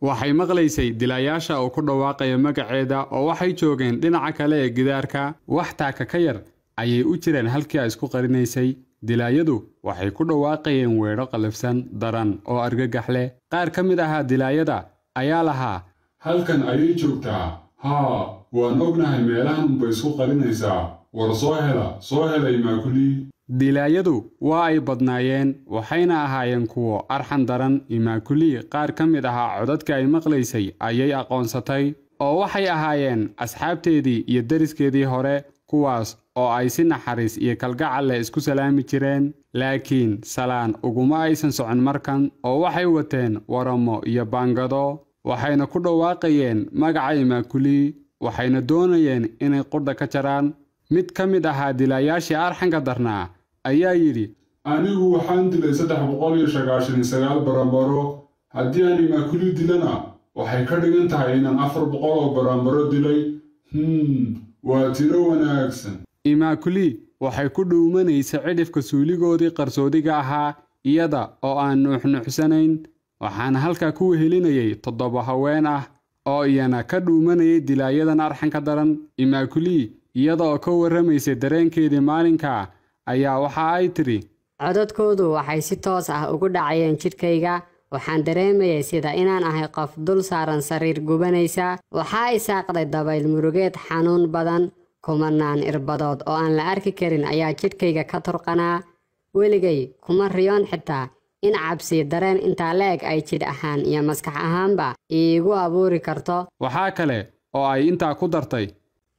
waxay maqlaysay dilaayaasha uu ku dhawaaqaya magaceeda oo waxay joogeen dhinaca kale ee gidaarka wax taaka ka yar ayay u jireen halkii halkiia isku qarinaysay dilaayadu waxay ku dhawaaqayeen weedho qalifsan daran oo argagax leh qaar ka mid ahaa dilaayada ayaa lahaa halkan ayay joogtaa haa waan ognahay meelahanunbay isku qarinaysaa war soo hela soo helay maakulii dilaayadu waa ay badnaayeen waxayna ahaayeen kuwo arxan daran imaakulii qaar ka mid ahaa codadka ay maqlaysay ayay aqoonsatay oo waxay ahaayeen asxaabteedii iyo deriskeedii hore kuwaas oo ay si naxariis iyo kalgacal leh isku salaami jireen laakiin salaan uguma aysan socon markan oo waxay wateen waramo iyo baangado waxayna ku dhawaaqayeen magaca imaakulii waxayna doonayeen inay qudha ka jaraan mid ka mid ahaa dilaayaashii arxanka darnaa ayaa yidhi anigu waxaan dilay saddex boqol iyo sagaashan iyo sagaal barambaro haddii aan imaakulu dilana waxay ka dhigan tahay inaan afar boqol oo barambaro dilay hm waa tiro wanaagsan imaakuli waxay ku dhuumanaysa cidhifka suuligoodii qarsoodiga ahaa iyada oo aan nuuxnuuxsanayn waxaan halkaa ku wehelinayay toddoba haween ah oo iyana ka dhuumanayay dilaayadan arxanka daran imaakuli iyada oo ka warramaysay dareenkeedii maalinkaa ayaa waxa ay tidhi codadkoodu waxay si toos ah ugu dhacayeen jidhkayga waxaan dareemayay sida inaan ahay qof dul saaran sariir gubanaysa waxaa i saaqday dabayl murugeed xanuun badan kumanaan irbadood oo aan la arki karin ayaa jidhkayga ka turqanaa weligay kuma riyoon xitaa in cabsi dareen intaa la-eg ay jidh ahaan iyo maskax ahaanba iigu abuuri karto waxaa kale oo ay intaa ku dartay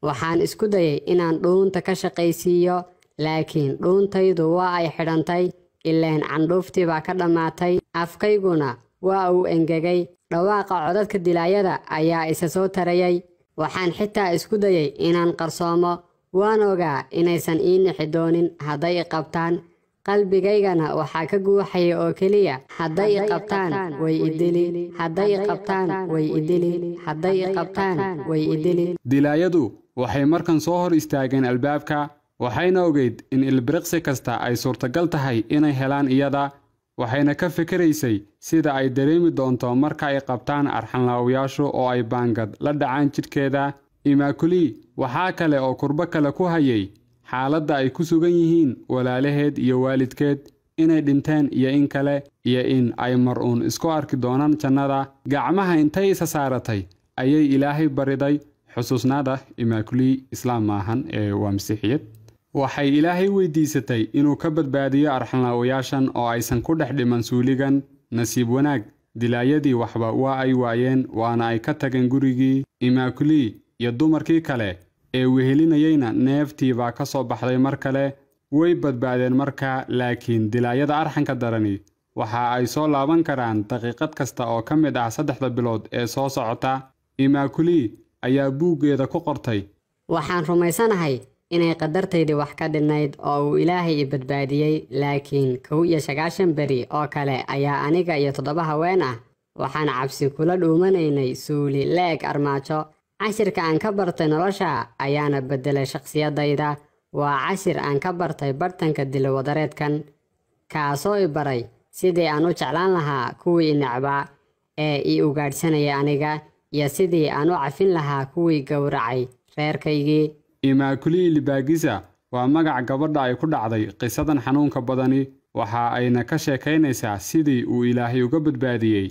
waxaan isku dayay inaan dhuunta ka shaqaysiiyo laakiin dhuuntaydu waa ay xidhantay ilaan candhuuftii baa ka dhammaatay afkayguna waa uu engegay dhawaaqa codadka dilaayada ayaa isa soo tarayay waxaan xitaa isku dayay inaan qarsoomo waan ogaa inaysan ii nixi doonin hadday i qabtaan qalbigaygana waxaa ka guuxaya oo keliya hadday i qabtaan way idili hadday i qabtaan way idili hadday i qabtaan way idili dilaayadu waxay markan soo hor istaageen albaabka waxayna ogeyd in ilbiriqsi kasta ay suurtagal tahay inay helaan iyada waxayna ka fikiraysay sida ay dareemi doonto marka ay qabtaan arxanlaawayaashu oo ay baangad la dhacaan jidhkeeda imaakuli waxaa kale oo kurbo kale ku hayay xaaladda ay ku sugan yihiin walaalaheed iyo waalidkeed inay dhinteen iyo in kale iyo in ay mar uun isku arki doonaan jannada gacmaha intay isa saaratay ayay ilaahay bariday xusuusnaada imaakuli islaam maahan ee waa masiixiyad waxay ilaahay weydiisatay inuu ka badbaadiyo arxanlaawayaashan oo aysan ku dhex dhiman suuligan nasiib wanaag dilaayadii waxba waa ay waayeen waana ay ka tageen gurigii imaakulii iyo dumarkii kale ee wehelinayayna neeftii baa ka soo baxday mar kale way badbaadeen markaa laakiin dilaayada arxanka darani waxa ay soo laaban karaan daqiiqad kasta oo ka mid ah saddexda bilood ee soo socota imaakulii ayaa buuggeeda ku qortay waxaan rumaysanahay inay qadartaydii wax ka dhinnayd oo uu ilaahay i badbaadiyey laakiin kow iyo sagaashan beri oo kale ayaa aniga iyo toddoba haween ah waxaan cabsi kula dhuumanaynay suuli leeg armaajo cashirka aan ka bartay nolosha ayaana beddelay shakhsiyadayda waa cashir aan ka bartay bartanka dilowadareedkan kaasoo i baray sidii aan u jeclaan lahaa kuwii i necbaa ee ii ugaadhsanayay aniga iyo sidii aan u cafin lahaa kuwii gowracay reerkaygii imaakuli libaagiza waa magac gabadha ay ku dhacday qisadan xanuunka badani waxa ayna ka sheekaynaysaa sidii uu ilaahay uga badbaadiyey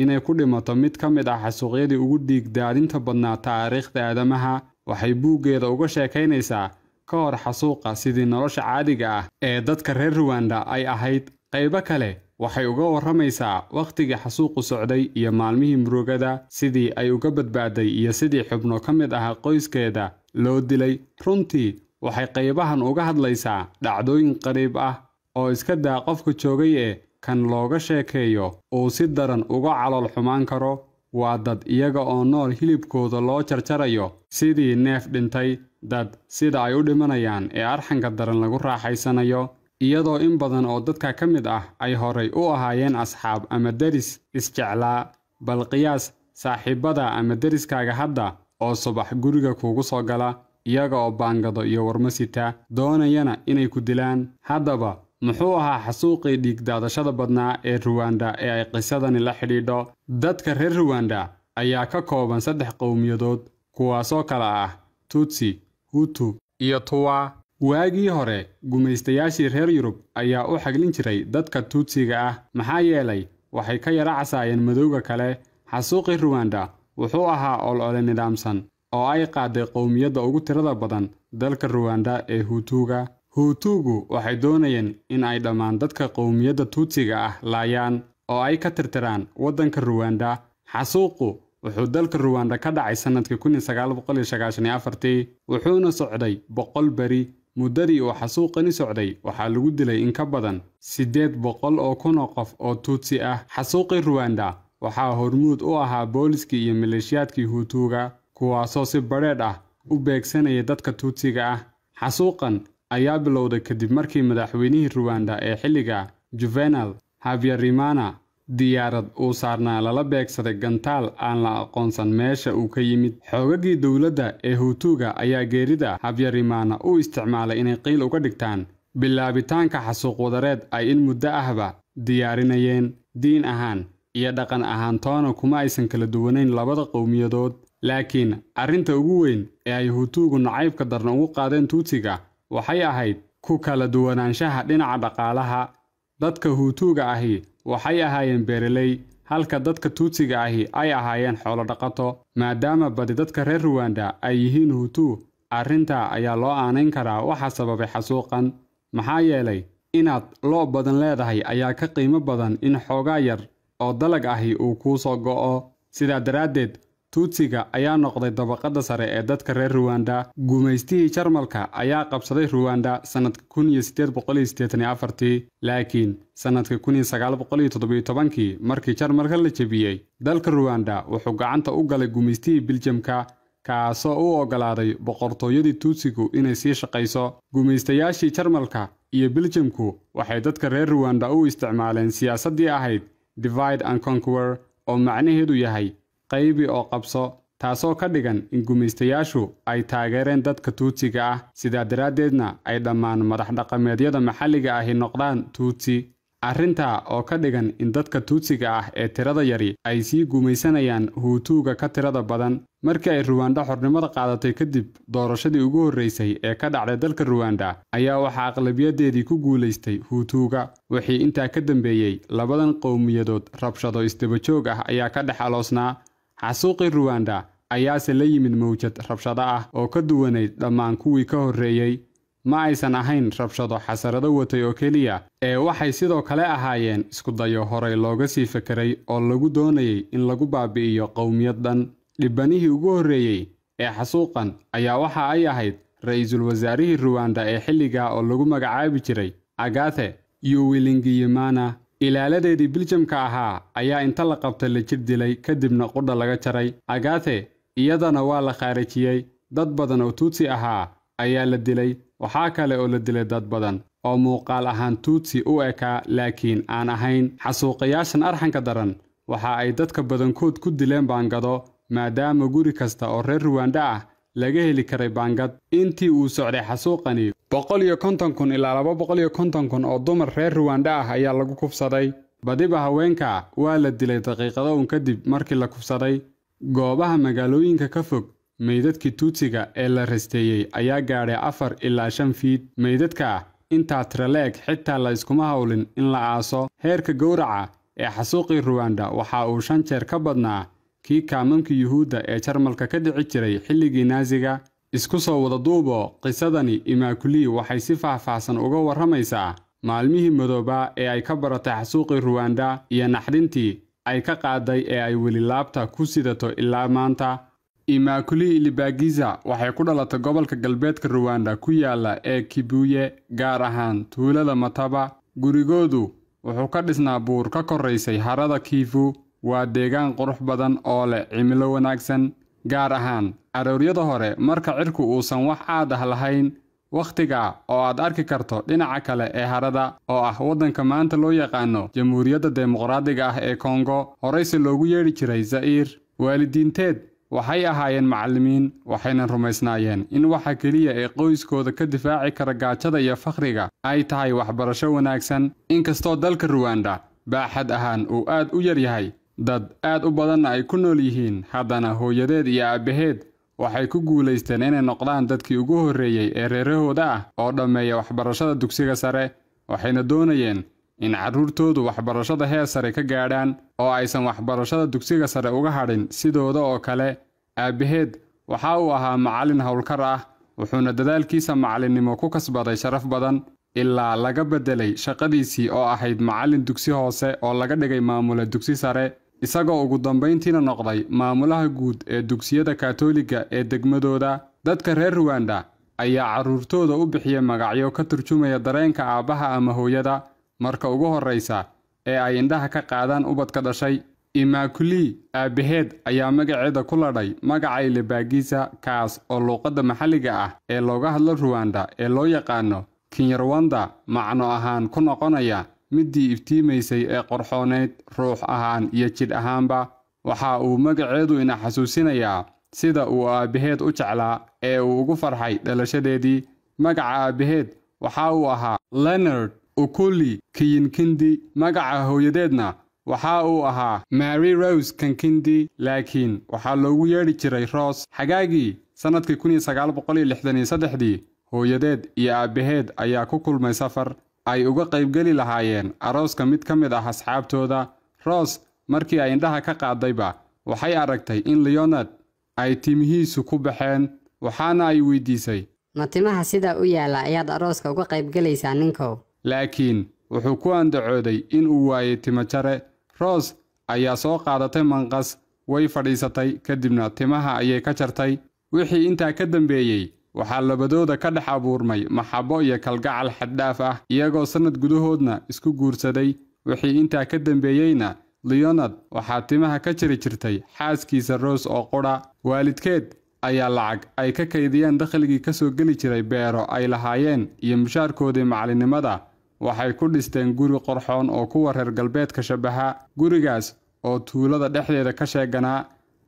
inay ku dhimato mid ka mid ah xasuuqyadii ugu dhiigdaadinta badnaa taariikhda aadamaha waxay buuggeeda uga sheekaynaysaa ka hor xasuuqa sidii nolosha caadiga ah ee dadka reer ruwanda ay ahayd qaybo kale waxay uga warramaysaa wakhtigii xasuuqu socday iyo maalmihii murugada sidii ay uga badbaaday iyo sidii xubno ka mid ahaa qoyskeeda loo dilay runtii waxay qaybahan uga hadlaysaa dhacdooyin qariib ah oo iska daa qofka joogay ee kan looga sheekeeyo uu si daran uga calool xumaan karo waa dad iyaga oo nool hilibkooda loo jarjarayo sidii neef dhintay dad sida ay u dhimanayaan ee arxanka daran lagu raaxaysanayo iyadoo in badan oo dadka ka mid ah ay horay u ahaayeen asxaab ama deris isjeclaa bal qiyaas saaxiibbada ama deriskaaga hadda oo subax guriga kuugu soo gala iyaga oo baangado iyo warma sita doonayana inay ku dilaan haddaba muxuu ahaa xasuuqii dhiigdaadashada badnaa ee ruwanda ee ay qisadani la xidhiidho dadka reer ruwanda ayaa ka kooban saddex qowmiyadood kuwaasoo kale ah tutsi hutu iyo tuwa waagii hore gumaystayaashii reer yurub ayaa u xaglin jiray dadka tuutsiga ah maxaa yeelay waxay ka yara casaayeen madowga kale xasuuqii ruwanda wuxuu ahaa olole nidaamsan oo ay qaaday qowmiyadda ugu tirada badan dalka ruwanda ee huutuuga huutuugu waxay doonayeen in ay dhammaan dadka qowmiyadda tuutsiga ah laayaan oo ay ka tirtiraan waddanka ruwanda xasuuqu wuxuu dalka ruwanda ka dhacay sannadkii wuxuuna socday boqol beri muddadii uu xasuuqani socday waxaa lagu dilay in ka badan siddeed boqol oo kun oo qof oo tuutsi ah xasuuqii ruwanda waxaa hormuud u ahaa booliskii iyo maleeshiyaadkii huutuuga kuwaasoo si badheedh ah u beegsanaya dadka tuutsiga ah xasuuqan ayaa bilowday kadib markii madaxweynihii ruwanda ee xilliga juvenal habyarimana diyaarad uu saarnaa lala beegsaday gantaal aan la aqoonsan meesha uu ka yimid xoogagii dowladda ee huutuuga ayaa geerida habyarimana u isticmaalay inay qiil uga dhigtaan bilaabitaanka xasuuq wadareed ay in muddo ahba diyaarinayeen diin ahaan iyo dhaqan ahaantoona kuma aysan kala duwanayn labada qowmiyadood laakiin arrinta ugu weyn ee ay hutuugu nacaybka darna ugu qaadeen tuutiga waxay ahayd ku kala duwanaanshaha dhinaca dhaqaalaha dadka huutuuga ahi waxay ahaayeen beereley halka dadka tuutiga ahi ay ahaayeen xoolodhaqato maadaama badi dadka reer ruwanda ay yihiin hutuu arrintaa ayaa loo aanayn karaa waxa sababay xasuuqan maxaa yeelay inaad loo badan leedahay ayaa ka qiimo badan in xoogaa yar oo dalag ahi uu kuu soo go'o sidaa daraaddeed tuutsiga ayaa noqday dabaqadda sare ee dadka reer ruwanda gumaystihii jarmalka ayaa qabsaday ruwanda sannadka laakiin sannadka markii jarmalka la jebiyey dalka ruwanda wuxuu gacanta u galay gumaystihii biljamka kaasoo u ogolaaday boqortooyadii tuutsigu inay sii shaqayso gumaystayaashii jarmalka iyo biljamku waxay dadka reer ruwanda u isticmaaleen siyaasaddii ahayd divide and conquer oo macnaheedu yahay qaybi oo qabso taasoo ka dhigan in gumaystayaashu ay taageereen dadka tuutsiga ah sidaa daraaddeedna ay dhammaan madax dhaqameedyada maxalliga ahi noqdaan tuutsi arrintaa oo ka dhigan in dadka tuutsiga ah ee tirada yari ay sii gumaysanayaan huutuuga ka tirada badan markii ay ruwanda xornimada qaadatay kadib doorashadii ugu horraysay ee ka dhacday dalka ruwanda ayaa waxaa aqlabiyadeedii ku guulaystay huutuuga wixii intaa ka dambeeyey labadan qowmiyadood rabshado isdabajoog ah ayaa ka dhex aloosnaa xasuuqii ruwanda ayaase la yimid mawjad rabshado ah oo ka duwanayd dhammaan kuwii ka horreeyey ma aysan ahayn rabshado xasarado watay oo keliya ee waxay sidoo kale ahaayeen isku dayo horay looga sii fekeray oo lagu doonayay in lagu baabi'iyo qowmiyad dhan dhibbanihii ugu horreeyey ee xasuuqan ayaa waxa ay ahayd ra'iisul wasaarihii ruwanda ee xilligaa oo lagu magacaabi jiray agathe yuwilingiyimana ilaaladeedii biljamka ahaa ayaa inta la qabtay la jir dilay kadibna qudha laga jaray agathe iyadana waa la khaarijiyey dad badan oo tuutsi ahaa ayaa la dilay waxaa kale oo la dilay dad badan oo muuqaal ahaan tuutsi u ekaa laakiin aan ahayn xasuuqayaashan arxanka daran waxa ay dadka badankood ku dileen baangado maadaama guri kasta oo reer ruwanda ah laga heli karay baangad intii uu socday xasuuqani boqol iyo konton kun ilaa laba boqol iyo konton kun oo dumar reer ruwanda ah ayaa lagu kufsaday badiba haweenka waa la dilay daqiiqado un kadib markii la kufsaday goobaha magaalooyinka ka fog meydadkii tuutsiga ee la rasteeyey ayaa gaadhay afar ilaa shan fiid meydadka intaa traleeg xitaa la yskuma howlin in la aaso heerka gowraca ee xasuuqii ruwanda waxa uu shan jeer ka badnaa kii kaamamka yuhuudda ee jarmalka ka dhici jiray xilligii naasiga isku soo wada duubo qisadani imaakulii waxay si faahfaahsan uga warramaysaa maalmihii madoobaa ee ay ka baratay xasuuqii ruwanda iyo naxdintii ay ka qaaday ee ay weli laabta ku sidato ilaa maanta imaakuli libagiza waxay ku dhalatay gobolka galbeedka ruwanda ku yaalla ee kibuye gaar ahaan tuulada mataba gurigoodu wuxuu ka dhisnaa buur ka koraysay harada kiifu waa deegaan qurux badan oo leh cimilo wanaagsan gaar ahaan arooryada hore marka cirku uusan wax caad ah lahayn wakhtiga oo aad arki karto dhinaca kale ee harada oo ah waddanka maanta loo yaqaano jamhuuriyadda demuqraadiga ah ee kongo horeyse loogu yeedhi jiray za'iir waalidiinteed waxay ahaayeen macallimiin waxayna rumaysnaayeen in waxa keliya ee qoyskooda ka difaaci kara gaajada iyo fakhriga ay tahay waxbarasho wanaagsan inkastoo dalka ruwanda baaxad ahaan uu aad u yar yahay dad aad u badanna ay ku nool yihiin haddana hooyadeed iyo aabbaheed waxay ku guulaysteen inay noqdaan dadkii ugu horreeyey ee reerahooda ah oo dhammeeya waxbarashada dugsiga sare waxayna doonayeen in carruurtoodu waxbarashada heer sare ka gaadhaan oo aysan waxbarashada dugsiga sare uga hadhin sidooda oo kale aabbaheed waxa uu ahaa macalin howlkar ah wuxuuna dadaalkiisa macalinnimo ku kasbaday sharaf badan ilaa laga beddelay shaqadiisii oo ahayd macalin dugsi hoose oo laga dhigay maamula dugsi sare isagoo ugu dambayntiina noqday maamulaha guud ee dugsiyada katoliga ee degmadooda dadka reer ruwanda ayaa carruurtooda u bixiya magacyo ka turjumaya dareenka aabbaha ama hooyada marka ugu horraysa ee ay indhaha ka qaadaan ubadka dhashay imaakulii aabbaheed ayaa magaceeda ku ladhay magacay lebaagiisa kaas oo luuqadda maxalliga ah ee looga hadlo ruwanda ee loo yaqaano kinyarwanda macno ahaan ku noqonaya middii iftiimaysay ee qorxooneyd ruux ahaan iyo jidh ahaanba waxa uu magaceedu ina xasuusinayaa sida uu aabbaheed u jeclaa ee uu ugu farxay dhalashadeedii magaca aabbaheed waxa uu ahaa lenard ukuli kiyinkindi magaca hooyadeedna waxaa uu ahaa mary rose kankindi laakiin waxaa loogu yeedhi jiray roos xagaagii sannadkii kunsagaaboqolixdaniyosaddexdii hooyadeed iyo aabbaheed ayaa ku kulmay safar ay uga qaybgeli lahaayeen arooska mid ka mid ah asxaabtooda roos markii ay indhaha ka qaadayba waxay aragtay in leonard ay timihiisu ku baxeen waxaana ay weyddiisay ma timaha sidaa u yaalla ayaad arooska uga qaybgelaysaa ninkow laakiin wuxuu ku andacooday in uu waayey timo jare ayaa soo qaadatay manqas way fadhiisatay kadibna timaha ayay ka jartay wixii intaa ka dambeeyey waxaa labadooda ka dhex abuurmay maxabo iyo kalgacal xaddhaaf ah iyagoo sannad gudahoodna isku guursaday wixii intaa ka dambeeyeyna leonard waxaa timaha ka jiri jirtay xaaskiisa roos oo qudha waalidkeed ayaa lacag ay ka kaydiyeen dakhligii ka soo geli jiray beero ay lahaayeen iyo mushaarkoodii macalinnimada waxay ku dhisteen guri qorxoon oo kuwa reer galbeedka shabaha gurigaas oo tuulada dhexdeeda ka sheeganaa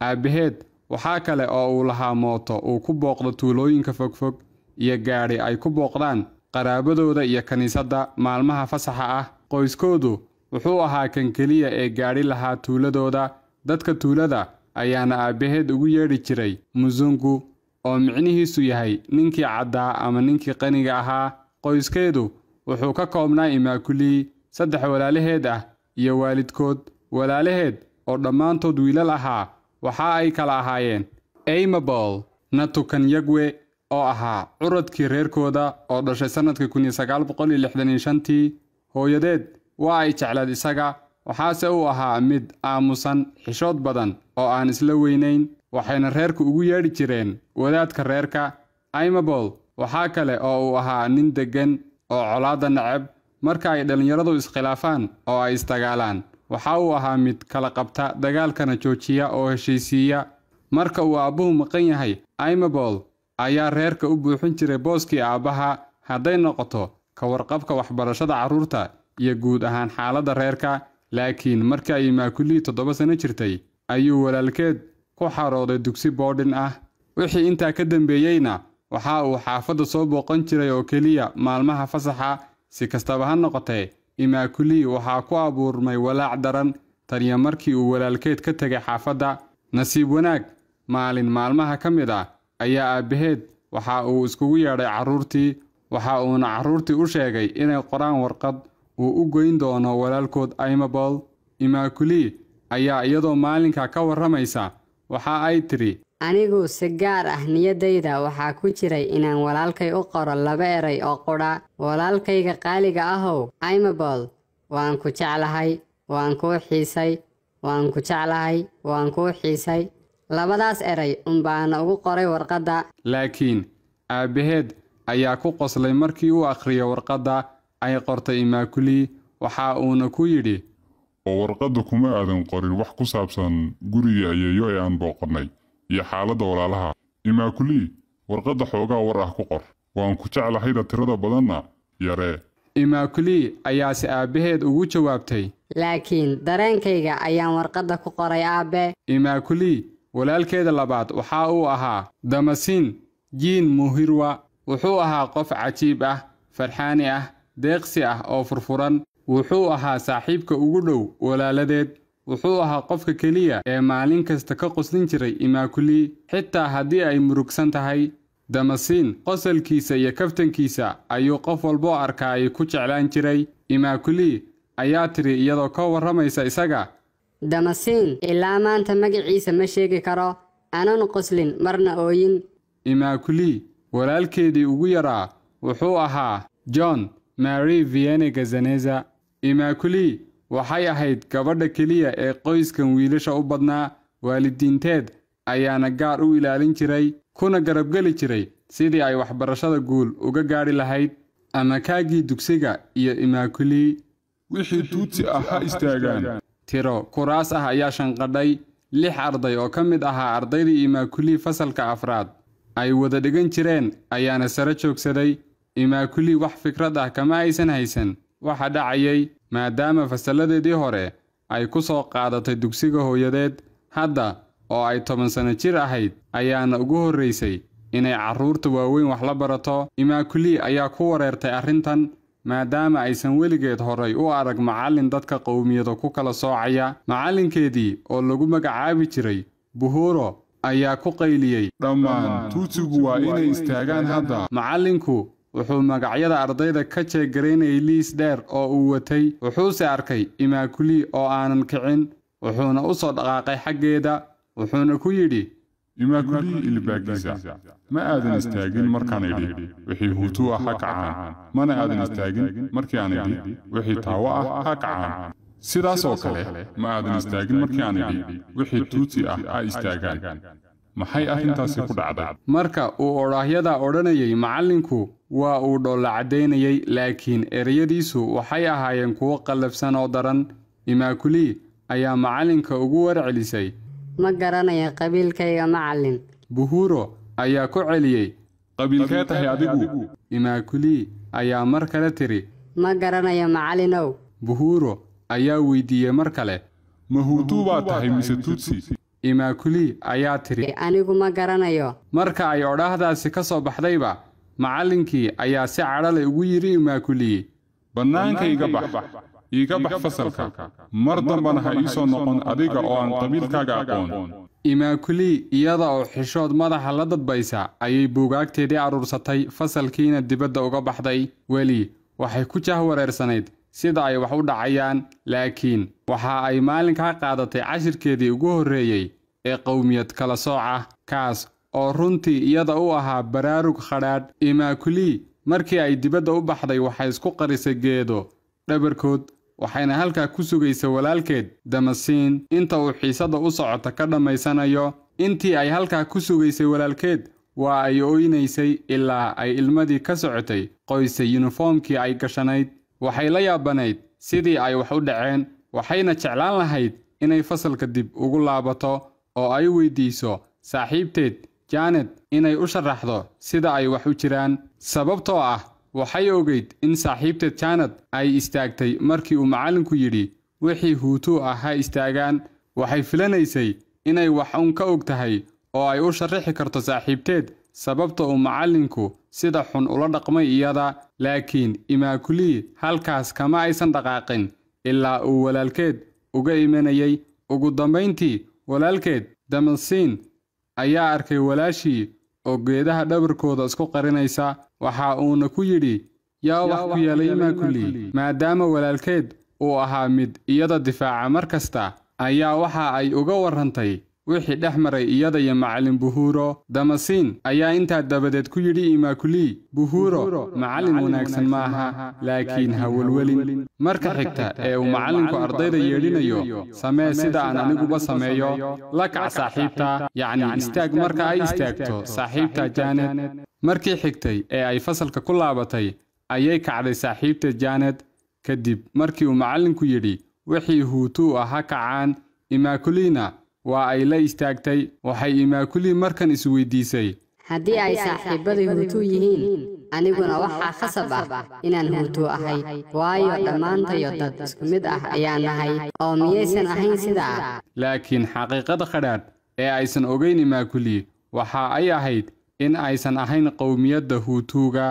aabbaheed waxaa kale oo uu lahaa mooto uu ku booqdo tuulooyinka fogfog iyo gaadhi ay ku booqdaan qaraabadooda iyo kiniisadda maalmaha fasaxa ah qoyskoodu wuxuu ahaa kan keliya ee gaadhi lahaa tuuladooda dadka tuulada ayaana aabbaheed ugu yeedhi jiray musungu oo micnihiisu yahay ninkii caddaa ama ninkii qaniga ahaa qoyskeedu wuxuu ka koobnaa imaakulii saddex walaalaheed ah iyo waalidkood walaalaheed oo dhammaantood wiilal ahaa waxa ay kala ahaayeen eymabol natukan yagwe oo ahaa curadkii reerkooda oo dhashay sannadkii kun iyo sagaal boqol iyo lixdan shantii hooyadeed waa ay jecleed isaga waxaase uu ahaa mid aamusan xishood badan oo aan isla weynayn waxayna reerka ugu yeedhi jireen wadaadka reerka aymabol waxaa kale oo uu ahaa nin deggan oo colaadda neceb marka ay dhallinyaradu iskhilaafaan oo ay isdagaalaan waxa uu ahaa mid kala qabta dagaalkana joojiya oo heshiisiiya marka uu aabbuhu maqan yahay aimabol ayaa reerka u buuxin jiray booskii aabbaha hadday noqoto ka warqabka waxbarashada carruurta iyo guud ahaan xaaladda reerka laakiin markii ay maakulii toddoba sano jirtay ayuu walaalkeed ku xarooday dugsi boodhin ah wixii intaa ka dambeeyeyna waxa uu xaafadda soo booqan jiray oo keliya maalmaha fasaxa si kastaba ha noqotee imaakuli waxaa ku abuurmay walaac daran taniyo markii uu walaalkeed ka tegay xaafadda nasiib wanaag maalin maalmaha ka mid ah ayaa aabbaheed waxa uu iskugu yeedhay carruurtii waxa uuna carruurtii u sheegay inay qoraan warqad uu u goyn doono walaalkood aimabol imaakuli ayaa iyadoo maalinka ka warramaysa waxa ay tidhi anigu si gaar ah niyaddayda waxaa ku jiray inaan walaalkay u qoro laba eray oo qudha walaalkayga qaaliga ahow imabol waan ku jeclahay waan kuu xiisay waan ku jeclahay waan kuu xiisay labadaas eray unbaana ugu qoray warqadda laakiin aabbaheed ayaa ku qoslay markii uu akhriyo warqadda ay qortay imaakuli waxa uuna ku yidhi oo warqadda kuma aadan qorin wax ku saabsan guriga ayeeyo ee aan booqannay iyo xaaladda walaalaha imaakulii warqadda xoogaa war ah ku qor waan ku jeclahayda tirada badanna yaree imaakulii ayaase aabbaheed ugu jawaabtay laakiin dareenkayga ayaan warqadda ku qoray aabbe imaakulii walaalkeeda labaad waxaa uu ahaa damasin jiin muhirwa wuxuu ahaa qof cajiib ah farxaani ah deeqsi ah oo furfuran wuxuu ahaa saaxiibka ugu dhow walaaladeed wuxuu ahaa qofka keliya ee maalin kasta ka qoslin jiray imaakuli xitaa haddii ay murugsan tahay damasiin qosalkiisa iyo kaftankiisa ayuu qof walboo arkaa ay ku jeclaan jiray imaakuli ayaa tidhi iyadoo ka warramaysa isaga damasiin ilaa maanta magiciisa ma sheegi karo anan qoslin marna ooyin imaakuli walaalkeedii ugu yaraa wuxuu ahaa john mari vienegazaneza imaakuli waxay ahayd gabadha keliya ee qoyskan wiilasha u badnaa waalidiinteed ayaana gaar u ilaalin jiray kuna garabgeli jiray sidii ay waxbarashada guul uga gaadhi lahayd ama kaagii dugsiga iyo imaakulii wixii tuutsi ah ha istaagaan tiro kuraas ah ayaa shanqadhay lix arday oo ka mid ahaa ardaydii imaakulii fasalka afraad ay wada dhigan jireen ayaana sare joogsaday imaakulii wax fikrad ah kama aysan haysan waxa dhacayay maadaama fasalladeedii hore ay ku soo qaadatay dugsiga hooyadeed hadda oo ay toban sanno jir ahayd ayaana ugu horraysay inay carruurta waaweyn wax la barato imaakulii ayaa ku wareertay arrintan maadaama aysan weligeed horay u arag macallin dadka qowmiyada ku kala soocaya macallinkeedii oo lagu magacaabi jiray buhuuro ayaa ku qayliyey dhammaan tuutigu waa inay istaagaan hadda macallinku wuxuu magacyada ardayda ka jeeggaraynayay liis dheer oo uu watay wuxuuse arkay imaakulii oo aanan kicin wuxuuna u soo dhaqaaqay xaggeeda wuxuuna ku yidhi imaakulii ilibaagiisa ma aadan istaagin markaan idhi wixii huutuu ah ha kacaan mana aadan istaagin markii aan idhi wixii taawo ah ha kacaan sidaas oo kale ma aadan istaagin markii aan idhi wixii tuuti ah ha istaagaan maxay arrintaasi ku dhacday marka uu odhaahyada odhanayay macallinku waa uu dhoolla caddaynayay laakiin ereyadiisu waxay ahaayeen kuwo qallafsan oo daran imaakuli ayaa macallinka ugu warcelisay ma garanayo qabiilkayga macallin buhuuro ayaa ku celiyey qabiilkee tahay adigu imaakuli ayaa mar kale tiri ma garanayo macallinow buhuuro ayaa weydiiyey mar kale mahuutuu baa tahay mise tutsi imaakuli ayaa tidhi anigu ma garanayo marka ay odhaahdaasi ka soo baxdayba macallinkii ayaa si cadhalay ah ugu yidhi imaakuli bannaanka iga bax iga bax fasalka mar dambana ha ii soo noqon adiga oo aan qabiilkaaga aqoon imaakuli iyada oo xishood madaxa la dadbaysa ayay buugaagteedii arruursatay fasalkiina dibadda uga baxday weli waxay ku jahwareersanayd sida ay wax u dhacayaan laakiin waxa ay maalinkaa qaadatay cashirkeedii ugu horreeyey ee qowmiyad kala sooc ah kaas oo runtii iyada u ahaa baraarug khadhaadh imaakuli markii ay dibadda u baxday waxay isku qarisay geedo dhabarkood waxayna halkaa ku sugaysay walaalkeed damasiin inta uu xiisadda u socota ka dhammaysanayo intii ay halkaa ku sugaysay walaalkeed waa ay oynaysay ilaa ay ilmadii ka socotay qoysa yunifoomkii ay gashanayd waxay la yaabanayd sidii ay wax u dhaceen waxayna jeclaan lahayd inay fasalka dib ugu laabato oo ay weydiiso saaxiibteed jaanet inay u sharaxdo sida ay wax u jiraan sababtoo ah waxay ogeyd in saaxiibteed jaanad ay istaagtay markii uu macallinku yidhi wixii huutuu ah ha istaagaan waxay filanaysay inay wax un ka og tahay oo ay u sharrixi karto saaxiibteed sababta uu macallinku sida xun ula dhaqmay iyada laakiin imaakulii halkaas kama aysan dhaqaaqin ilaa uu walaalkeed uga imanayay ugu dambayntii walaalkeed damasiin ayaa arkay walaashii oo geedaha dhabarkooda isku qarinaysa waxa uuna ku yidhi yaa wax ku yeelay imaakuli maadaama walaalkeed uu ahaa mid iyada difaaca mar kasta ayaa waxa ay uga warrantay wixii dhex maray iyada iyo macallin buhuuro damasiin ayaa intaa dabadeed ku yidhi imakulii buhuuro macallin wanaagsan maaha laakiin ha welwelin marka xigta ee uu macallinku ardayda yeedhinayo samee sida aan aniguba sameeyo la kac saaxiibta yacnii istaag marka ay istaagto saaxiibta jaanet markii xigtay ee ay fasalka ku laabatay ayay kacday saaxiibta jaanet kadib markii uu macallinku yidhi wixii huutuu ah ha kacaan imaakuliina waa ay la istaagtay waxay imaakuli markan isweydiisay haddii ay saaxiibbaday huutuu yihiin aniguna waxaa khasab ah, ah inaan huutuu ahay waayo dhammaantayo dad isku mid ah, ah ayaan nahay oo miyaysan ahayn sidaa ah laakiin xaqiiqada qadhaadh ee aysan ogayn imaakuli waxa ay ahayd in aysan ahayn qowmiyadda huutuuga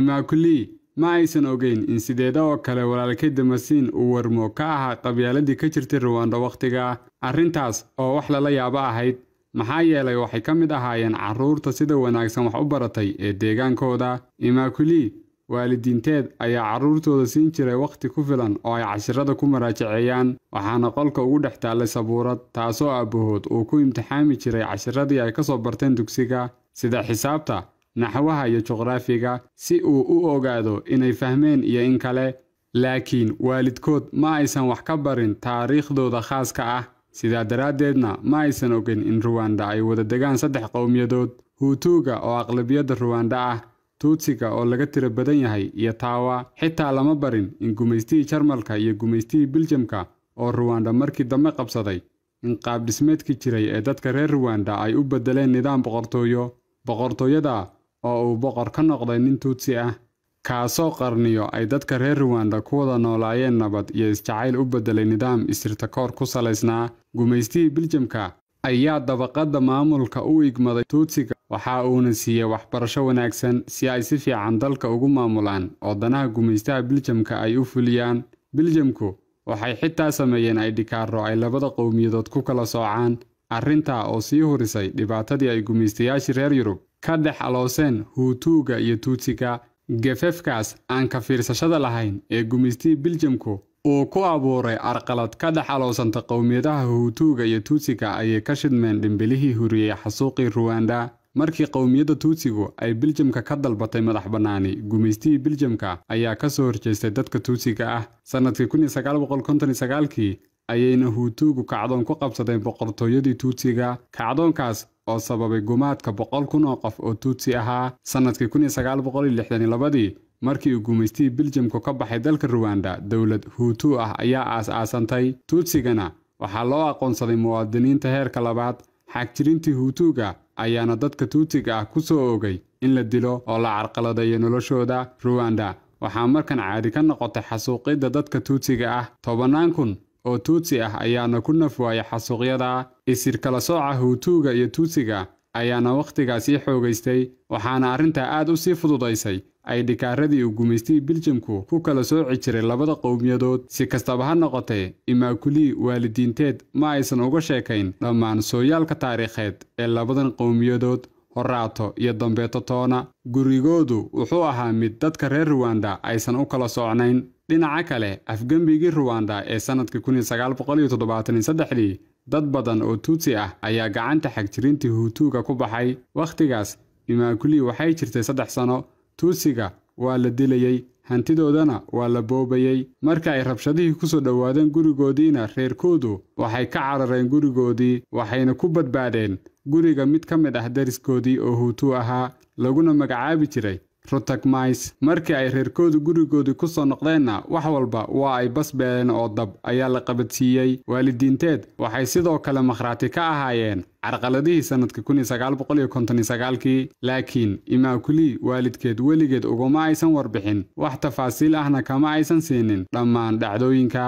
imaakuli ma aysan ogeyn in sideeda oo kale walaalkay damasiin uu warmo ka ahaa qabyaaladii ka jirtay ruwanda wakhtiga arrintaas oo wax lala yaabo ahayd maxaa yeelay waxay ka mid ahaayeen carruurta sida wanaagsan wax u baratay ee deegaankooda imaakuli waalidiinteed ayaa carruurtooda siin jiray wakhti ku filan oo ay cashirada ku maraajaceeyaan waxaana qolka ugu dhex taallay sabuurad taasoo aabbahood uu ku imtixaami jiray cashiradii ay ka soo barteen dugsiga sida xisaabta naxwaha iyo juqraafiga si uu u ogaado inay fahmeen iyo in kale laakiin waalidkood ma aysan wax ka barin taariikhdooda khaaska ah sidaa daraaddeedna ma aysan ogin in ruwanda ay wada degaan saddex qowmiyadood huutuuga oo aqlabiyadda ruwanda ah tuutsiga oo laga tiro badan yahay iyo taawa xitaa lama barin in gumaystihii jarmalka iyo gumaystihii biljamka oo ruwanda markii dambe qabsaday in qaabdhismeedkii jiray ee dadka reer ruwanda ay u beddeleen nidaam boqortooyo boqortooyada oo uu boqor ka noqday nin tuutsi ah kaasoo qarniyo ay dadka reer ruwanda ku wada noolaayeen nabad iyo isjacayl u beddelay nidaam isirtakoor ku salaysnaa gumaystihii biljamka ayaa dabaqadda maamulka u igmaday tuutsiga waxa uuna siiyey waxbarasho wanaagsan si ay si fiican dalka ugu maamulaan oo danaha gumaystaha biljamka ay u fuliyaan biljamku waxay xitaa sameeyeen ay dhikaaro ay labada qowmiyadood ku kala soocaan arrintaa oo sii hurisay dhibaatadii ay gumaystayaashii reer yurub ka dhex alooseen huutuuga iyo tuutsiga gafafkaas aan ka fiirsashada lahayn ee gumaystii biljamku uu ku abuuray arqalad ka dhex aloosanta qowmiyadaha huutuuga iyo tuutsiga ayay ka shidmeen dhimbilihii huriyey xasuuqii ruwanda markii qowmiyadda tuutsigu ay biljamka ka dalbatay madax bannaani gumaystihii biljamka ayaa ka soo horjeestay dadka tuutsiga ah sannadkii kii ayayna huutuugu kacdoon ku qabsadeen boqortooyadii tuutsiga kacdoonkaas oo sababay gumaadka boqol kun oo qof oo tuutsi ahaa sannadkii kunyosaaaboqoliyolixdanilabadii markii uu gumaystihii biljamku ka baxay dalka ruwanda dowlad huutu ah ayaa aas-aasantay tuutsigana waxaa loo aqoonsaday muwaadiniinta heerka labaad xagjirintii huutuuga ayaana dadka tuutiga ah ku soo ogay in la dilo oo la carqaladeeyo noloshooda ruwanda waxaa markan caadi ka noqotay xasuuqidda dadka tuutsiga ah tobannaan kun oo tuutsi ah ayaana ku naf xasuuqyada isir kala sooca huutuuga iyo tuutsiga ayaana wakhtigaas xoogaystay waxaana arrintaa aad u sii fududaysay ay dhikaaradii uu gumaystay biljamku ku kala sooci jiray labada qowmiyadood si kastaba ha noqotee imaakulii waalidiinteed ma aysan uga sheekayn dhammaan sooyaalka taariikheed ee labadan qowmiyadood horaato iyo dambeeto toona gurigoodu wuxuu ahaa mid dadka reer ruwanda aysan u kala soocnayn dhinaca kale afgembigii ruwanda ee sanadka dad badan oo tuutsi ah ayaa gacanta xagjirintii huutuuga ku baxay wakhtigaas imaakuli waxay jirtay saddex sano tuutsiga waa la dilayey hantidoodana waa la boobayey marka ay rabshadihii ku soo dhowaadeen gurigoodiina reerkoodu waxay ka carareen gurigoodii waxayna ku badbaadeen guriga mid ka mid ah deriskoodii oo huutuu ahaa laguna magacaabi jiray rutag mays markii ay reerkooda gurigoodii ku soo noqdeenna wax walba waa ay bas beeleen oo dab ayaa la qabadsiiyey waalidiinteed waxay sidoo kale makhraati ka ahaayeen carqaladihii sannadkii kii laakiin imaakuli waalidkeed weligeed uguma aysan warbixin wax tafaasiil ahna kama aysan siinin dhammaan dhacdooyinka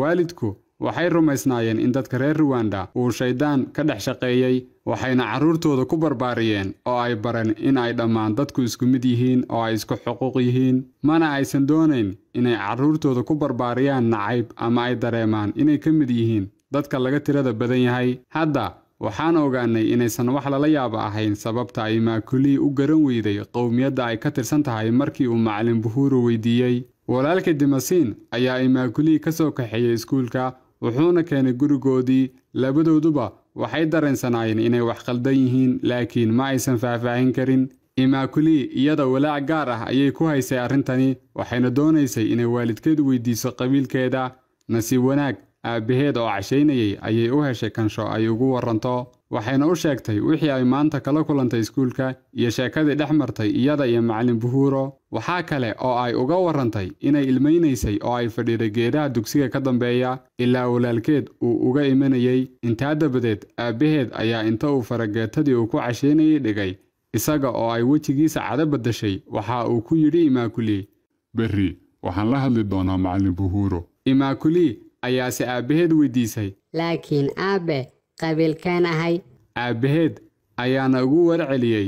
waalidku waxay rumaysnaayeen in dadka reer ruwanda uu shayddaan ka dhex shaqeeyey waxayna carruurtooda ku barbaariyeen oo ay bareen in ay dhammaan dadku isku mid yihiin oo ay isku xuquuq yihiin mana aysan doonayn inay carruurtooda ku barbaariyaan nacayb ama ay dareemaan inay ka mid yihiin dadka laga tirada badan yahay hadda waxaan ogaannay inaysan wax lala yaabo ahayn sababta ay maakulii u garan weyday qowmiyadda ay ka tirsan tahay markii uu macalin buhuuru weydiiyey walaalkii dimasiin ayaa imaakulii ka soo kaxeeyey iskuulka wuxuuna keenay gurigoodii labadooduba waxay dareensanaayeen inay wax khaldan yihiin laakiin ma aysan faahfaahin karin imaakuli iyada walaac gaar ah ayay ku haysay arrintani waxayna doonaysay inay waalidkeed weydiiso qabiilkeeda nasiib wanaag aabbaheed oo cashaynayay ayay u heshay kansho ay ugu waranto waxayna u sheegtay wixii ay maanta kala kulantay iskuulka iyo sheekadii dhex martay iyada iyo macalin buhuuro waxaa kale oo ay uga warantay inay ilmaynaysay oo ay fadhiiday geedaha dugsiga ka dambeeya ilaa walaalkeed uu uga imanayey intaa dabadeed aabbaheed ayaa inta uu farageetadii uu ku casheynayay dhigay isaga oo ay wejigiisa cada baddashay waxa uu ku yidhi imaakuli berri waxaan la hadli doonaa macalin buhuuro imaakuli ayaase aabbaheed weydiisay laakiin aabbe qabiilkeen ahay aabbaheed ayaana ugu warceliyey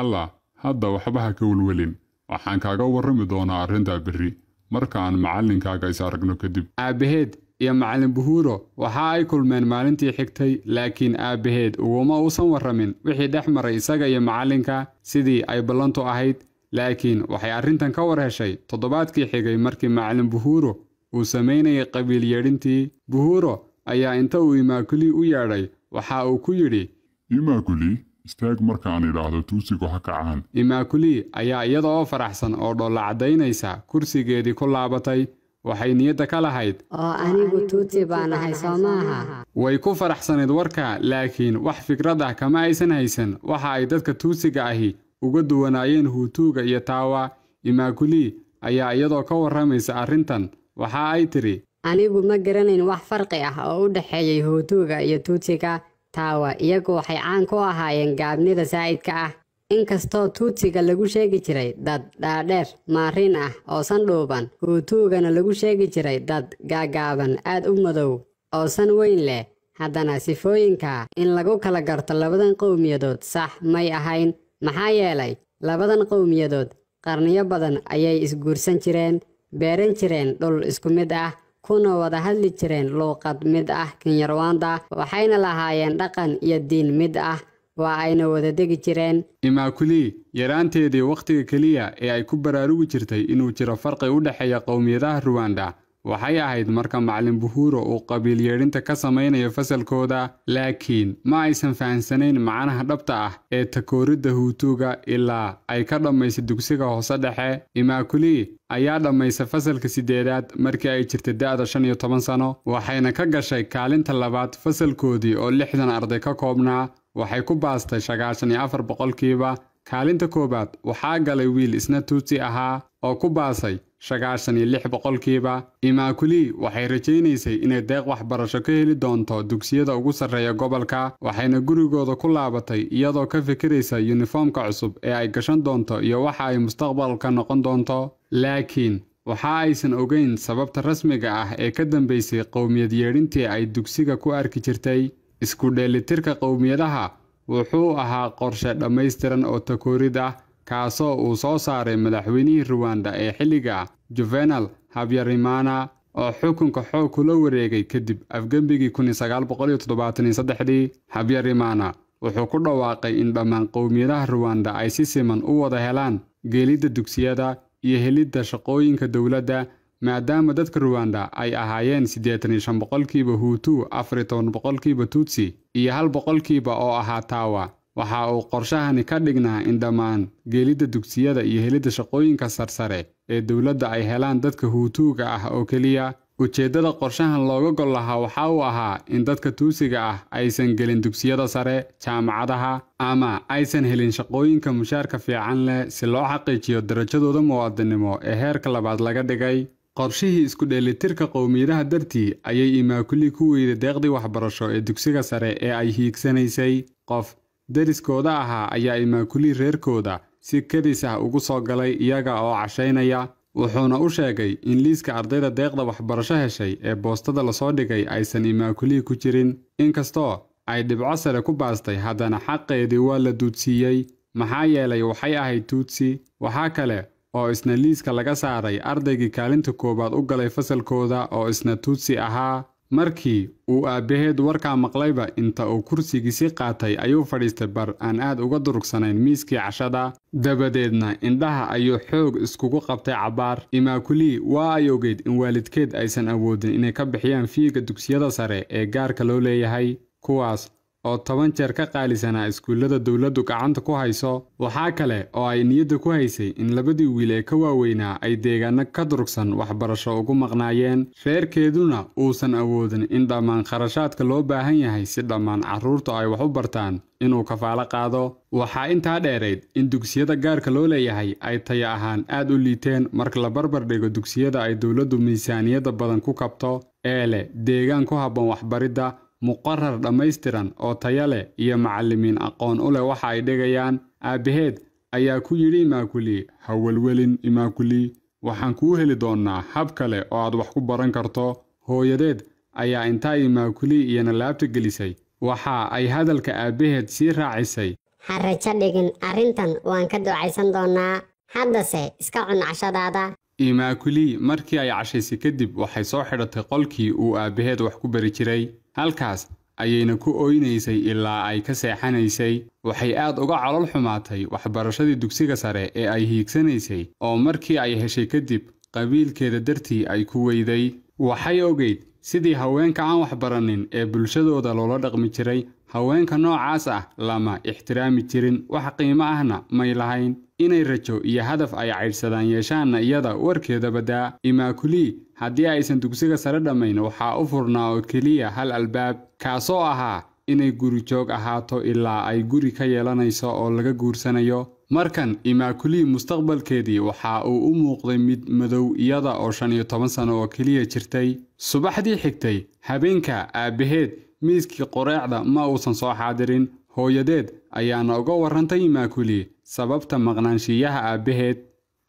allah hadda waxba ha ka welwelin waxaan kaaga warrami doonaa arrintaa berri markaan macallinkaaga is aragno kadib aabbaheed iyo macallin buhuuro waxa ay kulmeen maalintii xigtay laakiin aabbaheed uguma uusan warramin wixii dhex maray isaga iyo macallinka sidii ay ballantu ahayd laakiin waxay arrintan ka war heshay toddobaadkii xigay markii macallin buhuuro uu samaynayay qabiil yeedhintii buhuuro ayaa inta uu imaakuli u yeedhay waxa uu ku yidhi imaakuli istaag markaan idhaahdo tuusigu ha kacaan imaakuli ayaa iyada oo faraxsan oo dholla caddaynaysa kursigeedii ku laabatay waxay niyadda ka lahayd oo anigu tuuti baan ahay soo maaha way ku faraxsanayd warka laakiin wax fikrad ah kama aysan haysan waxa ay dadka tuusiga ahi uga duwanaayeen huutuuga iyo taawa imaakuli ayaa iyadoo ka warramaysa arrintan waxa ay tidhi anigu ma garanayn wax farqi ah oo u dhexeeyay hootuuga iyo tuutiga taawa iyagu waxay caan ku ahaayeen gaabnida saa'idka ah inkastoo tuutiga lagu sheegi jiray dad dhaadheer maarin ah oo san dhuuban hootuugana lagu sheegi jiray dad gaagaaban aad u madow oo san weyn leh haddana sifooyinka in lagu kala garto labadan qowmiyadood sax may ahayn maxaa yeelay labadan qowmiyadood qarniyo badan ayay isguursan jireen beeran jireen dhul isku mid ah kuna wada hadli jireen luuqad mid ah kinyarwanda waxayna lahaayeen dhaqan iyo diin mid ah waa ayna wada degi jireen imaakulii yaraanteedii wakhtiga keliya ee ay ku baraarugi jirtay inuu jiro farqi u dhexeeya qowmiyadaha ruwanda waxay ahayd marka macalin buhuro uu qabiil yeedhinta ka samaynayo fasalkooda laakiin ma aysan fahamsanayn macnaha dhabta ah ee takooridda huutuuga ilaa ay ka dhammaysa dugsiga hoose dhexe imaakuli ayaa dhammaysa fasalka siddeedaad markii ay jirtay da'da shan iyo toban sano waxayna ka gashay kaalinta labaad fasalkoodii oo lixdan arday ka koobnaa waxay ku baastay sagaashan iyo afar boqolkiiba kaalinta koowaad waxaa galay wiil isna tuutsi ahaa oo ku baasay sagaashan iyo lix boqolkiiba imaakuli waxay rajaynaysay inay deeq waxbarasho ka heli doonto dugsiyada ugu sarreeya gobolka waxayna gurigooda ku laabatay iyadoo ka fikiraysa yunifoomka cusub ee ay gashan doonto iyo waxa ay mustaqbalka noqon doonto laakiin waxa aysan ogeyn sababta rasmiga ah ee ka dambaysay qowmiyad yeedhintii ay dugsiga ku arki jirtay isku dheelitirka qowmiyadaha wuxuu ahaa qorshe dhammaystiran oo takoorid ah kaasoo uu soo saaray madaxweynihii ruwanda ee xilliga juvenal habyarimana oo xukunka xoog kula wareegay kadib afgembigii kunsaaqoqoyotodobaatansadexdii habyarimana wuxuu ku dhawaaqay in dhammaan qowmiyadaha ruwanda ay si siman u wada helaan geelidda dugsiyada iyo helidda shaqooyinka dowladda maadaama dadka ruwanda ay ahaayeen siddeetan iyo shan boqolkiiba huutu afar toban boqolkiiba tuutsi iyo hal boqolkiiba oo ahaa taawa waxa uu qorshahani ka dhignaa in dhammaan gelidda dugsiyada iyo helidda shaqooyinka sarsare ee dowladda ay helaan dadka huutuuga ah oo keliya ujeeddada qorshahan looga gol lahaa waxa uu ahaa in dadka tuusiga ah aysan gelin dugsiyada sare jaamacadaha ama aysan helin shaqooyinka mushaarka fiican leh si loo xaqiijiyo darajadooda muwaadinimo ee heerka labaad laga dhigay qorshihii isku dheelitirka qowmiyadaha dartii ayay imaakulli ku weyday deeqdii waxbarasho ee dugsiga sare ee ay hiigsanaysay qof deriskooda ahaa ayaa imaakuli reerkooda si kadis ah ugu soo galay iyaga oo cashaynaya wuxuuna u sheegay in liiska ardayda deeqda waxbarasho heshay ee boostada lasoo dhigay aysan imaakulii ku jirin inkastoo ay dhibco sare ku baastay haddana xaqeedii waa la duudsiiyey maxaa yeelay waxay ahayd tuudsi waxaa kale oo isna liiska laga saaray ardaygii kaalinta koowaad u galay fasalkooda oo isna tuudsi ahaa markii uu aabbaheed warkaa maqlayba inta uu kursigiisii qaatay ayuu fadhiistay bar aan aad uga durugsanayn miiskii cashada dabadeedna indhaha ayuu xoog iskugu qabtay cabbaar imaakulii waa ay ogeyd in waalidkeed aysan awoodin inay ka bixiyaan fiiga dugsiyada sare ee gaarka loo leeyahay kuwaas oo toban jeer ka qaalisanaa iskuullada dowladdu gacanta ku hayso waxaa kale oo ay niyadda ku haysay in labadii wiil ee ka waaweynaa ay deegaano ka durugsan waxbarasho ugu maqnaayeen reerkeeduna uusan awoodin in dhammaan kharashaadka loo baahan yahay si dhammaan carruurtu ay wax u bartaan inuu kafaalo qaado waxaa intaa dheerayd in dugsiyada gaarka loo leeyahay ay taya ahaan aad u liiteen marka la barbar dhigo dugsiyada ay dowladdu miisaaniyadda badan ku kabto ee leh deegaan ku habboon waxbaridda muqarar dhammaystiran oo taya leh iyo macallimiin aqoon u leh waxa ay dhigayaan aabbaheed ayaa ku yidhi imaakulii ha welwelin imaakulii waxaan kuu heli doonnaa hab kale oo aad wax ku baran karto hooyadeed ayaa intaa imaakulii iyana laabta gelisay waxa ay hadalka aabbaheed sii raacisay ha rajo dhigin arrintan waan ka ducaysan doonnaa haddase iska cun cashadaada imaakulii markii ay cashaysay kadib waxay soo xidhatay qolkii uu aabbaheed wax ku bari jiray halkaas ayayna ku oynaysay ilaa ay ka seexanaysay waxay aad uga calol xumaatay waxbarashadii dugsiga sare ee ay hiigsanaysay oo markii ay heshay kadib qabiilkeeda dartii ay ku weyday waxay ogeyd sidii haweenka aan waxbaranin ee bulshadooda loola dhaqmi jiray haweenka noocaas ah lama ixtiraami jirin wax qiimo ahna may lahayn inay rajo iyo hadaf ay caydhsadaan yeeshaanna iyada warkeedabadaa imaakuli haddii aysan dugsiga sare dhammayn waxaa u furnaa oo keliya hal albaab kaasoo ahaa inay guri joog ahaato ilaa ay guri ka yeelanayso oo laga guursanayo markan imaakuli mustaqbalkeedii waxa uu u muuqday mid madow iyada oo shan iyo toban sano oo keliya jirtay subaxdii xigtay habeenka aabbaheed miiskii qoreecda ma uusan soo xaadirin hooyadeed ayaana uga warrantay imaakuli sababta maqnaanshiyaha aabbaheed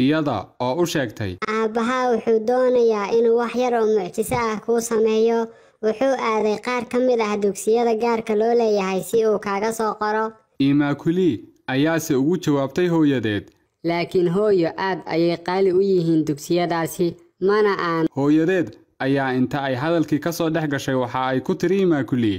iyada oo u sheegtay aabbahaa wuxuu doonayaa inuu wax yar oo mucjiso ah kuu sameeyo wuxuu aaday qaar ka mid ah dugsiyada gaarka loo leeyahay si uu kaaga soo qoro imaakuli ayaase ugu jawaabtay hooyadeed laakiin hooyo aad ayay qaali u yihiin dugsiyadaasi mana aan hooyadeed ayaa inta ay hadalkii ka soo dhex gashay waxa ay ku tiri imaakuli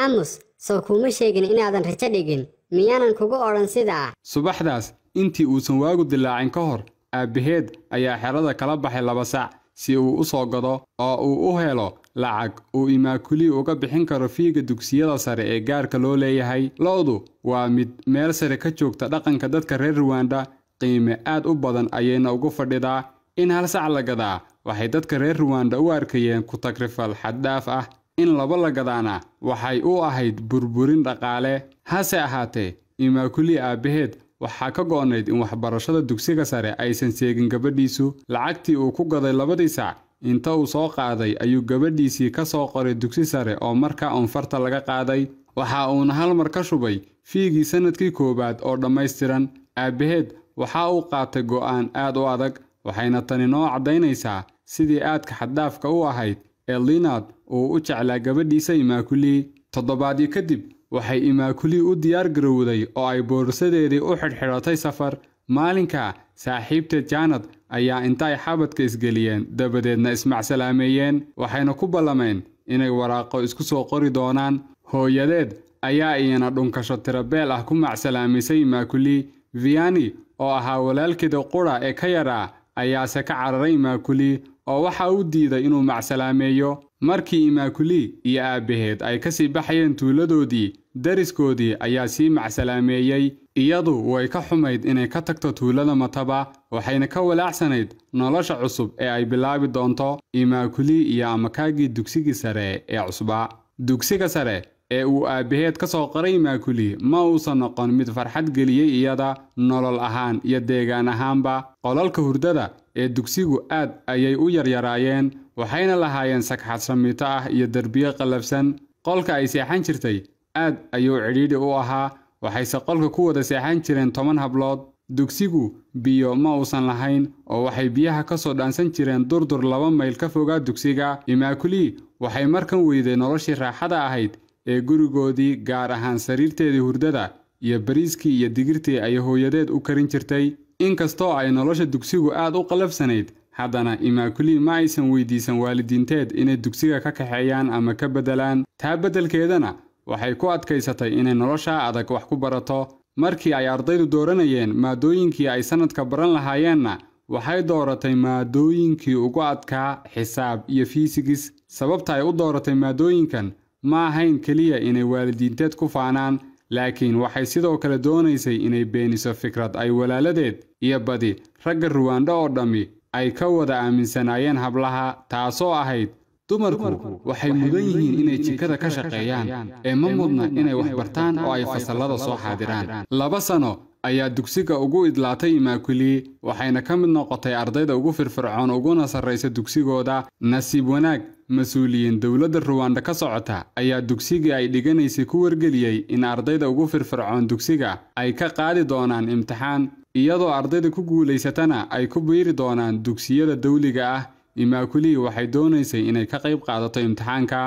aamus sow kuuma sheegin inaadan rajo dhigin miyaanan kugu odhan sidaa subaxdaas intii uusan waagu dilaacin ka hor aabbaheed ayaa xerada kala baxay laba sac si uu u soo gado oo uu u helo lacag uu imaakulii uga bixin karo fiiga dugsiyada sare ee gaarka loo leeyahay lo waa mid meel sare ka joogta dhaqanka dadka reer ruwanda qiime aad u badan ayayna ugu fadhidaa in hal sac la gadaa waxay dadka reer ruwanda u arkayeen ku tagrifal xad dhaaf ah in laba la gadaana waxay u ahayd burburin dhaqaale hase ahaatee imaakuli aabbaheed waxaa ka go'nayd in waxbarashada dugsiga sare aysan seegin gabadhiisu lacagtii uu ku gaday labadii saac inta uu soo qaaday ayuu gabadhiisii ka soo qoray dugsi sare oo markaa oonfarta laga qaaday waxa uuna hal mar ka shubay fiigii sannadkii koowaad oo dhammaystiran aabbaheed waxa uu qaatay go'aan aad u adag waxayna tani noo caddaynaysaa sidii aadka xaddaafka u ahayd ee linard uu u jeclaa gabadhiisa imaakuli toddobaadyo kadib waxay imaakuli u diyaar garowday oo ay boorsadeedii u xidhxidhatay safar maalinka saaxiibta jaanad ayaa intay xabadka isgeliyeen dabadeedna ismacsalaameeyeen waxayna ku ballameen inay waraaqo isku soo qori doonaan hooyadeed ayaa iyana dhunkasho tirabeel ah ku macsalaamisay imaakuli viani oo ahaa walaalkeeda qudha ee ka yaraa ayaase ka cararay imaakuli oo waxa uu diiday inuu macsalaameeyo markii imaakuli iyo aabbaheed ay ka sii baxayeen tuuladoodii dariskoodii ayaa sii macsalaameeyey iyadu way ka xumayd inay ka tagto tuulada mataba waxayna ka walaacsanayd nolosha cusub ee ay bilaabi doonto imaakuli iyo amakaagii dugsigii sare ee cusbaa dugsiga sare ee uu aabbaheed ka soo qaray imaakuli ma uusan noqon mid farxad geliyey iyada nolol ahaan iyo deegaan ahaanba qolalka hurdada ee dugsigu aad ayay u yaryaraayeen waxayna lahaayeen sagxad samiito ah iyo derbiyo qallabsan qolka ay seexan jirtay aad ayuu cidhiidhi u ahaa waxayse qolka ku wada seexan jireen toban hablood dugsigu biyo ma uusan lahayn oo waxay biyaha ka soo dhaansan jireen durdur laba mayl ka fogaa dugsiga imaakuli waxay markan weyday noloshii raaxada ahayd ee gurigoodii gaar ahaan sariirteedii hurdada iyo bariiskii iyo digirtii ay hooyadeed u karin jirtay inkastoo ay nolosha dugsigu aad u qalabsanayd haddana imaakuli ma aysan weydiisan waalidiinteed inay dugsiga ka kaxeeyaan ama ka beddelaan taa beddelkeedana waxay ku adkaysatay inay noloshaa adag wax ku barato markii ay ardaydu dooranayeen maadooyinkii ay sannadka baran lahaayeenna waxay dooratay maadooyinkii ugu adkaa xisaab iyo fiisigis sababta ay u dooratay maadooyinkan ma ahayn keliya inay waalidiinteed ku faanaan laakiin waxay sidoo kale doonaysay inay beeniso fikrad ay walaaladeed iyo badi ragga ruwaandho oo dhammi ay ka wada aaminsanaayeen hablaha taasoo ahayd dumarku waxay mudan yihiin inay jikada ka shaqeeyaan ee ma mudna inay wax bartaan oo ay fasallada soo xaadiraan laba sano ayaa dugsiga ugu idlaatay imaakuliye waxayna ka mid noqotay ardayda ugu firfircoon uguna sarraysa dugsigooda nasiib wanaag mas-uuliyiin dowladda ruwanda ka socota ayaa dugsigii ay dhiganaysay ku wargeliyey in ardayda ugu firfircoon dugsiga ay ka qaadi doonaan imtixaan iyadoo ardayda ku guulaysatana ay ku biiri doonaan dugsiyada dawliga ah imaakulii waxay doonaysay inay ka qayb qaadato imtixaanka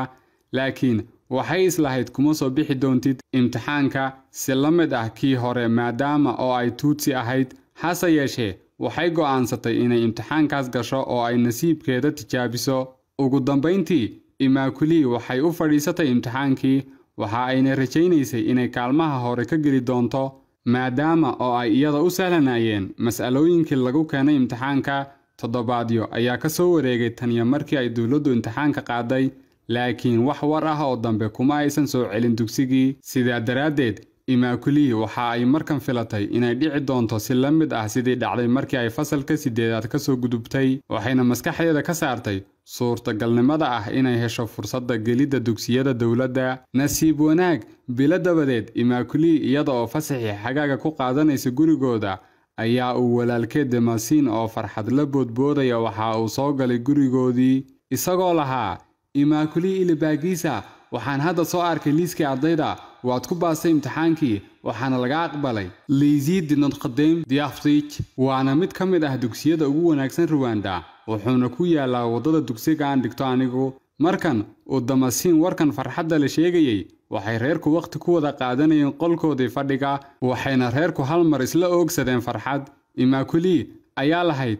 laakiin waxay islahayd kuma soo bixi doontid imtixaanka si la mid ah kii hore maadaama oo ay tuutsi ahayd hase yeeshee waxay go'aansatay inay imtixaankaas gasho oo ay nasiibkeeda tijaabiso ugu dambayntii imaakulii waxay u fadhiisatay imtixaankii waxa ayna rajaynaysay inay kaalmaha hore ka geli doonto maadaama oo ay iyada u sahlanayeen mas'alooyinkii lagu keenay imtixaanka toddobaadyo ayaa ka soo wareegay taniya markii ay dowladdu imtixaanka qaaday laakiin wax war ah oo dambe kuma aysan soo celin dugsigii sidaa daraaddeed imaakuliyi waxa ay markan filatay inay dhici doonto si la mid ah sidii dhacday markii ay fasalka siddeedaad ka soo gudubtay waxayna maskaxdeeda ka saartay suurtagalnimada ah inay hesho fursadda gelidda dugsiyada dowladda nasiib wanaag bilo dabadeed imaakuliyi iyada oo fasaxii xagaaga ku qaadanaysa gurigooda ayaa uu walaalkeed demasiin oo farxad la boodboodaya waxa uu soo galay gurigoodii isagoo lahaa imaakuliyi ilibaagiisa waxaan hadda soo arkay liiskii ardayda waad ku baastay imtixaankii waxaana laga aqbalay liizii dinodkhadaym diaftig waana mid ka mid ah dugsiyada ugu wanaagsan ruwanda wuxuuna ku yaallaa waddada dugsiga aan dhigto anigu markan uu damasiin warkan farxadda la sheegayey waxay reerku wakhti ku wada qaadanayeen qolkoodii fadhiga waxayna reerku hal mar isla oogsadeen farxad imaakuli ayaa lahayd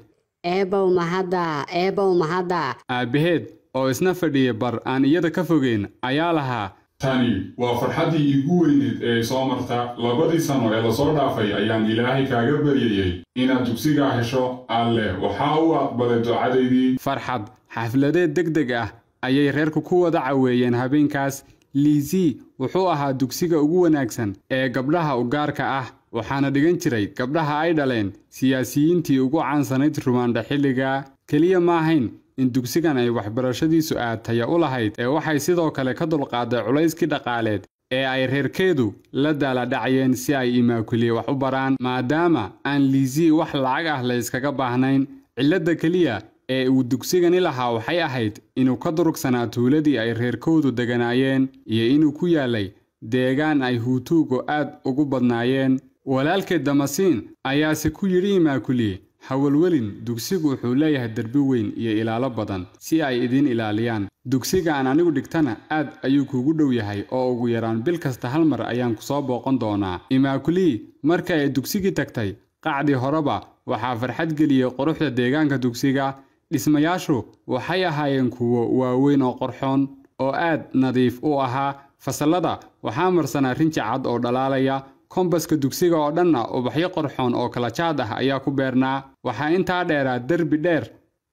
eebow mahadda eebow mahadda aabbaheed oo isna fadhiya bar aan iyada ka fogeyn ayaa lahaa tani waa farxaddii iigu weyneyd ee soo marta labadii sano ee lasoo dhaafay ayaan ilaahay kaaga baryayey inaad dugsigaa hesho alle waxaa u aqbalay ducadaydii farxad xafladeed deg deg ah ayay reerku ku wada caweeyeen habeenkaas liizii wuxuu ahaa dugsiga ugu wanaagsan ee gabdhaha ugaarka ah waxaana dhigan jiray gabdhaha ay dhaleen siyaasiyiintii ugu caansanayd rumaandha xilligaa keliya ma ahayn in dugsigan ay waxbarashadiisu aad taya u lahayd ee waxay sidoo kale ka dulqaaday culayskii dhaqaaleed ee ay reerkeedu la daaladhacayeen si ay imaakuliye wax u baraan maadaama aan liisii wax lacag ah layskaga baahnayn cilladda keliya ee uu dugsigani lahaa waxay ahayd inuu ka durugsanaa tuuladii ay reerkoodu deganaayeen iyo inuu ku yaallay deegaan ay huutuugu aad ugu badnaayeen walaalkeed damasiin ayaase ku yidhi imaakuliye hawalwelin dugsigu wuxuu leeyahay derbi weyn iyo ilaalo badan si ay idiin ilaaliyaan dugsiga aan anigu dhigtana aad ayuu kuugu dhow yahay oo ugu yaraan bil kasta hal mar ayaan ku soo booqan doonaa imaakulii marka ay dugsigii tagtay qacdii horeba waxaa farxad geliyey quruxda deegaanka dugsiga dhismayaashu waxay ahaayeen kuwo waaweyn oo qorxoon oo aad nadiif u ahaa fasallada waxaa marsanaa rinji cad oo dhalaalaya kombaska dugsiga oo dhanna ubaxyo qorxoon oo kala jaad ah ayaa ku beernaa waxaa intaa dheeraa derbi dheer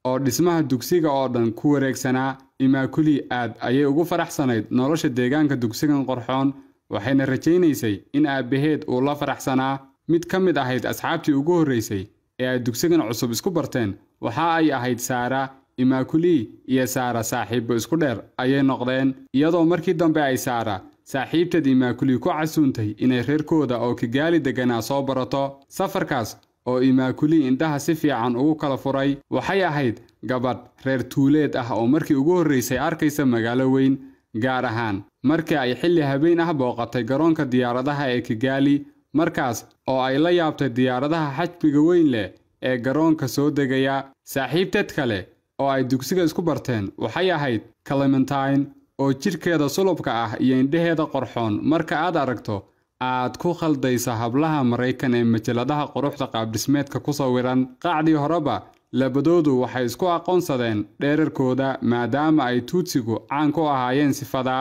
oo dhismaha dugsiga oo dhan ku wareegsanaa imaakuli aad ayay ugu faraxsanayd nolosha deegaanka dugsigan qorxoon waxayna rajaynaysay in aabbaheed uu la faraxsanaa mid ka mid ahayd asxaabtii ugu horraysay ee ay dugsigan cusub isku barteen waxa ay ahayd saara imaakulii iyo saara saaxiibbo isku dheer ayay noqdeen iyadoo markii dambe ay saara saaxiibtadii imaakuli ku casuuntay inay reerkooda oo kigaali degganaa soo barato safarkaas oo imaakulii indhaha si fiican ugu kala furay waxay ahayd gabadh reer tuuleed ah oo markii ugu horraysay arkaysa magaalo weyn gaar ahaan markii ay xilli habeen ah booqatay garoonka diyaaradaha ee kigaali markaas oo ay la yaabtay diyaaradaha xajmiga weyn leh ee garoonka soo degaya saaxiibteed kale oo ay dugsiga isku barteen waxay ahayd clementine oo jidhkeeda sulubka ah iyo indhaheeda qorxoon marka aad aragto aad ku khaldaysa hablaha maraykan ee majaladaha quruxda qaabdhismeedka ku sawiran qacdii horeba labadoodu waxay isku aqoonsadeen dheerarkooda maadaama ay tuudsigu caan ku ahaayeen sifada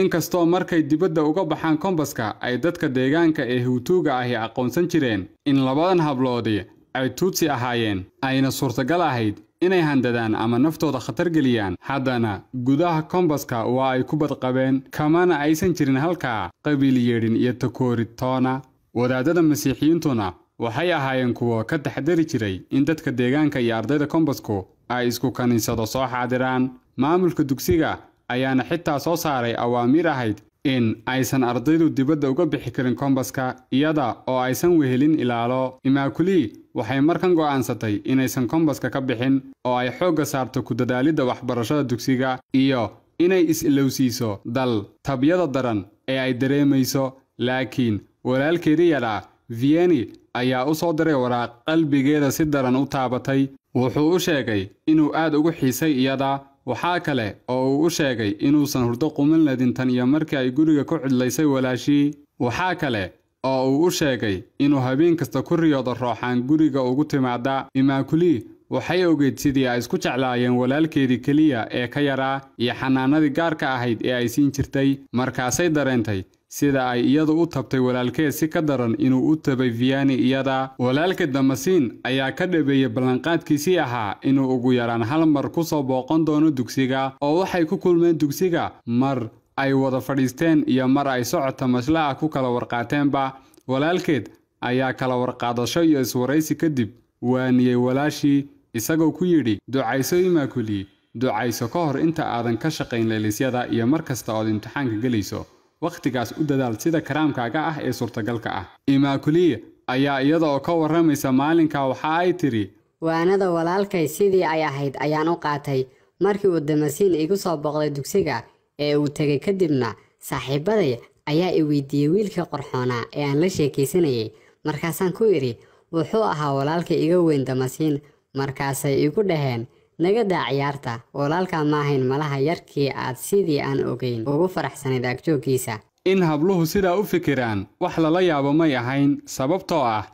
inkastoo markay dibadda uga baxaan kombaska ay dadka deegaanka ee huutuuga ahi aqoonsan jireen in labadan habloodi ay tuudsi ahaayeen ayna suurtagal ahayd inay handadaan ama naftooda khatar geliyaan haddana gudaha kombaska waa ay ku badqabeen kamana aysan jirin halkaa qabiil yeedhin iyo takooritoona wadaaddada masiixiyiintuna waxay ahaayeen kuwo ka taxdari jiray in dadka deegaanka iyo ardayda kombasku ay isku kaniisado soo xaadiraan maamulka dugsiga ayaana xitaa soo saaray awaamiir ahayd in aysan ardaydu dibadda uga bixi karin kombaska iyada oo aysan wehelin ilaalo imaakuli waxay markan go'aansatay inaysan kombaska ka bixin oo ay xoogga saarto ku dadaalidda waxbarashada dugsiga iyo inay is-ilowsiiso dal tabyada daran ee ay dareemayso laakiin walaalkeedii yadhaa viyeni ayaa u soo diray waraaq qalbigeeda si daran u taabatay wuxuu u sheegay inuu aad ugu xiisay iyada waxaa kale oo uu u sheegay inuusan hurdo qumin ledin tan iyo markii ay guriga ku cidlaysay walaashii waxaa kale oo uu u sheegay inuu habeen kasta ku riyoodo rooxaan guriga ugu timaada imaakuli waxay ogeyd sidii ay isku jeclaayeen walaalkeedii keliya ee ka yaraa iyo xanaanadii gaarka ahayd ee ay siin jirtay markaasay dareentay sida ay iyadu u tabtay walaalkeed si ka daran inuu u tabay viani iyada walaalka damasiin ayaa ka dhabeeyey ballanqaadkiisii ahaa inuu ugu yaraan hal mar ku soo booqan doono dugsiga oo waxay ku kulmeen dugsiga mar ay wada fadhiisteen iyo mar ay socota tamashle ku kala warqaateenba walaalkeed ayaa kala warqaadasho iyo iswaraysi kadib waaniyey walaashii isagoo ku yidhi ducayso imaakuli ducayso ka hor inta aadan ka shaqayn leelisyada iyo mar kasta ood imtixaanka gelayso wakhtigaas u dadaal sida karaamkaaga ah ee suurtagalka ah imaakuliya ayaa iyada oo ka warramaysa maalinka waxa ay tidhi waanada walaalkay sidii ay ahayd ayaan u qaatay markii uu damasiin igu soo boqday dugsiga ee uu tegay kadibna saaxiibaday ayaa i weydiiyey wiilkii qorxoonaa ee aan la sheekaysanayay markaasaan ku idhi wuxuu ahaa walaalka iga weyn damasiin markaasay igu dhaheen naga daa ciyaarta walaalkaa maahayn malaha yarkii aad sidii aan ogayn ugu faraxsanayd aagjoogiisa in habluhu sidaa u fikiraan wax lala yaabo may ahayn sababtoo ah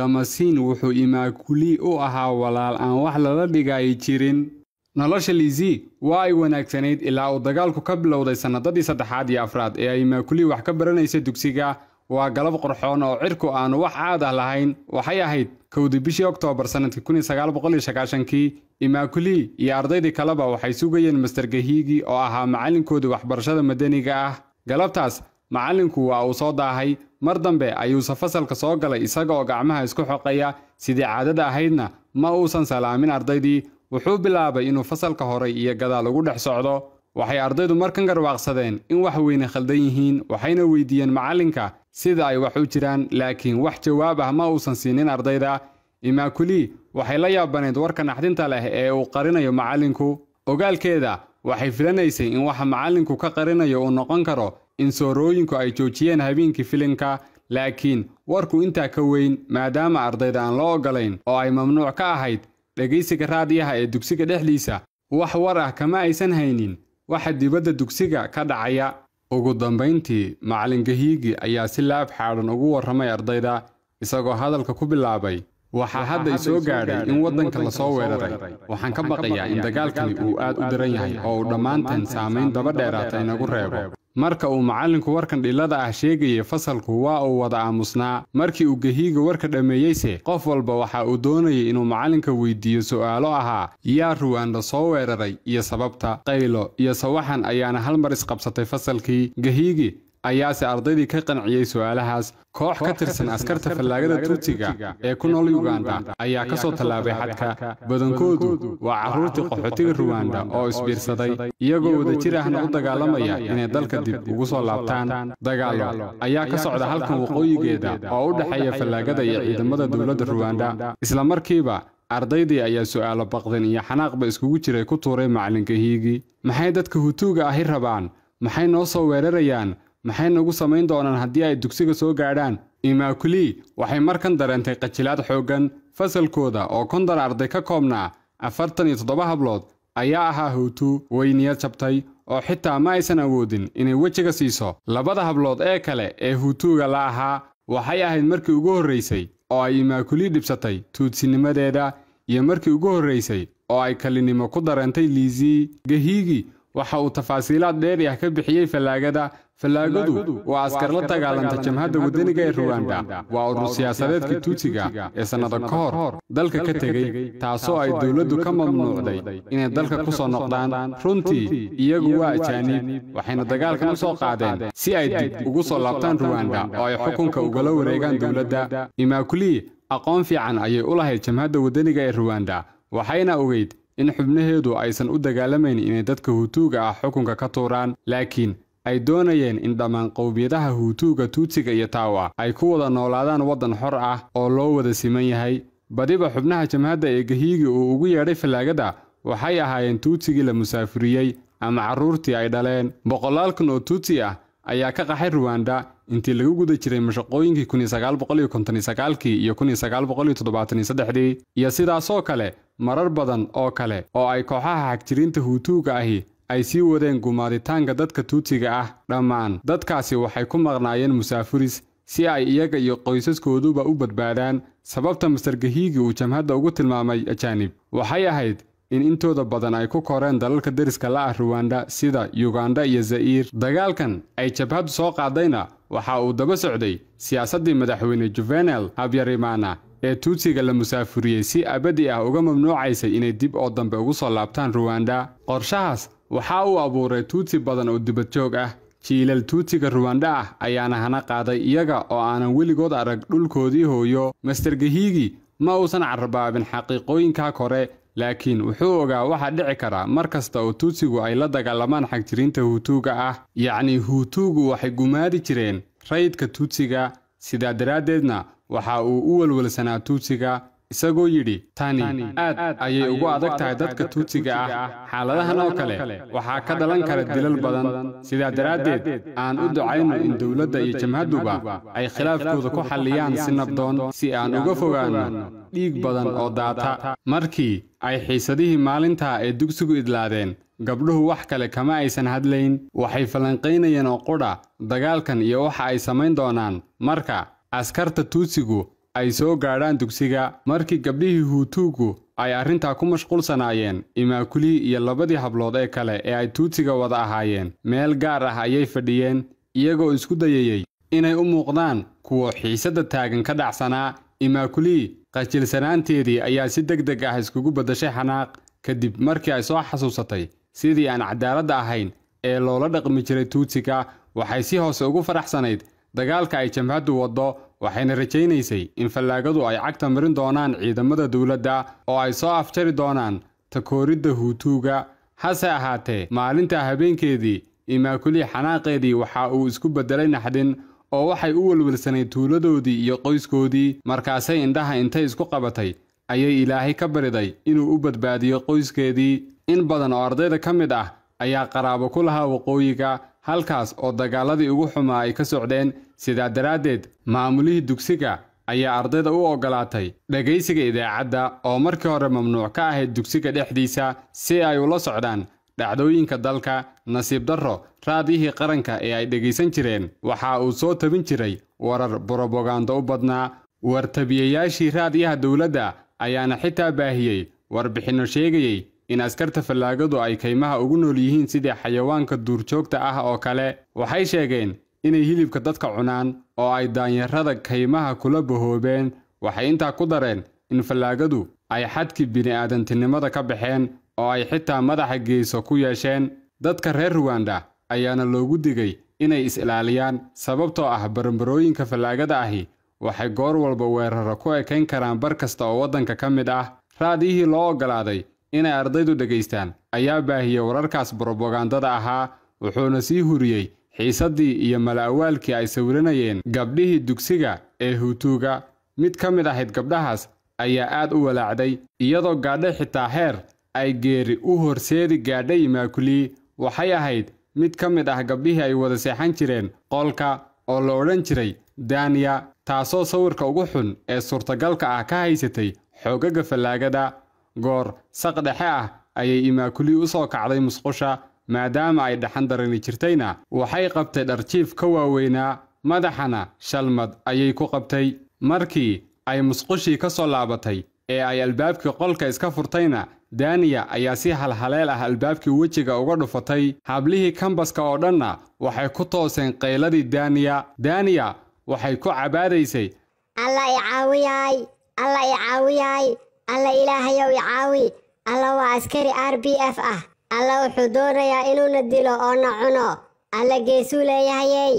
damasiin wuxuu imaakuli u ahaa walaal aan wax lala dhigaayi jirin nolosha liizi waa ay wanaagsanayd ilaa uu dagaalku ka bilowday sannadadii saddexaad iyo afraad ee ay imaakuli wax ka baranaysa dugsiga waa galab qorxoon oo cirku aanu wax caad ah lahayn waxay ahayd kowdii bishii oktoobar sannadkii kun iyo sagaal boqol iyo sagaashankii imaakuli iyo ardaydii kaleba waxay sugayeen master gahiigi oo ahaa macallinkoodii waxbarashada madaniga ah galabtaas macallinku waa uu soo daahay mar dambe ayuuse fasalka soo galay isaga oo gacmaha isku xoqaya sidii caadada ahaydna ma uusan salaamin ardaydii wuxuu bilaabay inuu fasalka horay iyo gadaal ugu dhex socdo waxay ardaydu markan garwaaqsadeen in wax weyne khaldan yihiin waxayna weydiiyeen macallinka sida ay wax u jiraan laakiin wax jawaab ah ma uusan siinin ardayda imaakuli waxay la yaabbaneed warka naxdinta leh ee uu qarinayo macallinku ogaalkeeda waxay filanaysay in waxa macallinku ka qarinayo uu noqon karo in soorooyinku ay joojiyeen habeenkii filimka laakiin warku intaa ka weyn maadaama ardayda aan loo oggolayn oo ay mamnuuc ka ahayd dhegaysiga raadiyaha ee dugsiga dhexdiisa wax war ah kama aysan haynin waxa dibadda dugsiga ka dhacaya ugu dambayntii macalingahiigi ayaa si laab xaadhan ugu warramay ardayda isagoo hadalka ku bilaabay waxaa hadday soo gaadhay in waddanka lasoo weeraray waxaan ka baqayaa in dagaalkani uu aad u daran yahay oo uu dhammaanteen saamayn daba dheeraata inagu reebo marka uu macallinku warkan dhillada ah sheegayay fasalku waa uu wada aamusnaa markii uu gehiiga warka dhammeeyeyse qof walba waxa uu doonayay inuu macallinka weydiiyo su'aalo ahaa yaa ruwaanda soo weeraray iyo sababta qaylo iyo sawaxan ayaana hal mar isqabsatay fasalkii gehiigi ayaase ardaydii ka qanciyey su'aalahaas koox ka tirsan askarta fallaagada tuutiga ee ku nool yuganda ayaa ka soo tallaabay xadka badankoodu waa carruurtii qaxootiga ruwanda oo isbiirsaday iyagoo wadajir ahna u dagaalamaya inay dalka dib ugu soo laabtaan dagaallo ayaa ka socda halkan waqooyigeeda oo u dhexeeya fallaagada iyo ciidamada dowladda ruwanda isla markiiba ardaydii ayaa su'aalo baqdin iyo xanaaqba iskugu jiray ku tuuray macalinka hiigi maxay dadka hutuuga ahi rabaan maxay noo soo weerarayaan maxay nagu samayn doonaan haddii ay dugsiga soo gaadhaan imaakuli waxay markan dareentay qajilaad xooggan fasalkooda oo kondan arday ka koobnaa afartan iyo toddoba hablood ayaa ahaa hawtu weyniyad jabtay oo xitaa ma aysan awoodin inay wejiga siiso labada hablood ee kale ee huutuuga la ahaa waxay ahayd markii ugu horraysay oo ay imaakuli dhibsatay tuudsinimadeeda iyo markii ugu horraysay oo ay kalinimo ku dareentay liizii gahiigi waxa uu tafaasiilaad dheeri ah ka bixiyey fallaagada fallaagadu oo askar la dagaalanta jamhadda waddaniga ee ruwanda waa urur siyaasadeedka tuutsiga ee sannada ka hor dalka ka tegey taasoo ay dawladdu ka mamnuucday inay dalka ku soo noqdaan runtii iyagu waa ajaaniib waxayna dagaalkan u soo qaadeen si ay dib ugu soo laabtaan ruwanda oo ay xukunka ugala wareegaan dowladda imaakulii aqoon fiican ayay u lahayd jamhadda waddaniga ee ruwanda waxayna ogeyd in xubnaheedu aysan u dagaalamayn inay dadka hutuuga ah xukunka ka tuuraan laakiin ay doonayeen in dhammaan qowmiyadaha huutuuga tuutsiga iyo taawa ay ku wada noolaadaan waddan xor ah oo loo wada siman yahay badiba xubnaha jamhadda ee gahiigi uu ugu yeedhay fallaagada waxay ahaayeen tuutsigii la musaafuriyey ama carruurtii ay dhaleen boqolaal oo tuutsi ah ayaa ka qaxay ruwanda intii lagu guda jiray mashaqooyinkii kii iyo iyo sidaasoo kale marar badan oo kale oo ay kooxaha xagjiriinta huutuuga ahi ay sii wadeen gumaaditaanka dadka tuutiga ah dhammaan dadkaasi waxay ku maqnaayeen musaafuris si ay iyaga iyo qoysaskooduba u badbaadaan sababta master gahiigi uu jamhadda ugu tilmaamay ajaanib waxay ahayd in intooda badan ay ku koreen dalalka deriska la ah ruwanda sida yuganda iyo za'iir dagaalkan ay jabhaddu soo qaadayna waxa uu daba socday siyaasaddii madaxweyne juvenal habyarimaana ee tuutsiga la musaafuriyey si abadi ah uga mamnuucaysay inay dib oo dambe ugu soo laabtaan ruwanda qorshahaas waxaa uu abuuray tuutsi badan oo dibadjoog ah jiilal tuutsiga ruwanda ah ayaana hana qaaday iyaga oo aanan weligood arag dhulkoodii hooyo master gahiigi ma uusan carrabaabin xaqiiqooyinkaa kore laakiin wuxuu ogaa waxaa dhici kara mar kasta oo tuutsigu ay la dagaalamaan xagjiriinta huutuuga ah yacnii huutuugu waxay gumaadi jireen rayidka tuutsiga sidaa daraaddeedna waxa uu u welwelsanaa tuusiga isagoo yidhi tani aad ayay ugu adag tahay dadka tuusiga ah, ah. xaaladahan oo kale waxaa ka dhalan kara dilal badan sidaa daraaddeed aan u ducayno in dowladda iyo jamhadduba ay khilaafkooda ku xalliyaan si nabdoon si aan uga fogaanno dhiig badan oo daata markii ay xiisadihii maalintaa ee dugsigu idlaadeen gabdhuhu wax kale kama aysan hadlayn waxay falanqaynayeen oo qudha dagaalkan iyo waxa ay samayn doonaan marka askarta tuusigu ay soo gaadhaan dugsiga markii gabdhihii huutuugu ay arrintaa ku mashquulsanaayeen imaakulii iyo labadii hablood ee kale ee ay tuusiga wada ahaayeen meel gaar ah ayay fadhiyeen iyagoo isku dayayey inay u muuqdaan kuwo xiisadda taagan ka dhacsanaa imaakuli qajilsanaanteedii ayaa si deg deg ah iskugu baddashay xanaaq kadib markii ay soo xasuusatay sidii aan cadaaladda ahayn ee loola dhaqmi jiray tuusiga waxay si hoose ugu faraxsanayd dagaalka ay jamhaddu waddo waxayna rajaynaysay in fallaagadu ay cagta marin doonaan ciidamada dowladda oo ay soo afjari doonaan takooridda huutuuga hase ahaatee maalinta habeenkeedii imaakuli xanaaqeedii waxa uu isku beddelay naxdin oo waxay u welwelsanayd tuuladoodii iyo qoyskoodii markaasay indhaha intay isku qabatay ayay ilaahay ka bariday inuu u badbaadiyo qoyskeedii in badan oo ardayda ka mid ah ayaa qaraabo ku lahaa waqooyiga halkaas oo dagaalladii ugu xumaa ay ka socdeen sidaa daraaddeed maamulihii dugsiga ayaa ardayda u oggolaatay dhegaysiga idaacadda oo markii hore mamnuuc ka ahayd dugsiga dhexdiisa si ay ula socdaan dhacdooyinka dalka nasiib darro raadiyihii qaranka ee ay dhegaysan jireen waxa uu soo tabin jiray warar borobagando u badnaa wartabiyayaashii raadiyaha dowladda ayaana xitaa baahiyey warbixinno sheegayey in askarta fallaagadu ay kaymaha ugu nool yihiin sidii xayawaanka duurjoogta ah oo kale waxay sheegeen inay hilibka dadka cunaan oo ay daanyarada kaymaha kula bahoobeen waxay intaa ku dareen in fallaagadu ay xadkii bini'aadantinimada ka baxeen oo ay xitaa madaxa geeso ku yeesheen dadka reer ruwanda ayaana loogu digay inay is-ilaaliyaan sababtoo ah barambarooyinka fallaagada ahi waxay goor walba weeraro ku ekayn karaan bar kasta oo waddanka ka mid ah raadiyihii loo oggolaaday inay ardaydu dhegaystaan ayaa baahiyey wararkaas brobogandada ahaa wuxuuna sii huriyey xiisaddii iyo mala awaalkii ay sawiranayeen gabdhihii dugsiga ee hutuuga mid ka mid ahayd gabdhahaas ayaa aad u walaacday iyadoo gaadhay xitaa heer ay geeri u horseedi gaadhay maakulii waxay ahayd mid ka mid ah gabdhihii ay wada seexan jireen qolka oo la odhan jiray daaniya taasoo sawirka ugu xun ee suurtagalka ah ka haysatay xoogagga fallaagada goor saq dhexe ah ayay imaakuli u soo kacday musqusha maadaama ay dhaxan darani jirtayna waxay qabtay dharjiif ka waaweynaa madaxana shalmad ayay ku qabtay markii ay musqushii ka soo laabatay ee ay albaabkii qolka iska furtayna daaniya ayaa si halhaleel ah albaabkii wejiga uga dhufatay hablihii kambaska oo dhanna waxay ku tooseen qayladii daaniya daaniya waxay ku cabaadaysay alla i caawiyay alla i caawiyay alla ilaahayow i caawi alla waa askari r b f ah alla wuxuu doonayaa inuuna dilo oo na cuno alla geesuu leeyahayey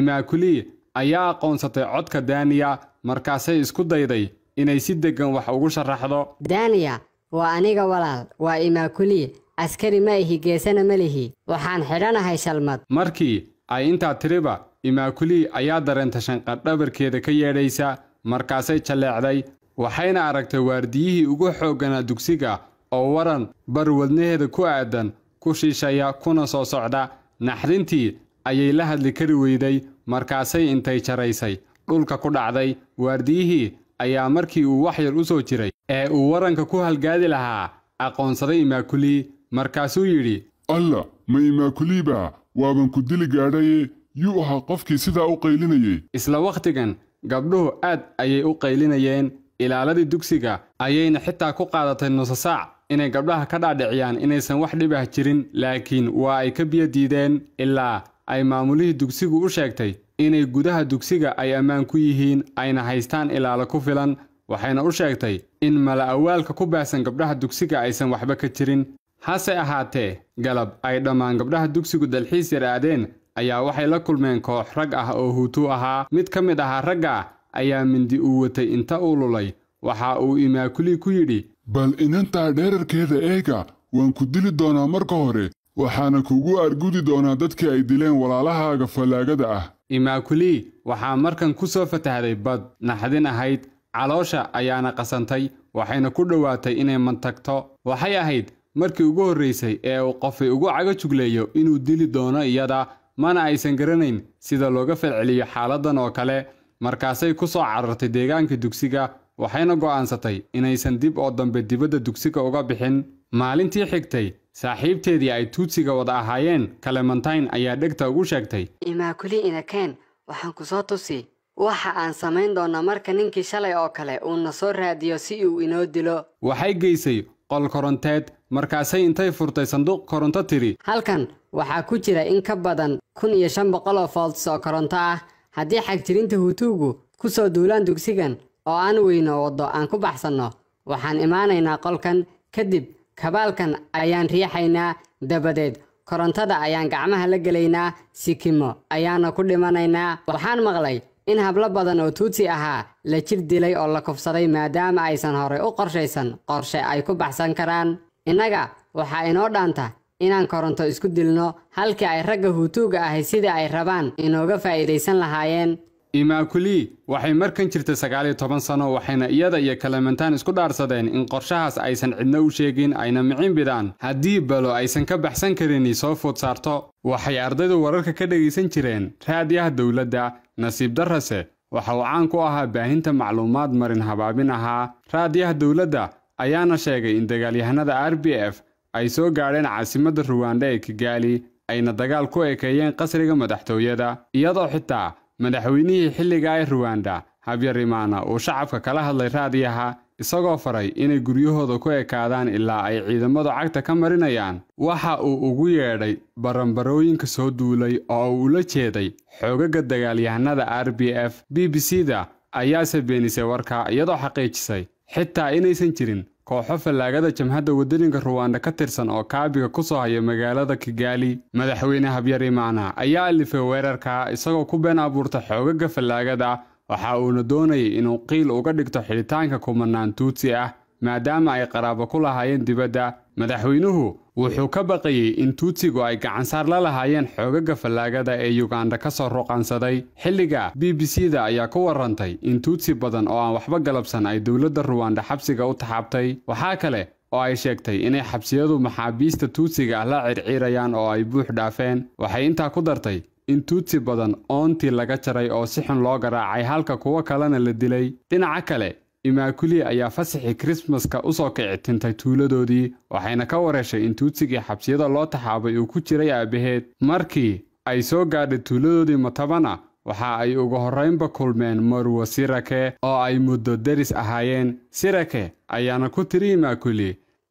imaakuli ayaa aqoonsatay codka daaniya markaasay isku dayday inay si deggan wax ugu sharaxdo daaniya waa aniga walaal waa imaakuli askari ma ihi geesana ma lihi waxaan xidhanahay shalmad markii ay intaa tiriba imaakulii ayaa dareentay shanqadhabarkeeda ka yeedhaysa markaasay jalleecday waxayna aragtay waardiyihii ugu xoogganaa dugsiga oo waran bar wadnaheeda ku aadan ku shiishaya kuna soo socda naxdintii ayay la hadli kari weyday markaasay intay jaraysay dhulka ku dhacday waardiyihii ayaa markii uu wax yar u soo jiray ee uu waranka ku halgaadi lahaa aqoonsaday imaakulii markaasuu yidhi alla ma imaakuliibaa waaban ku dili gaadhaye yuu ahaa qofkii sidaa u qaylinayay isla wakhtigan gabdhuhu aad ayay u qaylinayeen ilaaladii dugsiga ayayna xitaa ku qaadatay nusasaac inay gabdhaha ka dhaadhiciyaan inaysan wax dhibah jirin laakiin waa ay ka biyo diideen ilaa ay maamulihii dugsigu u sheegtay inay gudaha dugsiga ay ammaan ku yihiin ayna haystaan ilaalo ku filan waxayna u sheegtay in mala awaalka ku baahsan gabdhaha dugsiga aysan waxba ka jirin hase ahaatee galab ay dhammaan gabdhaha dugsigu dalxiis yaraadeen ayaa waxay la kulmeen koox rag ah oo huutu ahaa mid ka mid ahaa ragga ayaa mindi uu watay inta uu lulay waxa uu imaakuli ku yidhi bal inantaa dheerarkeeda eega waan ku dili doonaa marka hore waxaana kugu argudi doonaa dadkii ay dileen walaalahaaga fallaagada ah imaakuli waxaa markan ku soo fatahday bad naxdin ahayd caloosha ayaana qasantay waxayna ku dhowaatay inay mantagto waxay ahayd markii ugu horraysay ee uu qofay ugu caga jugleeyo inuu dili doono iyada mana aysan garanayn sida looga falceliyo xaaladdan oo kale markaasay ku soo carartay deegaanka dugsiga waxayna go'aansatay inaysan dib oo dambe dibadda dugsiga uga bixin maalintii xigtay saaxiibteedii ay tuudsiga wada ahaayeen kalemantayn ayaa dhegta ugu sheegtay imaakuli inakeen waxaan ku soo tusi waxa aan samayn doonnaa marka ninkii shalay oo kale uu na soo raadiyo si uu inoo dilo waxay geysay qol koronteed markaasay intay furtay sanduuq koronto tiri halkan waxaa ku jira in ka badan kun iyo shan boqol oo foolts oo koronto ah haddii xagtirinta hutuugu ku soo duulaan dugsigan oo aan weyno waddo aan ku baxsanno waxaan imaanaynaa qolkan kadib kabaalkan ayaan riixaynaa dabadeed korontada ayaan gacmaha la gelaynaa sikimo ayaana ku dhimanaynaa waxaan maqlay in hablo badan oo tuutsi ahaa la jir dilay oo la kufsaday maadaama aysan horey u qorshaysan qorshe ay ku baxsan karaan innaga waxaa inoo dhaanta inaan koronto isku dilno halkii ay ragga huutuuga ahay sidii ay rabaan inooga faa'iidaysan lahaayeen imaakuli waxay markan jirtay sagaal iyo toban sano waxayna iyada iyo kalementaan isku dhaarsadeen in qorshahaas aysan cidna u sheegin ayna micin bidaan haddii balo aysan ka baxsan karini soo food saarto waxay ardaydu wararka ka dhegaysan jireen raadi dowladda nasiib darrase waxa uu caan ku ahaa baahinta macluumaad marin habaabin ahaa raadiyaha dowladda ayaana sheegay in dagaalyahanada r b f ay soo gaadheen caasimadda ruwanda ee kigaali ayna dagaal ku ekeeyeen qasriga madaxtooyada iyadoo xitaa madaxweynihii xilliga ee ruwanda habyarimaana uu shacabka kala hadlay raadiyaha isagoo faray inay guryahooda ku ekaadaan ilaa ay ciidamadu cagta ka marinayaan waxa uu ugu yeedhay baranbarooyinka soo duulay oo uu ula jeeday xoogaga dagaalyahanada r b f b b c da ayaa beenisay warka iyadoo xaqiijisay xitaa inaysan jirin kooxo fallaagada jamhadda wadaninka ruwaanda ka tirsan oo kaabiga ku soo haya magaalada kigaali madaxweyne habyar imaana ayaa alifay weerarka isagoo ku been abuurta xoogaga fallaagada waxa uuna doonayay inuu qiil uga dhigto xidhitaanka kumanaan tuutsi ah maadaama ay qaraabo ku lahaayeen dibadda madaxweynuhu wuxuu ka baqayey in tuutsigu ay gacansaar la lahaayeen xoogaga fallaagada ee yuganda ka soo ruqansaday xilliga b b c da ayaa ku warrantay in tuutsi badan oo aan waxba galabsan ay dowladda ruwanda xabsiga u taxaabtay waxaa kale oo ay sheegtay inay xabsiyadu maxaabiista tuutsiga ah la circiirayaan oo ay buux dhaafeen waxay intaa ku dartay in tuutsi badan oontii laga jaray oo si xun loo garaacay halka kuwo kalena la dilay dhinaca kale imaakuli ayaa fasaxii krismaska soo kici tintay tuuladoodii waxayna ka wareeshay in tuutsigii xabsiyada loo taxaabay uu ku jiray aabbaheed markii ay soo gaadhay tuuladoodii matabana waxa ay ugu horraynba kulmeen marwa sirake oo ay muddo deris ahaayeen sirake ayaana ku tiri imaakuli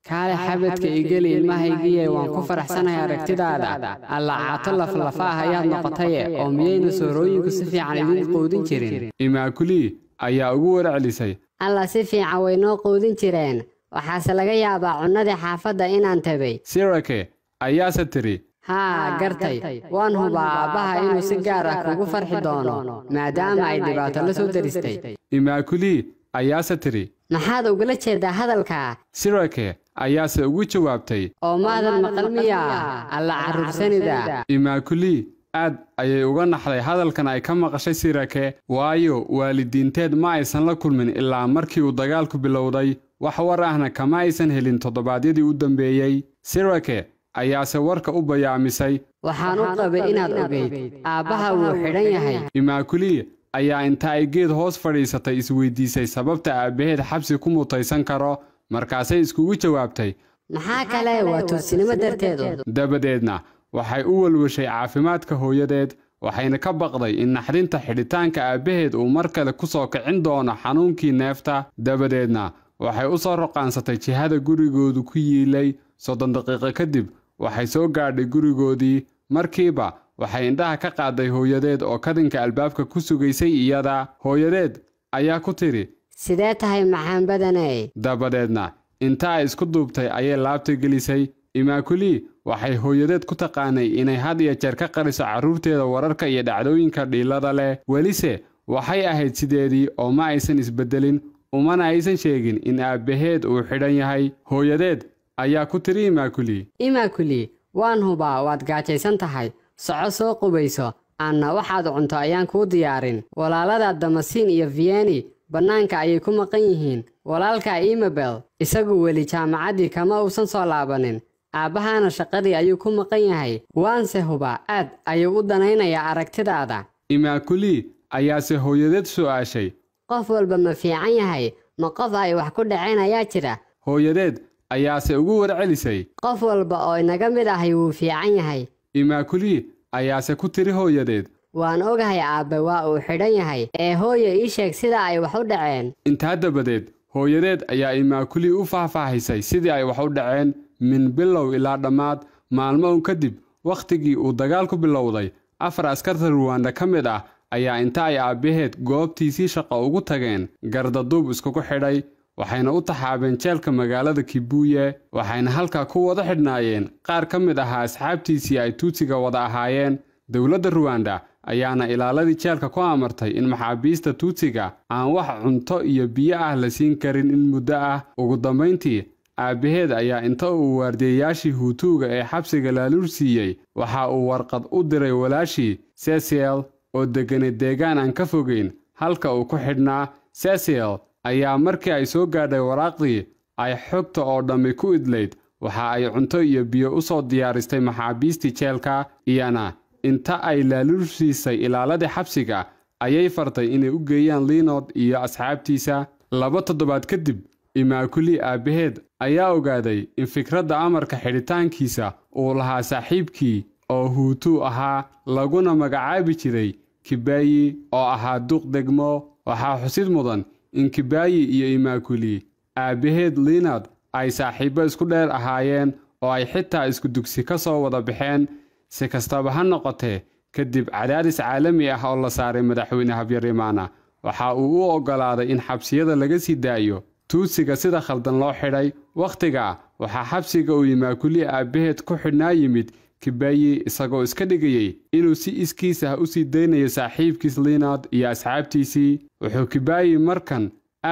kaale xabadka igeli ilmahaygiiye waan ku faraxsanahay aragtidaada allacaato laflafa ah ayaad noqotaye oo miyayna soorooyinku si fiican idin quudin jirin imaakuli ayaa ugu waraclisay allah si fiican waynoo quudin jireen waxaase laga yaabaa cunnadii xaafadda inaan tabay sirake ayaase tidhi haa gartay waan hubaa aabbaha inuu si gaar ah kugu farxi doono maadaama ay dhibaato la soo daristay imaakulii ayaase tidhi maxaad ugula jeedaa hadalkaa sirake ayaase ugu jawaabtay oo maadan maqal miyaa alla carruursanida imaakulii aad ayay uga naxday hadalkan ay ka maqashay sirake waayo waalidiinteed ma aysan la kulmin ilaa markii uu dagaalku bilowday wax war ahna kama aysan helin toddobaadyadii u dambeeyey sirake ayaase warka u bayaamisay waxaan u qabay inaad ogeyd aabbaha wuu xidhan yahay imaakuliye ayaa inta ay geed hoos fadhiisatay isweydiisay sababta aabbaheed xabsi ku mutaysan karo markaasay iskugu jawaabtay maxaa kale waa tuursinimo darteedu dabadeedna waxay u walwashay caafimaadka hooyadeed waxayna ka baqday in naxdinta xidhitaanka aabbaheed uu mar kale ku soo kicin doono xanuunkii neefta dabadeedna waxay u soo roqaansatay jihada gurigoodu ku yiilay soddon daqiiqo kadib waxay soo gaadhay gurigoodii markiiba waxay indhaha ka qaaday hooyadeed oo kadinka albaabka ku sugaysay iyada hooyadeed ayaa ku tidhi sidee tahay maxaan badanay dabadeedna intaa isku duubtay ayay laabta gelisay imaakuli waxay hooyadeed ku taqaanay inay had iyo jeer ka qariso carruurteeda wararka iyo dhacdooyinka dhiilada leh welise waxay ahayd sideedii oo ma aysan isbeddelin umana aysan sheegin in aabbaheed uu xidhan yahay hooyadeed ayaa ku tiri imaakuli imaakuli waan hubaa waad gaajaysan tahay soco soo qubayso aanna waxaad cunto ayaan kuu diyaarin walaaladaad damasiin iyo vieni bannaanka ayay ku maqan yihiin walaalka imabel isagu weli jaamacaddii kama uusan soo laabanin aabbahaana shaqadii ayuu ku maqan yahay waanse hubaa aad ayuu u danaynayaa aragtidaada imaakuli ayaase hooyadeed su'aashay qof walba ma fiican yahay ma qof ay wax ku dhaceen ayaa jira hooyadeed ayaase ugu warcelisay qof walba oo inaga mid ahay wuu fiican yahay imaakuli ayaase ku tiri hooyadeed waan ogahay aabbe waa uu xidhan yahay ee hooye ii sheeg sida ay wax u dhaceen intaa dabadeed hooyadeed ayaa imaakuli u faahfaahisay sidii ay wax u dhaceen min bilow ilaa dhammaad maalmo un kadib wakhtigii uu dagaalku bilowday afar askarta ruwanda ka mid ah ayaa inta ay aabbaheed goobtiisii shaqo ugu tageen gardaduub iskugu xidhay waxayna u taxaabeen jeelka magaalada kibuuye waxayna halkaa ku wada xidhnaayeen qaar ka mid ahaa asxaabtiisii ay tuutsiga wada ahaayeen dowladda ruwanda ayaana ilaaladii jeelka ku amartay in maxaabiista tuutsiga aan wax cunto iyo biyo ah la siin karin in muddo ah ugu dambayntii aabbaheed ayaa inta uu waardiyayaashii huutuuga ee xabsiga laaluur siiyey waxa uu warqad u diray walaashii sesiel oo deggana deegaan aan ka fogeyn halka uu ku xidhnaa sesiel ayaa markii ay soo gaadhay waraaqdii ay xogta oo dhammi ku idlayd waxa ay cunto iyo biyo u soo diyaaristay maxaabiistii jeelka iyana inta ay laaluur siisay ilaaladii xabsiga ayay fartay inay u geeyaan liinod iyo asxaabtiisa laba toddobaad kadib imaakuli aabbaheed ayaa ogaaday in fikradda amarka xidhitaankiisa uu lahaa saaxiibkii oo huutuu ahaa laguna magacaabi jiray kibaayi oo ahaa duq degmo waxaa xusid mudan in kibaayi iyo imaakuli aabbaheed liinad ay saaxiibbo isku dheer ahaayeen oo ay xitaa isku dugsi ka soo wada baxeen si kastaba ha noqotee kadib cadaadis caalami ah oo la saaray madaxweyne habyarimaana waxa uu u oggolaaday in xabsiyada laga sii daayo tuusiga sida khaldan loo xidhay wakhtiga waxaa xabsiga uu yimaakuliya aabbaheed ku xidhnaa yimid kibeyi isagoo iska dhigayey inuu si iskiis ah u sii daynayo saaxiibkiis liinod iyo asxaabtiisii wuxuu kibeyi markan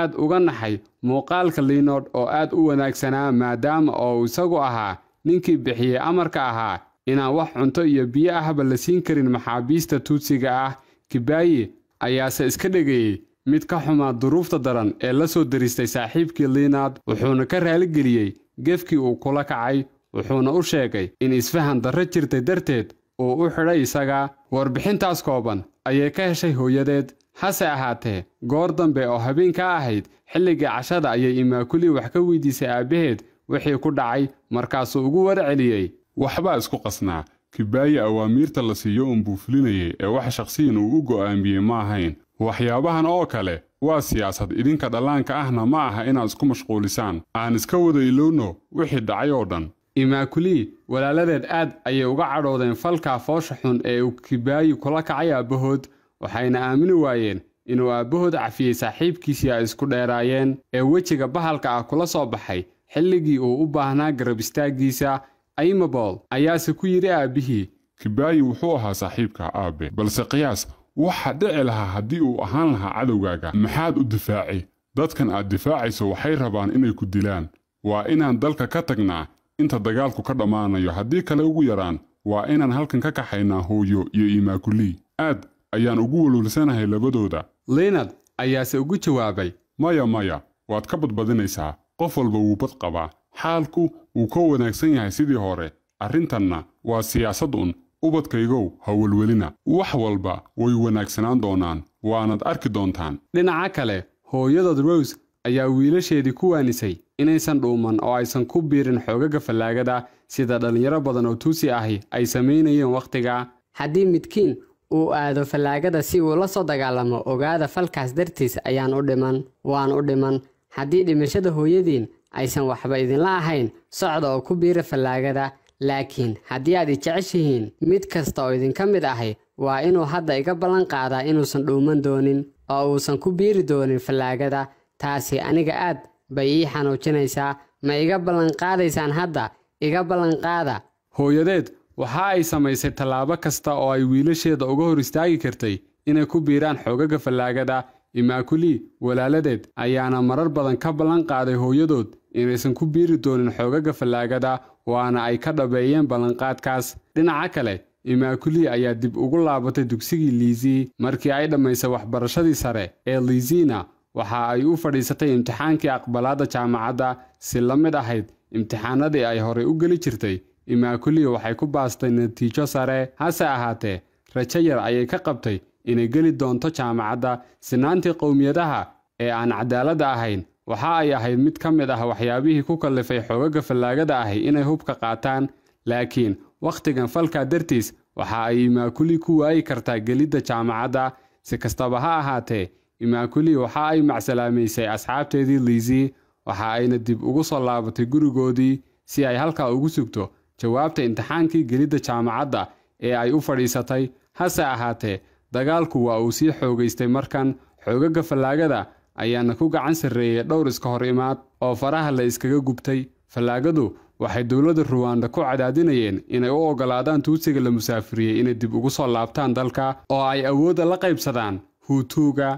aad uga naxay muuqaalka liinod oo aad u wanaagsanaa maadaama oo isagu ahaa ninkii bixiyey amarka ahaa inaan wax cunto iyo biyo ahba la siin karin maxaabiista tuudsiga ah kibeyi ayaase iska dhegayey mid ka xumaa duruufta daran ee la soo deristay saaxiibkii liinaad wuxuuna ka raaligeliyey gefkii uu kula kacay wuxuuna u sheegay in isfahan darro jirtay darteed uu u xidhay isagaa warbixintaas kooban ayay ka heshay hooyadeed hase ahaatee goor dambe oo habeenka ahayd xilligii cashada ayay imaakulii wax ka weydiisay aabbaheed wixii ku dhacay markaasuu ugu warceliyey waxbaa isku qasnaa kibaaye awaamiirta la siiyo uun buu fulinayay ee wax shakhsiyan uu u go'aamiyey ma ahayn waxyaabahan oo kale waa siyaasad idinka dhallaanka ahna ma aha inaad isku mashquulisaan aan iska wada ilowno wixii dhacay oo dhan imaakulii walaaladeed aad ayay uga cadhoodeen falkaa foosha xun ee uu kibaayi kula kacay aabbahood waxayna aamini waayeen inuu aabbahood cafiyey saaxiibkiisii ay isku dheeraayeen ee wejiga bahalka ah kula soo baxay xilligii uu u baahnaa garab istaaggiisa aymabol ayaase ku yidhi aabbihii kibaayi wuxuu ahaa saaxiibka aabbe balse qiyaas waxaa dhici lahaa haddii uu ahaan lahaa cadowgaaga maxaad u difaaci dadkan aad difaacayso waxay rabaan inay ku dilaan waa inaan dalka ka tagnaa inta dagaalku ka dhammaanayo haddii kale ugu yaraan waa inaan halkan ka kaxaynaa hooyo iyo imaakulii aad ayaan ugu walwalsanahay labadooda linad ayaase ugu jawaabay maya maya waad ka badbadinaysaa qof walba wuu bad qabaa xaalku wuu ka wanaagsan yahay sidii hore arrintanna waa siyaasad un ubadkaygow ha welwelina wax walba way wanaagsanaan doonaan waanad arki doontaan dhinaca kale hooyadod rose ayaa wiilasheedii ku waanisay inaysan dhuuman oo aysan ku biirin xoogaga fallaagada sida dhallinyaro badan oo tuusi ahi ay samaynayeen wakhtiga haddii midkiin uu aado fallaagada si uu la soo dagaalamo ogaada falkaas dartiis ayaan u dhiman waan u dhiman haddii dhimashada hooyadiin aysan waxba idinla ahayn socda oo ku biira fallaagada laakiin haddii aad i jeceshihiin mid kasta oo idinka mid ahi waa inuu hadda iga ballan qaadaa inuusan dhuuman doonin oo uusan ku biiri doonin fallaagada taasi aniga aad bay ii xanuujinaysaa ma iga ballanqaadaysaan hadda iga ballanqaada hooyadeed waxa ay samaysay tallaabo kasta oo ay wiilasheeda uga hor istaagi kartay inay ku biiraan xoogaga fallaagada imaakuli walaaladeed ayaana marar badan ka ballan qaaday hooyadood inaysan ku biiri doonin xoogaga fallaagada waana ay ka dhabeeyeen ballanqaadkaas dhinaca kale imaakuli ayaa dib ugu laabatay dugsigii liizii markii ay dhammaysay waxbarashadii sare ee liizina waxa ay u fadhiisatay imtixaankii aqbalaadda jaamacadda si la mid ahayd imtixaanadii ay horey u geli jirtay imaakuliya waxay ku baastay natiijo sare hase ahaatee rajo yar ayay ka qabtay inay geli doonto jaamacadda sinaantii qowmiyadaha ee aan cadaaladda ahayn waxa ay ahayd mid ka mid ah waxyaabihii ku kallifay xoogaga fallaagada ahi inay hubka qaataan laakiin wakhtigan falkaa dartiis waxa ay imaakuli ku waayi kartaa gelidda jaamacadda si kastaba ha ahaatee imaakuli waxa ay macsalaamaysay asxaabteedii liisii waxa ayna dib ugu soo laabatay gurigoodii si ay halkaa ugu sugto jawaabta imtixaankii gelidda jaamacadda ee ay u fadhiisatay hase ahaatee dagaalku waa uu sii xoogaystay markan xoogagga fallaagada ayaana ku gacan sarreeyay dhowr iska hor imaad oo faraha la iskaga gubtay fallaagadu waxay dowladda ruwanda ku cadaadinayeen inay u ogolaadaan tuusiga la musaafiriyey inay dib ugu soo laabtaan dalka oo ay awoodda la qaybsadaan huutuuga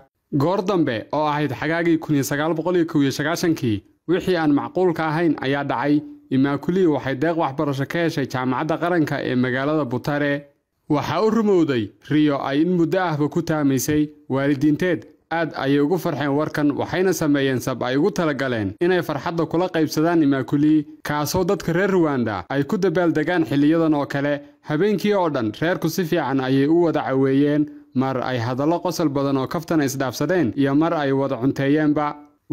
goor dambe oo ahayd xagaagii kunsaaaqoqoyoshagaashankii wixii aan macquulka ahayn ayaa dhacay imaakulii waxay deeq waxbarasho ka heshay jaamacadda qaranka ee magaalada butare waxaa u rumowday riyo ay in muddo ahba ku taamaysay waalidiinteed aad ayay ugu farxeen warkan waxayna sameeyeen sab ay ugu tala galeen inay farxadda kula qaybsadaan imaakuli kaasoo dadka reer ruwanda ay ku dabaal degaan xilliyadan oo kale habeenkii oo dhan reerku si fiican ayay u wada caweeyeen mar ay hadallo qosol badan oo kaftana isdhaafsadeen iyo mar ay wada cunteeyeenba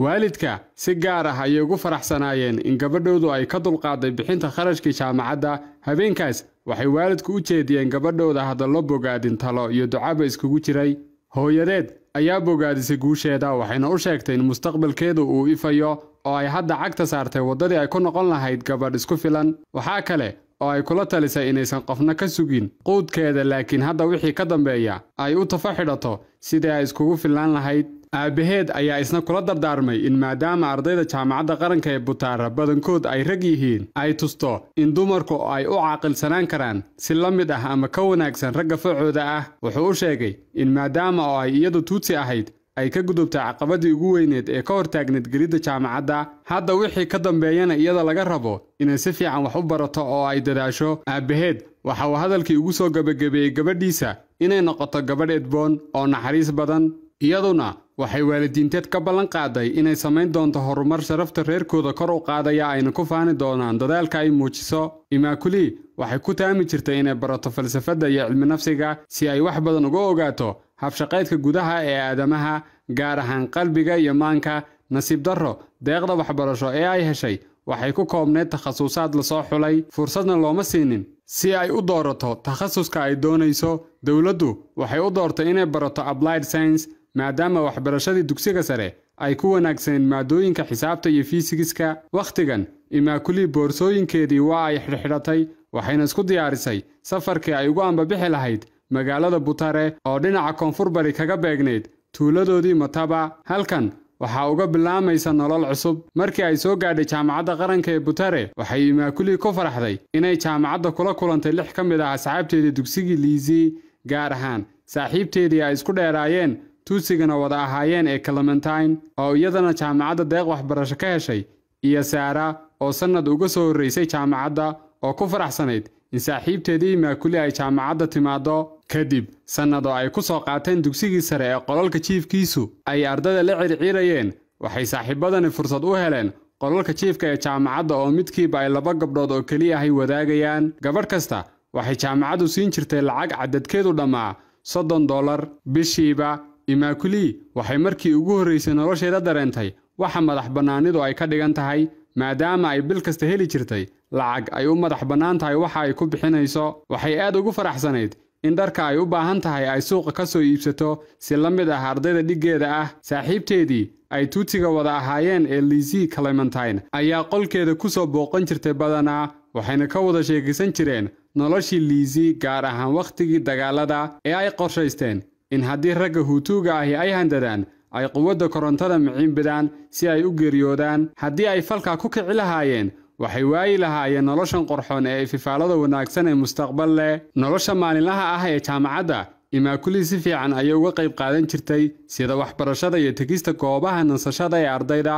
waalidka si gaar ah ayay ugu faraxsanaayeen in gabadhoodu ay ka dulqaaday bixinta kharashkii jaamacadda habeenkaas waxay waalidku u jeediyeen gabadhooda hadallo bogaadin talo iyo ducaba iskugu jiray hooyadeed ayaa bogaadisay guusheeda waxayna u sheegtay in mustaqbalkeedu uu ifayo oo ay hadda cagta saartay waddadii ay ku noqon lahayd gabadh isku filan waxaa kale oo ay kula talisay inaysan qofna ka sugin quudkeeda laakiin hadda wixii ka dambeeya ay u tafaxidhato sidii ay iskugu fillaan lahayd aabbaheed ayaa isna kula dardaarmay in maadaama ardayda jaamacadda qaranka ee butaara badankood ay rag yihiin ay tusto in dumarku ay u caaqilsanaan karaan si la mid ah ama ka wanaagsan ragga facooda ah wuxuu u sheegay in maadaama oo ay iyadu tuutsi ahayd ay ka gudubtay caqabaddii ugu weyneed ee ka hortaagnayd gelidda jaamacadda hadda wixii ka dambeeyana iyada laga rabo inay si fiican wax u barato oo ay dadaasho aabbaheed waxa uu hadalkii ugu soo gabagabeeyey gabadhiisa inay noqoto gabadh edboon oo naxariis badan iyaduna waxay waalidiinteed ka ballan qaaday inay samayn doonto horumar sharafta reerkooda kor u qaadaya ayna ku faani doonaan dadaalka ay muujiso imaakuli waxay ku taami jirtay inay barato falsafadda iyo cilminafsiga si ay wax badan uga ogaato habshaqaydka gudaha ee aadamaha gaar ahaan qalbiga iyo maanka nasiib darro deeqda waxbarasho ee ay heshay waxay ku koobneed takhasuusaad lasoo xulay fursadna looma siinin si ay u doorato takhasuska ay doonayso dowladdu waxay u doortay inay barato applied science maadaama waxbarashadii dugsiga sare ay ku wanaagsaneen maadooyinka xisaabta iyo fiisigiska wakhtigan imaakulii boorsooyinkeedii waa ay xidhxidhatay waxayna isku diyaarisay safarkii ay ugu ambabixi lahayd magaalada butare oo dhinaca koonfur bari kaga beegnayd tuuladoodii mataba halkan waxaa uga bilaamaysa nolol cusub markii ay soo gaadhay jaamacadda qaranka ee butare waxay imaakulii ku faraxday inay jaamacadda kula kulantay lix ka mid ah asxaabteedii dugsigii liizii gaar ahaan saaxiibteedii ay isku dheeraayeen tuusigana wada ahaayeen ee clementine oo iyadana jaamacadda deeq waxbarasho ka heshay iyo saara oo sannad uga soo horraysay jaamacadda oo ku faraxsanayd in saaxiibteedii maakuli ay jaamacadda timaaddo kadib sannad oo ay ku soo qaateen dugsigii sare ee qolalka jiifkiisu ay ardada la circiirayeen waxay saaxiibadani fursad u heleen qolalka jiifka ee jaamacadda oo midkiiba ay laba gabdhood oo keliya ahay wadaagayaan gabadh kasta waxay jaamacaddu siin jirtay lacag cadadkeedu dhammaa soddon doollar bishiiba imaakulii waxay markii ugu horraysay nolosheeda dareentay waxa madax bannaanidu ay ka dhigan tahay maadaama ay bil kasta heli jirtay lacag ay u madax bannaan tahay waxa ay ku bixinayso waxay aad ugu faraxsanayd in dharka ay u baahan tahay ay suuqa ka soo iibsato si la mid ah ardayda dhiggeeda ah saaxiibteedii ay tuutiga wada ahaayeen ee liisii clementine ayaa qolkeeda ku soo booqan jirtay badanaa waxayna ka wada sheekaysan jireen noloshii liisii gaar ahaan wakhtigii dagaalada ee ay qorshaysteen in haddii ragga huutuuga ahi ay handadaan ay quwadda korontada miciinbidaan si ay u geeriyoodaan haddii ay falkaa ku kici lahaayeen waxay waayi lahaayeen noloshan qorxoon ee ififaallada wanaagsan ee mustaqbal leh nolosha maalinlaha ah ee jaamacadda imaakulii si fiican ayay uga qayb qaadan jirtay sida waxbarashada iyo tegista goobaha nasashada ee ardayda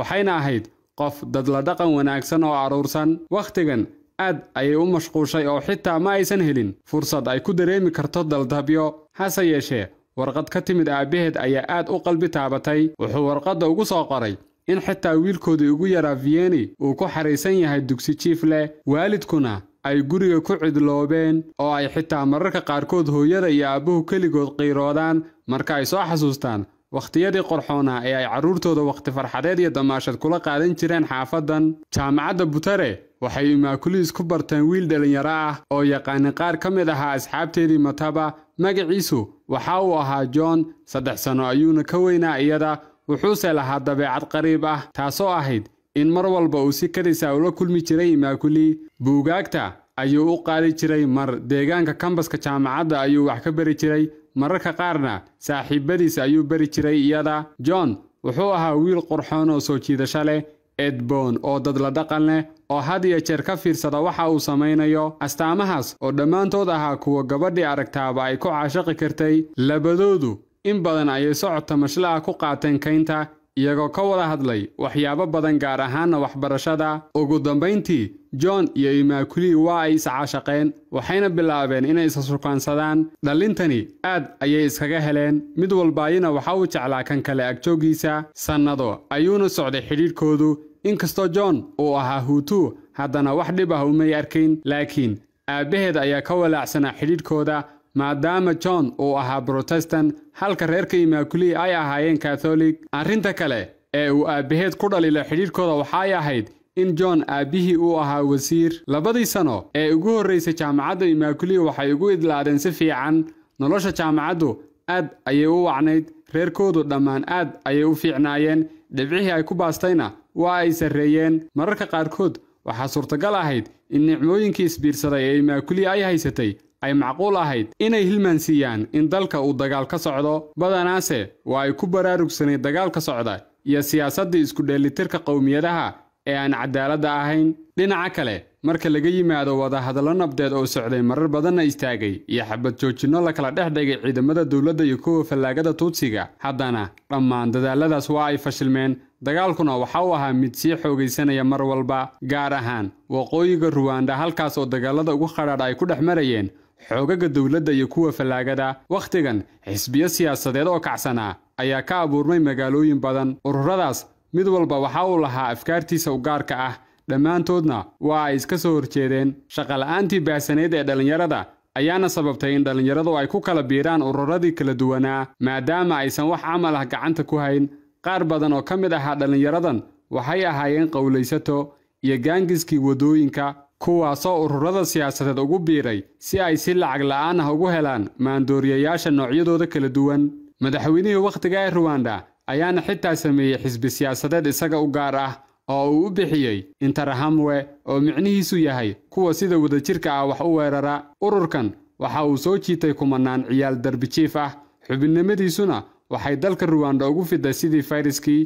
waxayna ahayd qof dadla dhaqan wanaagsan oo aruursan wakhtigan aad ayay u mashquushay oo xitaa ma aysan helin fursad ay ku dareemi karto daldabyo hase yeeshee warqad ka timid aabbaheed ayaa aad u qalbi taabatay wuxuu warqadda ugu soo qoray in xitaa wiilkoodii ugu yaraa vieni uu ku xariisan yahay dugsi jiif leh waalidkuna ay guriga ku cidloobeen oo ay xitaa mararka qaarkood hooyada iyo aabbuhu keligood qiiroodaan marka ay soo xasuustaan wakhtiyadii qorxoonaa ah ee ay carruurtooda wakhti farxadeed iyo damaashad kula qaadan jireen xaafaddan jaamacadda butare waxay imaakuliis ku barteen wiil dhallinyaro ah oo yaqaani qaar ka mid ahaa asxaabteedii mataba magiciisu waxa uu ahaa john saddex sanno ayuuna ka weynaa iyada wuxuuse lahaa dabeecad qariib ah taasoo ahayd in mar walba uu si kadisaa ah ula kulmi jiray imaakuli buugaagta ayuu u qaadi jiray mar deegaanka kambaska jaamacadda ayuu wax ka bari jiray mararka qaarna saaxiibadiis ayuu beri jiray iyada john wuxuu ahaa wiil qurxoon oo soo jiidasho leh edboon oo dad la dhaqan leh oo had iyo jeer ka fiirsada waxa uu samaynayo astaamahaas oo dhammaantood ahaa kuwa gabadhii aragtaaba ay ku caashaqi kartay labadoodu in badan ayay socodta mashlaha ah ku qaateen kaynta iyagoo ka wada hadlay waxyaabo badan gaar ahaanna waxbarashada ugu dambayntii john iyo imaakuli waa ay iscaashaqeen waxayna bilaabeen inay isasukaansadaan dhallintani aad ayay iskaga heleen mid walbaayina waxa uu jeclaa kan kale agjoogiisa sannado ayuuna socday xidhiidhkoodu inkastoo john uu ahaa huutu haddana wax dhib ah umay arkayn laakiin aabbaheed ayaa ka walaacsanaa xidhiidhkooda maadaama john uu ahaa brotestan halka reerka imaakulihi ay ahaayeen katholig arrinta kale ee uu aabbaheed ku dhalila xidhiidhkooda waxa ay ahayd in john aabbihii uu ahaa wasiir labadii sano ee ugu horraysay jaamacadda imaakulihi waxay ugu idlaadeen si fiican nolosha jaamacaddu aad ayay u wacnayd reerkoodu dhammaan aad ayay u fiicnaayeen dhibcihii ay ku baastayna waa ay sarreeyeen mararka qaarkood waxaa suurtagal ahayd in nicmooyinkii isbiirsaday ee imaakulihi ay haysatay ay macquul ahayd inay hilmaansiiyaan in dalka uu dagaal ka socdo badanaase waa ay ku baraarugsanayd dagaalka socda iyo siyaasadda dheelitirka qowmiyadaha ee aan cadaaladda ahayn dhinaca kale marka laga yimaado wadahadallo nabdeed oo socday marar badanna istaagay iyo xabad joojinno lakala dhex dhigay ciidamada dowladda iyo kuwa fallaagada tuudsiga haddana dhammaan dadaalladaas waa ay fashilmeen dagaalkuna waxa uu ahaa mid sii xoogaysanaya mar walba gaar ahaan waqooyiga ruwanda halkaas oo dagaalada ugu qadhaadha ay ku dhex marayeen xoogaga dowladda iyo kuwa fallaagada wakhtigan xisbiyo siyaasadeed oo kacsanaa ayaa ka abuurmay magaalooyin badan ururadaas mid walba waxa uu lahaa afkaartiisa u gaarka ah dhammaantoodna waa ay iska soo horjeedeen shaqala'aantii baahsaneyd ee dhallinyarada ayaana sababtay in dhallinyaradu ay ku kala biiraan ururadii kala duwanaa maadaama aysan wax camal ah gacanta ku hayn qaar badan oo ka mid ahaa dhallinyaradan waxay ahaayeen qawlaysato iyo gaangiskii wadooyinka kuwaasoo ururada siyaasadeed ugu biiray si ay si lacag la'aan ah ugu helaan maandooriyayaasha noocyadooda kala duwan madaxweynihii wakhtiga ee ruwanda ayaana xitaa sameeyey xisbi siyaasadeed isaga u gaar ah oo uu u bixiyey interahamwe oo micnihiisu yahay kuwa sida wadajirka ah wax u weerara ururkan waxa uu soo jiitay kumanaan ciyaal darbi ah xubinnimadiisuna waxay dalka ruwanda ugu fiday sidii fayraskii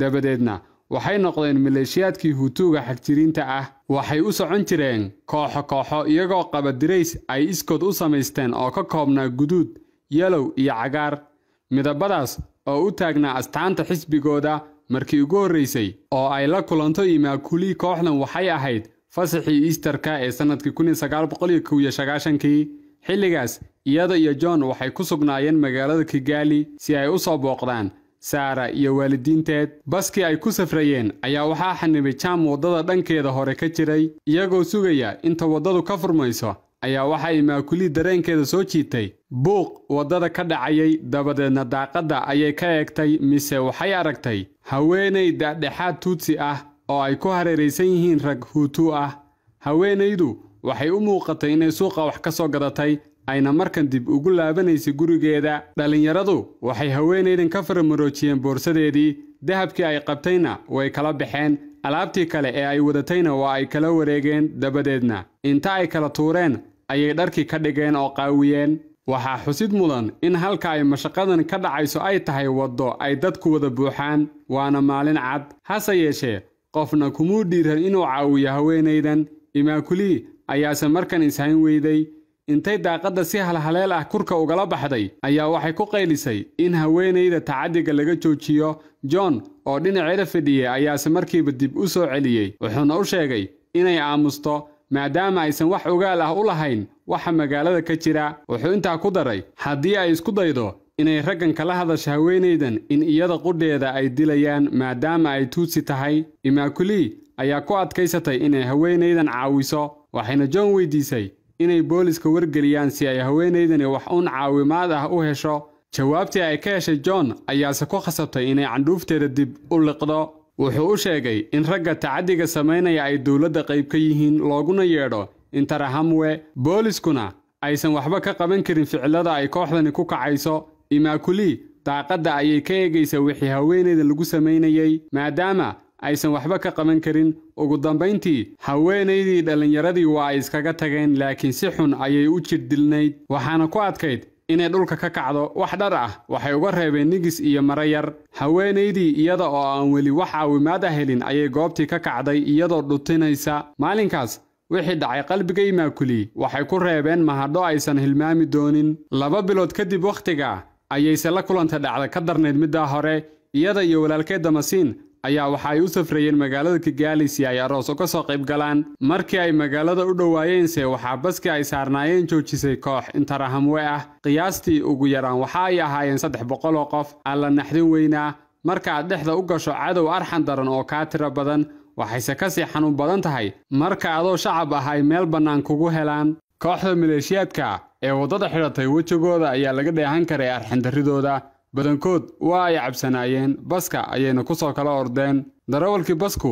dabadeedna waxay noqdeen maleeshiyaadkii hutuuga xagjiriinta ah waxay u socon jireen kooxo kooxo iyagoo qaba dirays ay iskood u samaysteen oo ka koobnaa guduud yelow iyo cagaar midabadaas oo u taagnaa astaanta xisbigooda markii ugu horraysay oo ay la kulanto imaakuli kooxdan waxay ahayd fasaxii iistarka ee sannadkii kii xilligaas iyada iyo john waxay ku sugnaayeen magaalada kigaali si ay u soo booqdaan saara iyo waalidiinteed baskii ay ku safrayeen ayaa waxaa xanibay jaam waddada dhankeeda hore ka jiray iyagoo sugaya inta waddadu ka furmayso ayaa waxa waxay maakulii dareenkeeda soo jiitay buuq waddada ka dhacayay dabadeedna daaqadda ayay ka eegtay mise waxay aragtay haweenay daadhexaad tuutsi ah oo ay ku hareeraysan yihiin rag huutu ah haweenaydu waxay u muuqatay inay suuqa wax ka soo gadatay ayna markan dib ugu laabanaysay gurigeeda dhallinyaradu waxay haweenaydan ka faramuroojiyeen boorsadeedii dahabkii ay qabtayna way kala baxeen alaabtii kale ee ay wadatayna waa ay kala wareegeen dabadeedna inta ay kala tuureen ayay dharkii ka dhigeen oo qaawiyeen waxaa xusid mudan in halka ay mashaqadan ka dhacayso ay tahay waddo ay dadku wada buuxaan waana maalin cad hase yeeshee qofna kumuu dhiiran inuu caawiyo haweenaydan imaakulii ayaase markan ishayn weyday intay daaqadda si halhaleel ah kurka ugala baxday ayaa waxay ku qaylisay in haweenayda tacadiga laga joojiyo john oo dhinaceeda fadhiyey ayaase markiiba dib u soo celiyey wuxuuna u sheegay inay aamusto maadaama aysan wax ogaal ah u lahayn waxa magaalada ka jira wuxuu intaa ku daray haddii ay isku daydo inay raggan kala hadasho haweenaydan in iyada qudheeda ay dilayaan maadaama ay tuusi tahay imaakuli ayaa ku adkaysatay inay haweenaydan caawiso waxayna john weydiisay inay booliska wargeliyaan si ay haweenaydani wax un caawimaad ah u hesho jawaabtii ay ka heshay john ayaase ku khasabtay inay candhuufteeda dib u liqdo wuxuu u sheegay in ragga tacaddiga samaynaya ay dowladda qayb ka yihiin looguna yeedho interahamwe booliskuna aysan waxba ka qaban karin ficilada ay kooxdani ku kacayso imaakuli daaqadda ayay ka eegaysa wixii haweenayda lagu samaynayay maadaama aysan waxba ka qaban karin ugu dambayntii haweenaydii dhallinyaradii waa ay iskaga tageen laakiin si xun ayay u jirdilnayd waxaana ku adkayd inay dhulka ka kacdo wax dhar ah waxay uga reebeen nigis iyo mara yar haweenaydii iyada oo aan weli wax caawimaad ah helin ayay goobtii ka kacday iyadoo dhutinaysa maalinkaas wixii dhacay qalbigay maakuli waxay ku reebeen mahadho aysan hilmaami doonin laba bilood kadib wakhtiga ayayse la kulanta dhacda ka darnayd middaa hore iyada iyo walaalkeed damasiin ayaa waxa ay u safrayeen magaalada kigaali si ay aroos uga soo qayb galaan markii ay magaalada u dhowaayeense waxaa baskii ay saarnaayeen joojisay koox intarahamwe ah qiyaastii ugu yaraan waxa ay ahaayeen saddex boqol oo qof alla naxdin weynaa marka aad dhexda u gasho cadow arxan daran oo kaa tiro badan waxayse ka sii xanuun badan tahay marka adoo shacab ah ay meel bannaan kugu helaan kooxda maleeshiyaadka ee waddada xidhatay wejigooda ayaa laga dheehan karay arxandarridooda badankood waa ay cabsanaayeen baska ayayna ku soo kala ordeen darawalkii basku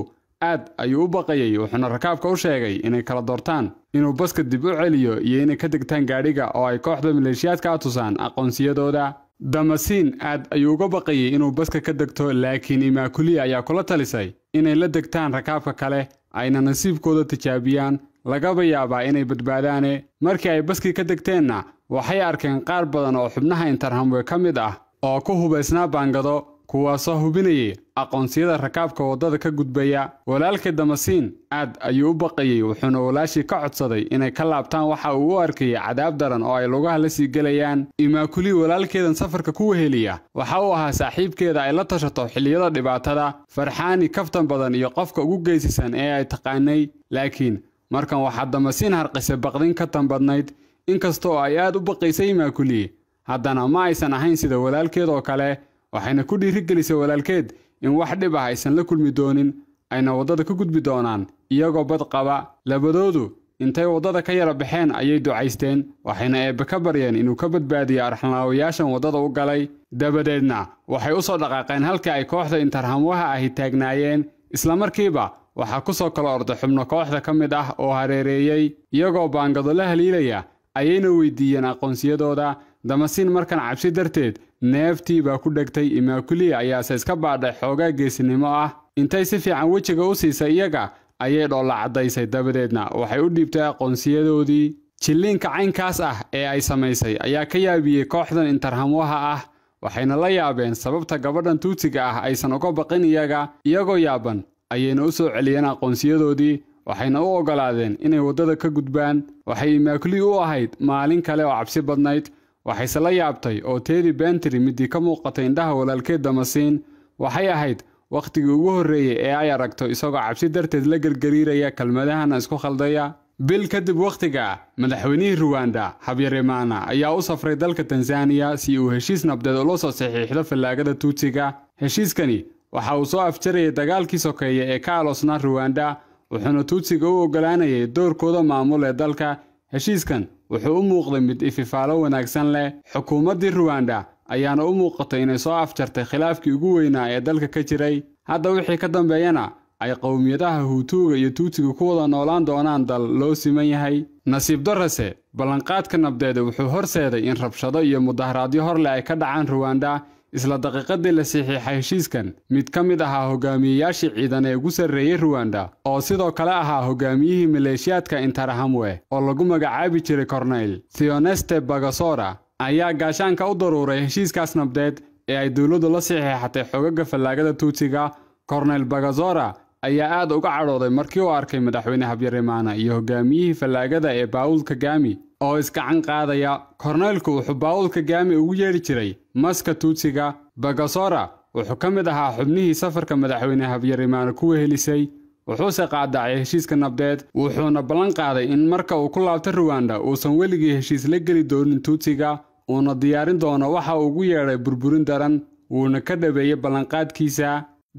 aad ayuu u baqayey wuxuuna rakaabka u sheegay inay kala doortaan inuu baska dib u celiyo iyo inay ka degtaan gaadhiga oo ay kooxda maleeshiyaadka a tusaan aqoonsiyadooda damasiin aad ayuu uga baqayay inuu baska ka degto laakiin imaakuliya ayaa kula talisay inay la degtaan rakaabka kale ayna nasiibkooda tijaabiyaan lagaba yaabaa inay badbaadaane markii ay baskii ka degteenna waxay arkeen qaar badan oo xubnaha interhamwe ka mid ah oo ku hubaysnaa baangado kuwaasoo hubinayay aqoonsiyada rakaabka waddada ka gudbaya walaalkii damasiin aad ayuu u baqayey wuxuuna walaashii ka codsaday inay ka laabtaan waxa uu u arkayay cadaab daran oo ay lugaha la sii gelayaan imaakulii walaalkeedan safarka ku weheliya waxa uu ahaa saaxiibkeeda ay la tashato xilliyada dhibaatada farxaani kaftan badan iyo qofka ugu geysisan ee ay taqaanay laakiin markan waxaa damasiin harqisay baqdin ka tan badnayd inkasta ay aad u baqaysay imaakuli haddana ma aysan ahayn sida walaalkeed oo kale waxayna ku dhiirigelisay walaalkeed in wax dhib ah aysan la kulmi doonin ayna waddada ka gudbi doonaan iyagoo bad qaba labadoodu intay waddada ka yara baxeen ayay ducaysteen waxayna eebbe ka baryeen inuu ka badbaadiyo arxanlaawayaashan waddada u galay dabadeedna waxay u soo dhaqaaqeen halkii ay kooxda intarhamwaha ahi taagnaayeen islamarkiiba waxaa ku soo kala orda xubno kooxda ka mid ah oo hareereeyey iyagoo baangado la haliilaya ayayna weydiiyeen aqoonsiyadooda damasiin markan cabsi darteed neeftii baa ku dhegtay imaakuliya ayaase iska baadhay xoogaa geesinimo ah intay si fiican wejiga u siisay iyaga ayay dhoola caddaysay dabadeedna waxay u dhiibtay aqoonsiyadoodii jilliinka caynkaas ah ee ay samaysay ayaa ka yaabiyey kooxdan intarhamwaha ah waxayna la yaabeen sababta gabadhan tuutiga ah aysan uga baqin iyaga iyagoo yaaban ayayna u soo celiyeen aqoonsiyadoodii waxayna u oggolaadeen inay waddada ka gudbaan waxay imaakuli u ahayd maalin kale oo cabsi badnayd waxayse la yaabtay oo tedi bentry midii ka muuqatay indhaha walaalkeedda masiin waxay ahayd wakhtigii ugu horreeyey ee ay aragto isagoo cabsi darteed la gelgariiraya kelmadahana isku khaldaya bil kadib wakhtiga madaxweynihii ruwanda habyarimana ayaa u safray dalka tanzaniya si uu heshiis nabdeed ula soo saxiixdo fallaagada tuutsiga heshiiskani waxa uu soo afjarayay dagaalkii sokeeya ee ka aloosnaa ruwanda wuxuuna tuutsiga u oggolaanayay doorkooda maamul ee dalka heshiiskan wuxuu u muuqday mid ififaalo wanaagsan leh xukuumaddii ruwanda ayaana u muuqatay inay soo afjartay khilaafkii ugu weynaa ee dalka ka jiray hadda wixii ka dambeeyana ay qowmiyadaha huutuuga iyo tuutiga ku wada noolaan doonaan dal loo siman yahay nasiib darrase ballanqaadka nabdeeda wuxuu horseeday in rabshado iyo mudaharaadyo hor horleh ay ka dhacaan ruwanda isla daqiiqadii la saxiixay heshiiskan mid ka mid ahaa hogaamiyeyaashii ciidan ee ugu sarreeyey ruwanda oo sidoo kale ahaa hogaamiyihii maleeshiyaadka interahamwe oo lagu magacaabi jiray korneyl thioneste bagasora ayaa gaashaanka u daruuray heshiiskaas nabdeed ee ay dowladdu la saxiixatay xogagga fallaagada tuutiga korneyl bagasora ayaa aad uga cadhooday markii uu arkay madaxweyne habyarimaana iyo hogaamiyihii fallaagada ee baawul gaami oo isgacan qaadaya korneylku wuxuu baawul gaami ugu yeedhi jiray maska tuutsiga bagasora wuxuu ka mid ahaa xubnihii safarka madaxweyne habyarimaano kuwa helisay wuxuuse qaadacay heshiiska nabdeed wuxuuna ballan qaaday in marka uu ku laabto ruwanda uusan weligii heshiis la geli doonin tuutsiga uuna diyaarin doono waxa uu ugu yeedhay burburin daran wuuna ka dhabeeyey ballanqaadkiisa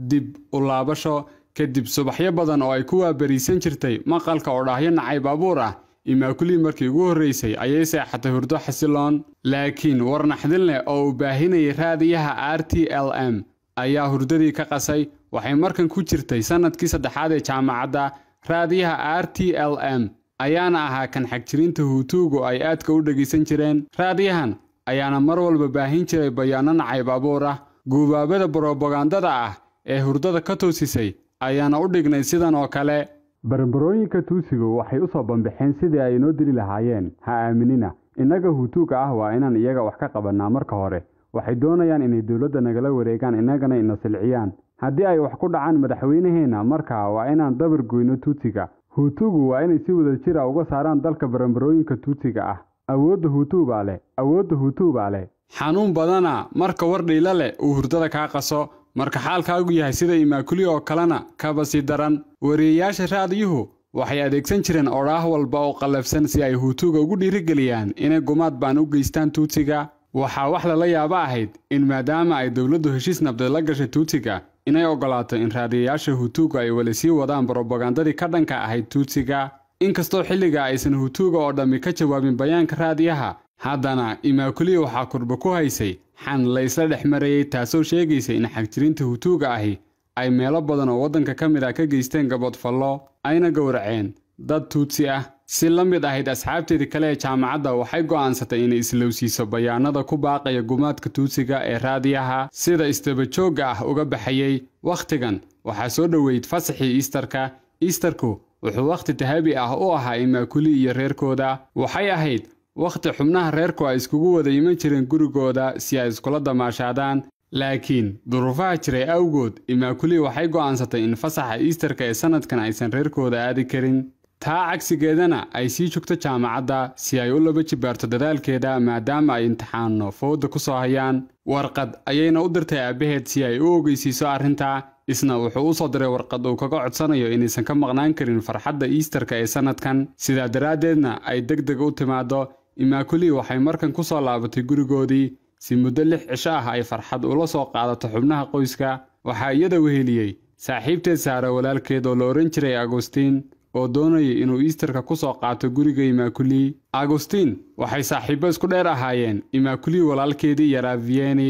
dib u laabasho kadib subaxyo badan oo ay ku waabariisan jirtay maqalka odhaahyo nacay baabuur ah imaakulii markii ugu horraysay ayay seexatay hurdo xasiloon laakiin warnaxdin leh oo uu baahinayay raadiyaha r t l m ayaa hurdadii ka qasay waxay markan ku jirtay sannadkii saddexaad ee jaamacadda raadiyaha r t l m ayaana ahaa kan xagjirinta huutuugu ay aadka u dhegaysan jireen raadiyahan ayaana mar walba baahin jiray bayaanno nacay baabuur ah guubaabada borobagandada ah ee hurdada ka toosisay ayaana u dhignay sidan oo kale barbarooyinka tuusigu waxay u soo bambixeen sidii ay inoo dili lahaayeen ha aaminina innaga hutuuga ah waa inaan iyaga wax ka qabannaa marka hore waxay doonayaan inay dowladda nagala wareegaan innagana ina silciyaan haddii ay wax ku dhacaan madaxweynaheenna markaa waa inaan dabar goyno tuusiga huutuugu waa inay si wada jira ah uga saaraan dalka baranbarooyinka tuusiga ah awoodda huutuu baa leh awoodda huutuu baa leh xanuun badana marka war dhiila leh uu hurdada kaa qaso marka xaalkaagu yahay sida imaakuli oo kalena kaba sii daran wariyayaasha raadiyuhu waxay adeegsan jireen odhaah walba oo qallafsan si ay huutuga ugu dhiirigeliyaan inay gumaad baan u geystaan tuutsiga waxaa wax lala yaaba ahayd in maadaama ay dowladdu heshiis nabdeed la gashay tuutsiga inay ogolaato in raadiyayaasha huutuga ay weli sii wadaan brobagandadii ka dhanka ahayd tuutsiga inkastoo xilliga aysan huutuga oo dhammi ka jawaabin bayaanka raadiyaha haddana imaakuliya waxaa kurba ku haysay xan laysla dhex marayay taasoo sheegaysa in xagjirinta hutuuga ahi ay meelo badan oo waddanka ka mid ah ka geysteen gabodfallo ayna gowraceen dad tuutsi ah si la mid ahayd asxaabteedii kale ee jaamacadda waxay go'aansatay inay islowsiiso bayaanada ku baaqaya gumaadka tuutsiga ee raadiyaha sida isdabajoogga ah uga baxayey wakhtigan waxaa soo dhoweyd fasaxii iistarka iistarku wuxuu wakhti tahaabi ah u ahaa imaakuli iyo reerkooda waxay ahayd wakhti xubnaha reerku ay iskugu wada iman jireen gurigooda si ay iskula damaashaadaan laakiin duruufaha jiray awgood imaakuli waxay go'aansatay in fasaxa iistarka ee sannadkan aysan reerkooda aadi karin taa cagsigeedana ay sii jogto jaamacadda si ay u laba jibaarto dadaalkeeda maadaama ay imtixaanno fowda ku soo hayaan warqad ayayna u dirtay aabbaheed si ay u ogeysiiso arrinta isna wuxuu u soo diray warqad uu kaga codsanayo inaysan ka maqnaan karin farxadda iistarka ee sannadkan sidaa daraaddeedna ay deg deg u timaaddo imaakuli waxay markan ku soo laabatay gurigoodii si muddo lix cisho ah ay farxad ula soo qaadato xubnaha qoyska waxaa iyada weheliyey saaxiibteed saara walaalkeed oo la odhan jiray agostiin oo doonayay inuu iistarka ku soo qaato guriga imaakuli agostiin waxay saaxiibo isku dheer ahaayeen imaakuli walaalkeedii yaraa yaraafiyeni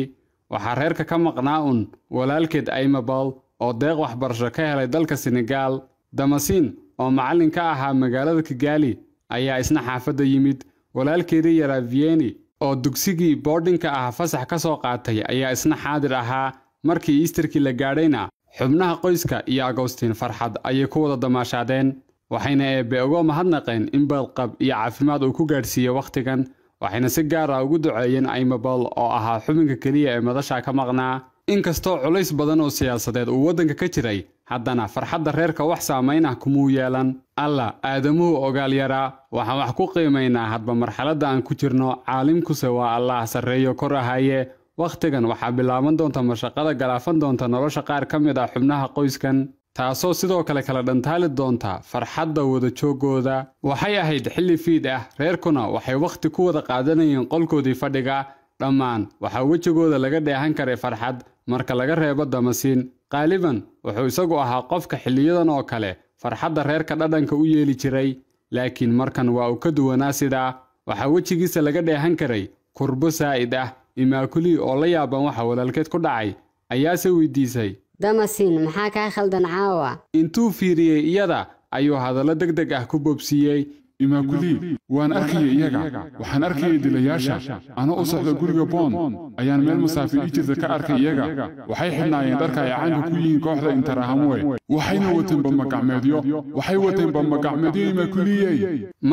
waxaa reerka ka maqnaa un walaalkeed aymabal oo deeq waxbarasho ka helay dalka senegaal damasiin oo macallin ka ahaa magaalada kigaali ayaa isna xaafadda yimid walaalkeedii yaraa vieni oo dugsigii boodhinka ah fasax ka soo qaatay ayaa isna xaadir ahaa markii iistarkii la gaadhayna xubnaha qoyska iyo agostiin farxad ayay ku wada damaashaadeen waxayna eebbe uga mahadnaqeen in baadqab iyo caafimaad uu ku gaadhsiiyo wakhtigan waxayna si gaar ah ugu duceeyeen aimabal oo ahaa xubinka keliya ee madashaa ka maqnaa inkastoo culays badan oo siyaasadeed uu waddanka ka jiray haddana farxadda reerka wax saamayn ah kumuu yeelan alla aadamuhu ogaal yaraa waxaan wax ku qiimaynaa hadba marxaladda aan ku jirno caalimkuse waa allah sarreeyo kor ahaaye wakhtigan waxaa bilaaban doonta mashaqada galaafan doonta nolosha qaar ka mid ah xubnaha qoyskan taasoo sidoo kale kala dhantaali doonta farxadda wada joogooda waxay ahayd xilli fiid ah reerkuna waxay wakhti ku wada qaadanayeen qolkoodii fadhiga dhammaan waxaa wejigooda laga dheehan karay farxad marka laga reebo damasiin qaaliban wuxuu isagu ahaa qofka xilliyadan oo kale farxadda reerka dhadhanka u yeeli jiray laakiin markan waa uu ka duwanaa sidaa waxaa wejigiisa laga dheehan karay kurbo saa'id ah imaakulii oo la yaaban waxa walaalkeed ku dhacay ayaase weydiisay damasin maxaa kaa khaldan caawa intuu fiiriyey iyada ayuu hadallo deg deg ah ku boobsiiyey imaakudiib waan arkayay iyaga waxaan arkayay dilayaasha anoo u socda guriga boon ayaan meel ii ijirta ka arkay iyaga waxay xidhnaayeen dharka ay caanka ku yihiin kooxda interahamwe waxayna wateen bamagacmeedyo waxay wateen bamagacmeedyo imaakuliyey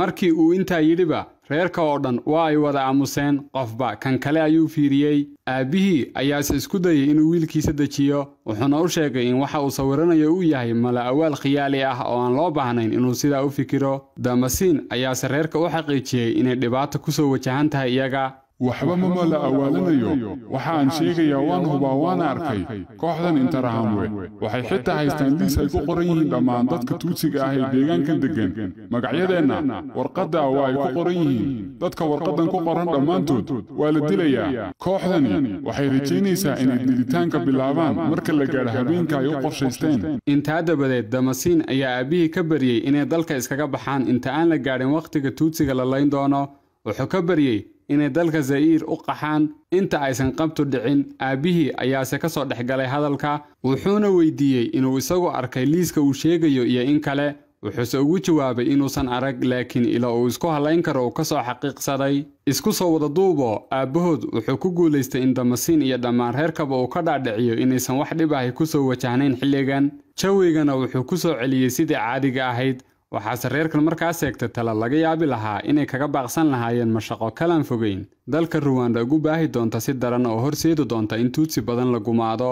markii uu intaa yidhiba reerka oo dhan waa ay wada aamuseen qofba kan kale ayuu fiiriyey aabbihii ayaase isku dayay inuu wiilkiisa dejiyo wuxuuna u sheegay in waxa uu sawiranayo uu yahay mala awaal khiyaali ah oo aan loo baahnayn inuu sidaa u fikiro damasiin ayaase reerka u xaqiijiyey inay dhibaato ku soo wajahan tahay iyaga waxba mama la awaalinayo waxa aan sheegayaa waan hubaa waan arkay kooxdan interahamwe waxay xitaa haystaan liis ay ku qoran yihiin dhammaan dadka tuusiga ah ee deegaanka deggan magacyadeenna warqaddaa waa ay ku qoran yihiin dadka warqaddan ku qoran dhammaantood waa la dilayaa kooxdani waxay rajaynaysaa inay dilitaanka bilaabaan marka la gaadho habeenka ay u qorshaysteen intaa dabadeed damasiin ayaa aabbihii ka baryey inay dalka iskaga baxaan inta aan la gaadhin wakhtiga tuusiga la layn doono wuxuu ka baryey inay dalka za'ir u qaxaan inta aysan qabtu dhicin aabbihii ayaase ka soo dhex galay hadalka wuxuuna weydiiyey inuu isagu arkay liiska uu sheegayo iyo in kale wuxuuse ugu jawaabay inuusan arag laakiin ila uu isku hadlayn karo uu ka soo xaqiiqsaday isku soo wada duubo aabbahood wuxuu ku guulaystay in damasiin iyo dhammaan reerkaba uu ka dhaadhiciyo inaysan wax dhib ahi ku soo wajahnayn xilligan jawigana wuxuu ku soo celiyey sidii caadiga ahayd waxaase reerkan markaas eegta tala laga yaabi lahaa inay kaga baaqsan lahaayeen mashaqo kalaan fogeyn dalka ruwanda ugu baahi doonta si daran oo horseedi doonta in tuutsi badan la gumaado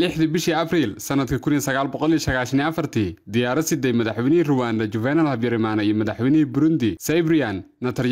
lixdii bishii abriil sannadka diyaaro siday madaxweynihii ruwanda juvenal habyarimana iyo madaxweynihii burundi saybrian natar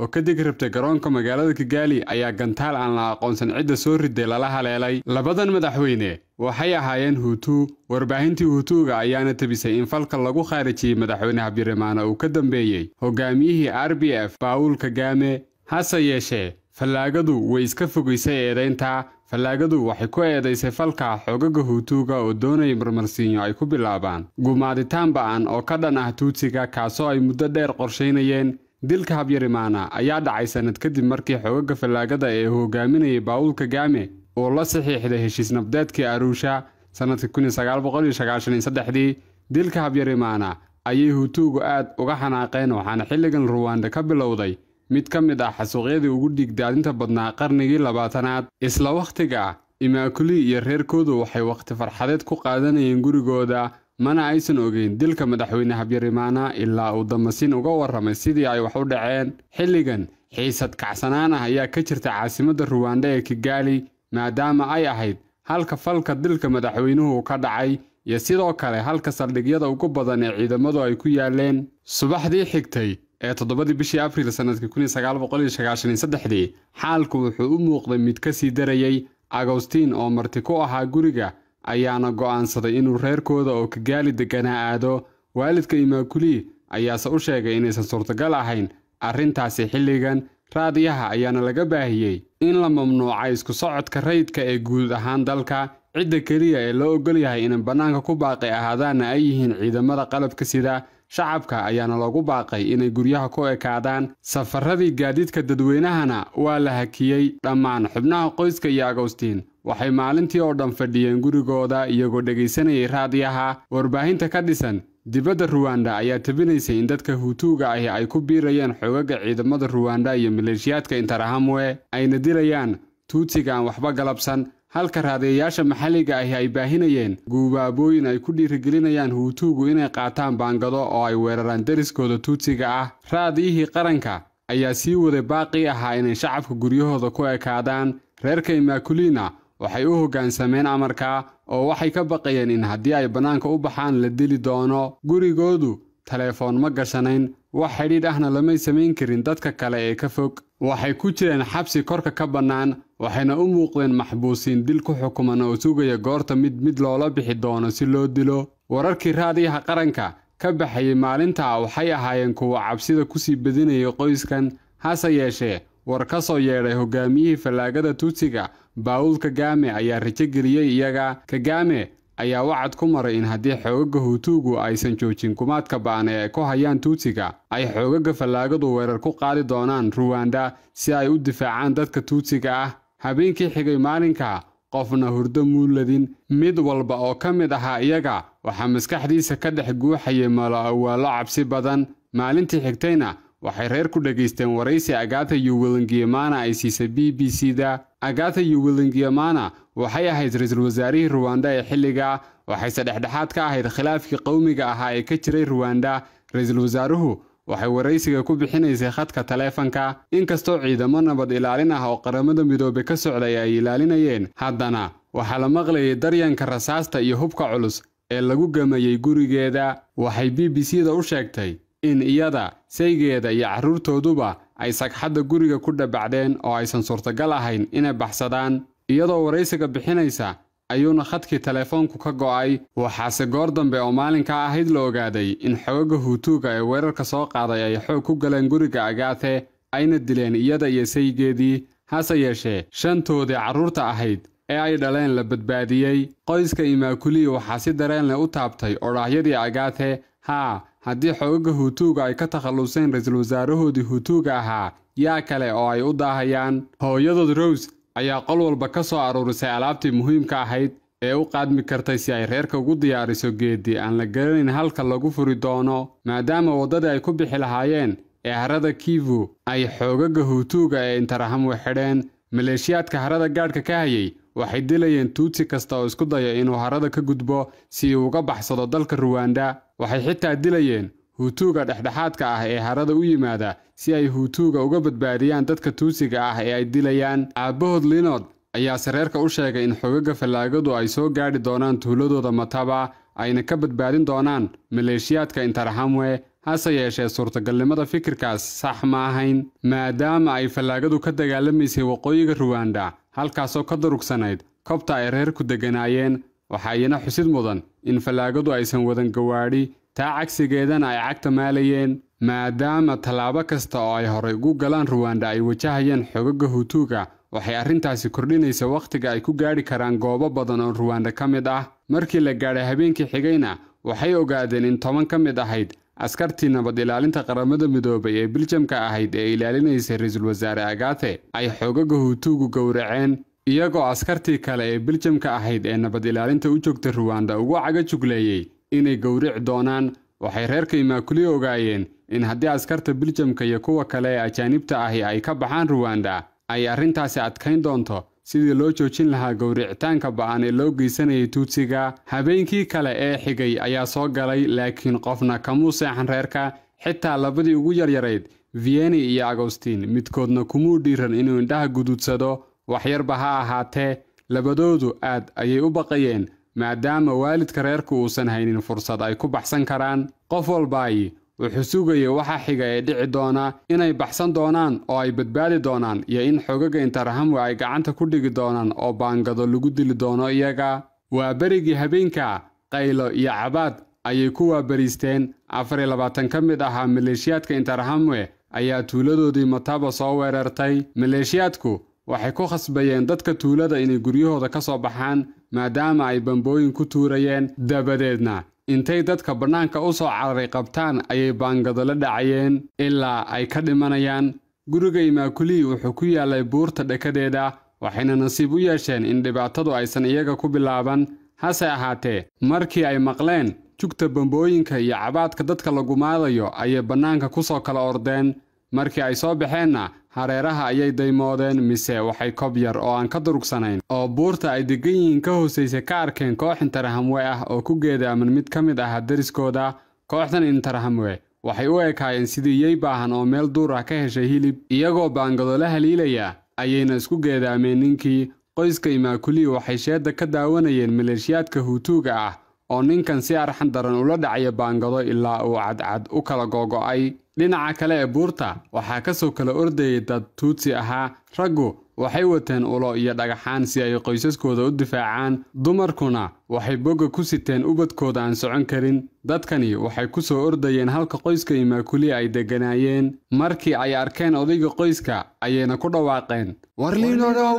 oo kadeg rabtay garoonka magaalada kigaali ayaa gantaal aan la aqoonsan cidda soo riday lala haleelay labadan madaxweyne waxay ahaayeen huutuu warbaahintii huutuuga ayaana tebisay in falka lagu khaarijiyey madaxweyne habdirimaana uu ka dambeeyey hogaamiyihii r b f baawul kagaame hase yeeshee fallaagadu way iska fogaysay eedaynta fallaagadu waxay ku eedaysay falka xoogaga huutuuga oo doonayay marmarsiinyo ay ku bilaabaan gumaaditaanba-an oo ka dhan ah tuutsiga kaasoo ay muddo dheer qorshaynayeen dilka habyarimaana ayaa dhacay sanad kadib markii xogaga fallaagada ee hogaaminayay baawulka gaame oo la saxiixday heshiis nabdeedkii aruusha sanadkii dilka habyarimaana ayay hutuugu aad uga xanaaqeen waxaana xilligan ruwaanda ka bilowday mid ka mid ah xasuuqyadii ugu dhiigdaadinta badnaa qarnigii labaatanaad isla wakhtiga imaakuli iyo reerkoodu waxay wakhti farxadeed ku qaadanayeen gurigooda mana aysan ogeyn dilka madaxweyne habyarimaana ilaa uu damasiin uga warramay sidii ay wax u dhaceen xilligan xiisad kacsanaan ah ayaa ka jirta caasimadda ruwanda ee kigaali maadaama ay ahayd halka falka dilka madaxweynuhu ka dhacay iyo sidoo kale halka saldhigyada ugu badan ee ciidamadu ay ku yaaleen subaxdii xigtay ee toddobadii bishii abriil sannadkii kunsagaaboqoyoshagaashaniysaddexdii xaalku wuxuu u muuqday mid ka sii darayay agostiin oo marti ku ahaa guriga ayaana go'aansaday inuu reerkooda oo kagaali deganaa aado waalidka imaakuli ayaase u sheegay inaysan suurtagal ahayn arrintaasi xilligan raadiyaha ayaana laga baahiyey in la mamnuucay isku socodka rayidka ee guud ahaan dalka cidda keliya ee loo ogol yahay inay bannaanka ku baaqi ahaadaanna ay yihiin ciidamada qalabka sida shacabka ayaana loogu baaqay inay guryaha ku ekaadaan safaradii gaadiidka dadweynahana waa la hakiyey dhammaan xubnaha qoyska iyo agowstiin waxay maalintii oo dhan fadhiyeen gurigooda iyagoo dhegaysanayay raadiyaha warbaahinta ka dhisan dibadda ruwanda ayaa tabinaysay in dadka huutuuga ahi ay ku biirayeen xoogaga ciidamada ruwanda iyo maleeshiyaadka interahamwe ayna dilayaan tuutiga aan waxba galabsan halka raadiyayaasha maxalliga ahi ay baahinayeen guubaabooyin ay ku dhiirigelinayaan huutuugu inay qaataan baangado oo ay weeraraan deriskooda tuutiga ah raadiyihii qaranka ayaa sii waday baaqii ahaa inay shacabka guryahooda ku ekaadaan reerka imaakuliina waxay u hoggaansameen amarka oo waxay ka baqayeen in haddii ay bannaanka u baxaan la dili doono gurigoodu teleefoon ma gashanayn wax xidhiidh ahna lamay samayn karin dadka kale ee ka fog waxay ku jireen xabsi korka ka bannaan waxayna u muuqdeen maxbuusiin dil ku xukuman oo sugaya goorta mid mid loola bixi doono si loo dilo wararkii raadiyaha qaranka ka baxayey maalintaa waxay ahaayeen kuwa cabsida ku sii bedinayay qoyskan hase yeeshee war ka soo yeedhay hogaamiyihii fallaagada tuutsiga baawul kagaame ayaa rajo geliyey iyaga kagaame ayaa wacad ku maray in haddii xoogaga hutuugu aysan joojin gumaadka ba'an ee ay ku hayaan tuutsiga ay xoogaga fallaagadu weerar ku qaadi doonaan ruwanda si ay u difaacaan dadka tuutsiga ah habeenkii xigay maalinka qofna hurdo muuladin mid walba oo ka mid ahaa iyaga waxaa maskaxdiisa ka dhex guuxayay malo awaallo cabsi badan maalintii xigtayna waxay reer ku dhegaysteen waraysi agata yuwelingiemana ay siisay b b c da agata yuwelingiemana waxay ahayd ra-iisul wasaarihii ruwanda ee xilliga waxayse dhexdhexaad ka ahayd khilaafkii qowmiga ahaa ee ka jiray ruwanda ra-iisul wasaaruhu waxay waraysiga ku bixinaysay khadka taleefanka inkastoo ciidamo nabad ilaalin ah oo qaramada midoobe ka socday ay ilaalinayeen haddana waxaa la maqlayay daryanka rasaasta iyo hubka culus ee lagu gamayey gurigeeda waxay b b c da u sheegtay in iyada saygeeda iyo carruurtooduba ay sagxadda guriga ku dhabacdeen oo aysan suurtagal ahayn inay baxsadaan iyadoo waraysiga bixinaysa ayuuna khadkii teleefoonku ka go'ay waxaase goor dambe oo maalinka ahayd la ogaaday in xogaga huutuuga ee weerarka soo qaaday ay xoog ku galeen guriga agaate ayna dileen iyada iyo saygeedii hase yeeshee shantoodii carruurta ahayd ee ay dhaleen la badbaadiyey qoyska imaakuliyi waxaa si dareen leh u taabtay odhaahyadii agaate haa haddii xogaga huutuuga ay ka takhalluseen ra-iisul wasaarahoodii huutuuga ahaa yaa kale oo ay u daahayaan hooyadood rows ayaa qol walba ka soo aruurisay alaabtii muhiimka ahayd ee u qaadmi kartay si ay reerka ugu diyaariso geeddii aan la garanayn halka lagu furi doono maadaama waddadii ay ku bixi lahaayeen ee harada kiivu ay xoogaga huutuuga ee intarahamu xidheen maleeshiyaadka harada gaadhka ka hayay waxay dilayeen tuutsi kasta oo isku daya inuu harada ka gudbo si uu uga baxsado dalka ruwanda waxay xitaa dilayeen huutuuga dhexdhexaadka ah ee harada u yimaada si ay huutuuga uga badbaadiyaan dadka tuusiga ah ee ay dilayaan aabbahood linod ayaa sareerka u sheegay in xogaga fallaagadu ay soo gaadhi doonaan tuuladooda mataba ayna ka badbaadin doonaan maleeshiyaadka interhamwe hase yeeshee suurtagalnimada fikirkaas sax ma ahayn maadaama ay fallaagadu ka dagaalamaysay waqooyiga ruwanda halkaasoo ka durugsanayd kobta ay reerku degganaayeen waxaa iyana xusid mudan in fallaagadu aysan wadan gawaadhi taa cagsigeedana ay cagta maalayeen maadaama tallaabo kasta oo ay horay ugu galaan ruwanda ay wajahayeen xogaga hutuuga waxay arrintaasi kordhinaysa wakhtiga ay ku gaadhi karaan goobo badan oo ruwanda ka mid ah markii la gaadhay habeenkii xigayna waxay ogaadeen in toban ka mid ahayd askartii nabad ilaalinta qaramada midoobay ee biljamka ahayd ee ilaalinaysay ra-iisul wasaare agaate ay xoogaga huutuugu gowraceen iyagoo askartii kale ee biljamka ahayd ee nabad ilaalinta u joogta ruwanda ugu caga jugleeyey inay gowrici doonaan waxay reerka imaakuli ogaayeen in haddii askarta biljamka iyo kuwa kale ee ajaanibta ahi ay ka baxaan ruwanda ay arrintaasi adkayn doonto sidii loo joojin lahaa gowricitaanka ba'an ee loo geysanayay tuudsiga habeenkii kale ee xigay ayaa soo galay laakiin qofna kamuu seexan reerka xitaa labadii ugu yaryarayd vieni iyo agostiin midkoodna kumuu dhiiran inuu indhaha guduudsado waxyarba ha ahaatee labadoodu aad ayay u baqayeen maadaama waalidka reerku uusan haynin fursad ay ku baxsan karaan qof walbaayi wuxuu sugaya waxaa xiga ee dhici doona inay baxsan doonaan oo ay badbaadi doonaan iyo in xogaga interhamwe ay gacanta ku dhigi doonaan oo baangado lagu dili doono iyaga waa berigii habeenka qaylo iyo cabaad ayay ku waabariisteen afar iyo labaatan ka mid ahaa maleeshiyaadka intarahamwe ayaa tuuladoodii mataba soo weerartay maleeshiyaadku waxay ku khasbayeen dadka tuulada inay guryahooda ka soo baxaan maadaama ay bambooyin ku tuurayeen dabadeedna intay dadka bannaanka u soo cararay qabtaan ayay baangado dhacayeen ilaa ay ka dhimanayaan guriga maakulii wuxuu ku yaallay buurta dhekadeeda waxayna nasiib u yeesheen in dhibaatadu aysan iyaga ku bilaaban hase ahaatee markii ay maqleen jugta bambooyinka iyo cabaadka dadka lagu maadayo ayay bannaanka ku soo kala ordeen markii ay soo baxeenna hareeraha ayay daymoodeen mise waxay kob yar oo aan ka durugsanayn oo buurta ay degan yihiin ka hoosaysa ka arkeen koox intarahamwe ah oo ku geedaaman mid ka mid aha deriskooda kooxdan interahamwe waxay u ekaayeen sidii yey baahan oo meel duur ah ka heshay hilib iyagoo baangado la haliilaya ayayna isku geedaameen ninkii qoyska imaakuliyi waxay sheedda ka daawanayeen maleeshiyaadka huutuuga ah oo ninkan si arxan daran ula dhacaya baangado ilaa uu cadcad u kala googo'ay dhinaca kale ee buurta waxaa ka soo kala ordayay dad tuutsi ahaa raggu waxay wateen ulo iyo dhagaxaan si ay qoysaskooda u difaacaan dumarkuna waxay bogga ku siteen ubadkooda aan socon karin dadkani waxay ku soo ordayeen halka qoyska imaakuli ay degganaayeen markii ay arkeen odayga qoyska ayayna ku dhawaaqeen warliinodhow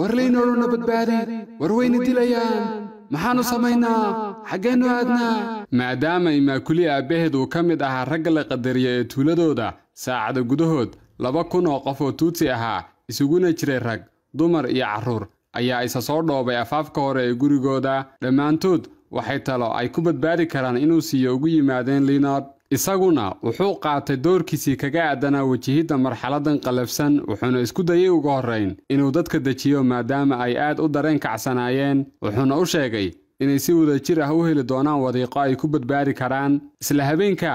warliinodhowna badbaadi war wayna dilayaan maxaannu samaynaa xaggeennu aadnaa maadaama imaakuli aabbaheed uu ka mid ahaa ragga la qadariya ee tuuladooda saacada gudahood laba kun oo qof oo tuutsi ahaa isuguna jiray rag dumar iyo carruur ayaa isa soo dhoobay afaafka hore ee gurigooda dhammaantood waxay talo ay ku badbaadi karaan inuu siiyo ugu yimaadeen linord isaguna wuxuu qaatay doorkiisii kaga aadanaa wejihidda marxaladan qalafsan wuxuuna isku dayay uga horrayn inuu dadka dejiyo maadaama ay aad u dareen kacsanaayeen wuxuuna u sheegay inay si wadajir ah u heli doonaan wadiiqo ay ku badbaadi karaan isla habeenka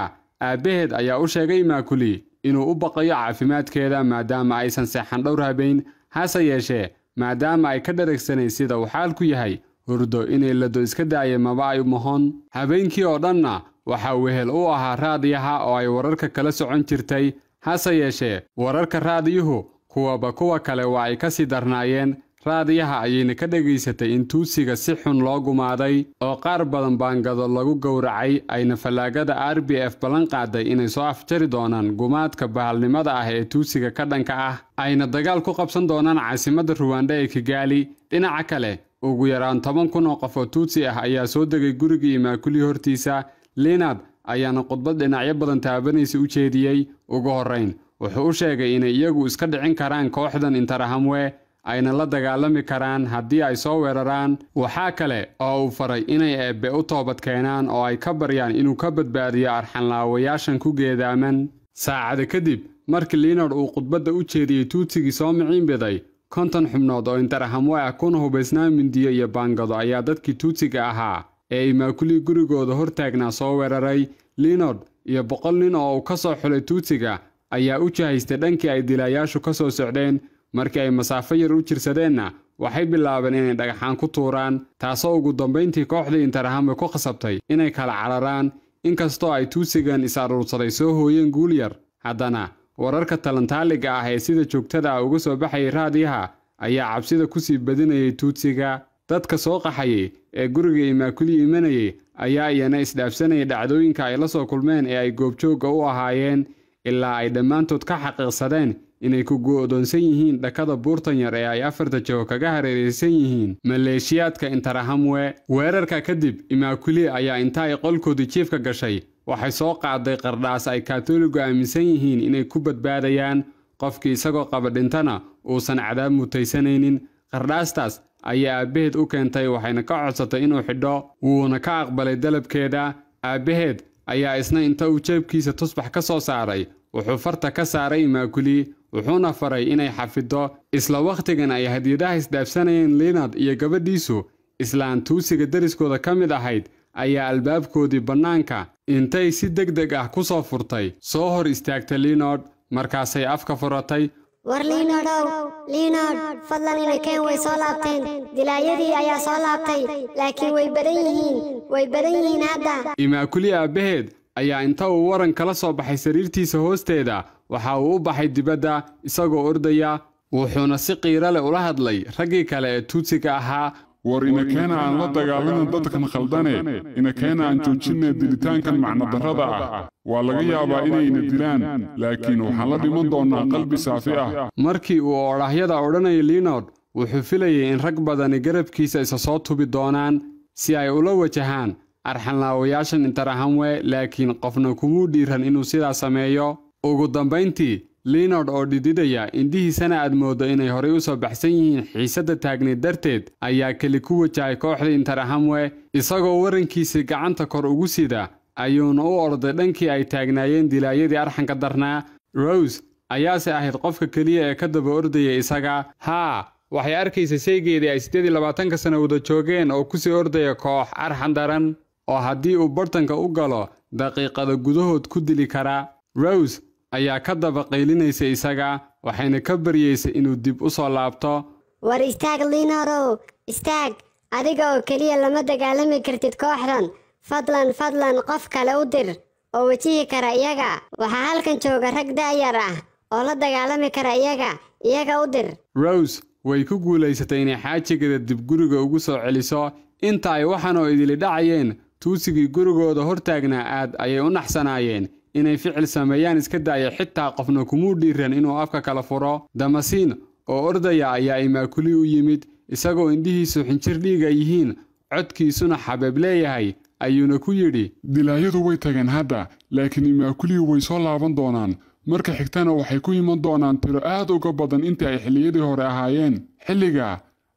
aabbaheed ayaa u sheegay maakuli inuu u baqayo caafimaadkeeda maadaama aysan seexan dhowr habayn hase yeeshee maadaama ay ka dharegsanayn sida uu xaalku yahay hurdo inay lado iska daayay maba ay umahon habeenkii oo dhanna waxaa wehel u ahaa raadiyaha oo ay wararka kala socon jirtay hase yeeshee wararka raadiyuhu kuwaba kuwa kale waa ay ka sii darnaayeen raadiyaha ayayna ka dhegaysatay in tuusiga si xun loo gumaaday oo qaar badan baangado lagu gowracay ayna fallaagada r b f ballan qaaday inay soo afjari doonaan gumaadka bahalnimada ah ee tuusiga ka dhanka ah ayna dagaal ku qabsan doonaan caasimadda ruwanda ee kigaali dhinaca kale ugu yaraan toban kun oo qof oo tuusi ah ayaa soo degay gurigii imaakulii hortiisa liinad ayaana khudbad dhinacyo badan taabanaysa u jeediyey ugu horrayn wuxuu u sheegay inay iyagu iska dhicin karaan kooxdan interahamwe ayna la dagaalami karaan haddii ay soo weeraraan waxaa kale oo uu faray inay eebbe u toobad keenaan oo ay ka baryaan inuu ka badbaadiyo arxanlaawayaashan ku geedaaman saacada kadib markii liinard uu khudbadda u jeediyey tuutigii soo miciinbiday konton xubnood oo interahamwe ah kuna hubaysnaa mindiyo iyo baangado ayaa dadkii tuutiga ahaa ee imaakuli gurigooda hortaagnaa soo weeraray linord iyo boqol nin oo uu ka soo xulay tuutiga ayaa u jahaystay dhankii ay dilaayaashu ka soo socdeen markii ay masaafo yar u jirsadeenna waxay bilaabeen inay dhagaxaan ku tuuraan taasoo ugu dambayntii kooxdii intarahambe ku khasabtay inay kala cararaan inkastoo ay tuusigan is-aruursaday soo hooyeen guul yar haddana wararka talantaaliga ah ee sida joogtada ah uga soo baxayay raadiyaha ayaa cabsida ku sii badinayay tuutsiga dadka soo qaxayay ee guriga maakuli imanayay ayaa iyana isdhaafsanaya dhacdooyinka ay la soo kulmeen ee ay goobjoogga u ahaayeen ilaa ay dhammaantood ka xaqiiqsadeen inay ku go'doonsan yihiin dhakada buurtan yar ee ay afarta jaho kaga hareeraysan yihiin maleeshiyaadka intarahamwe weerarka kadib imaakuli ayaa inta ay qolkoodii jiifka gashay waxay soo qaaday qardhaas ay katoligu aaminsan yihiin inay ku badbaadayaan qofkii isagoo qaba dhintana uusan cadaab mutaysanaynin qardhaastaas ayaa aabbaheed u keentay waxayna ka codsatay inuu xidho wuuna ka aqbalay dalabkeeda aabbaheed ayaa isna inta uu jeebkiisa tusbax ka soo saaray wuxuu farta ka saaray maakuli wuxuuna faray inay xafido isla wakhtigan ay hadiyadaha isdhaafsanayeen linard iyo gabadhiisu islaan tuusiga deriskooda ka mid ahayd ayaa albaabkoodii bannaanka intay si deg deg ah ku soo furtay soo hor istaagtay linord markaasay afka furatay war liinoodhow liinood fadlan keen way soo laabteen dilaayadii ayaa soo laabtay laakiin way badan yihiin way badan yihiin hadda imaakuli aabbaheed ayaa inta uu waran kala soo baxay sariirtiisa hoosteeda waxa uu u baxay dibadda isagoo ordaya wuxuuna si qiiro leh ula hadlay raggii kale ee tuutsiga ahaa war inakeena aan la dagaallanan dadkan khaldane inakeena aan joojinna dilitaankan macnodarrada ah waa laga yaabaa inayna dilaan laakiin waxaan la dhiman doonnaa qalbi saafi ah markii uu odhahyada odhanaya linod wuxuu filayay in rag badani garabkiisa isa soo tubi doonaan si ay ula wajahaan arxanlaawayaashan intarahamwe laakiin qofna kumuu dhiiran inuu sidaa sameeyo ugu dambayntii linord oo dhididaya indhihiisana aad moodo inay horay u soo baxsan yihiin xiisadda taagnay darteed ayaa keli ku wajahay kooxda interhamwe isagoo warankiisii gacanta kor ugu sida ayuuna u orday dhankii ay taagnaayeen dilaayadii arxanka darnaa rose ayaase ahayd qofka keliya ee ka daba ordaya isaga haa waxay arkaysa sheygeedii ay siddeed iyo labaatanka sano wada joogeen oo ku sii ordaya koox arxan daran oo haddii uu bartanka u galo daqiiqada gudahood ku dili kara rose ayaa ka daba qaylinaysa isaga waxayna ka baryaysay inuu dib u soo laabto war istaag liinorow istaag adiga oo keliya lama dagaalami kartid kooxdan fadlan fadlan qof kale u dir oo wejihi kara iyaga waxaa halkan jooga rag da'yar ah oo la dagaalami kara iyaga iyaga u dir rose way ku guulaysatay inay xaajigeeda dib guriga ugu soo celiso inta ay waxan oo idili dhacayeen tuusigii gurigooda hortaagnaa aad ayay u naxsanaayeen inay ficil sameeyaan iska daaya xitaa qofna kumuu dhiiran inuu afka kala furo damasiin oo ordaya ayaa imaakuli u yimid isagoo indhihiisu xinjir dhiiga yihiin codkiisuna xabeeb leeyahay ayuuna ku yidhi dilaayadu way tageen hadda laakiin imaakulii way soo laaban doonaan marka xigtana waxay ku iman doonaan tiro aad uga badan intii ay xilliyadii hore ahaayeen xilliga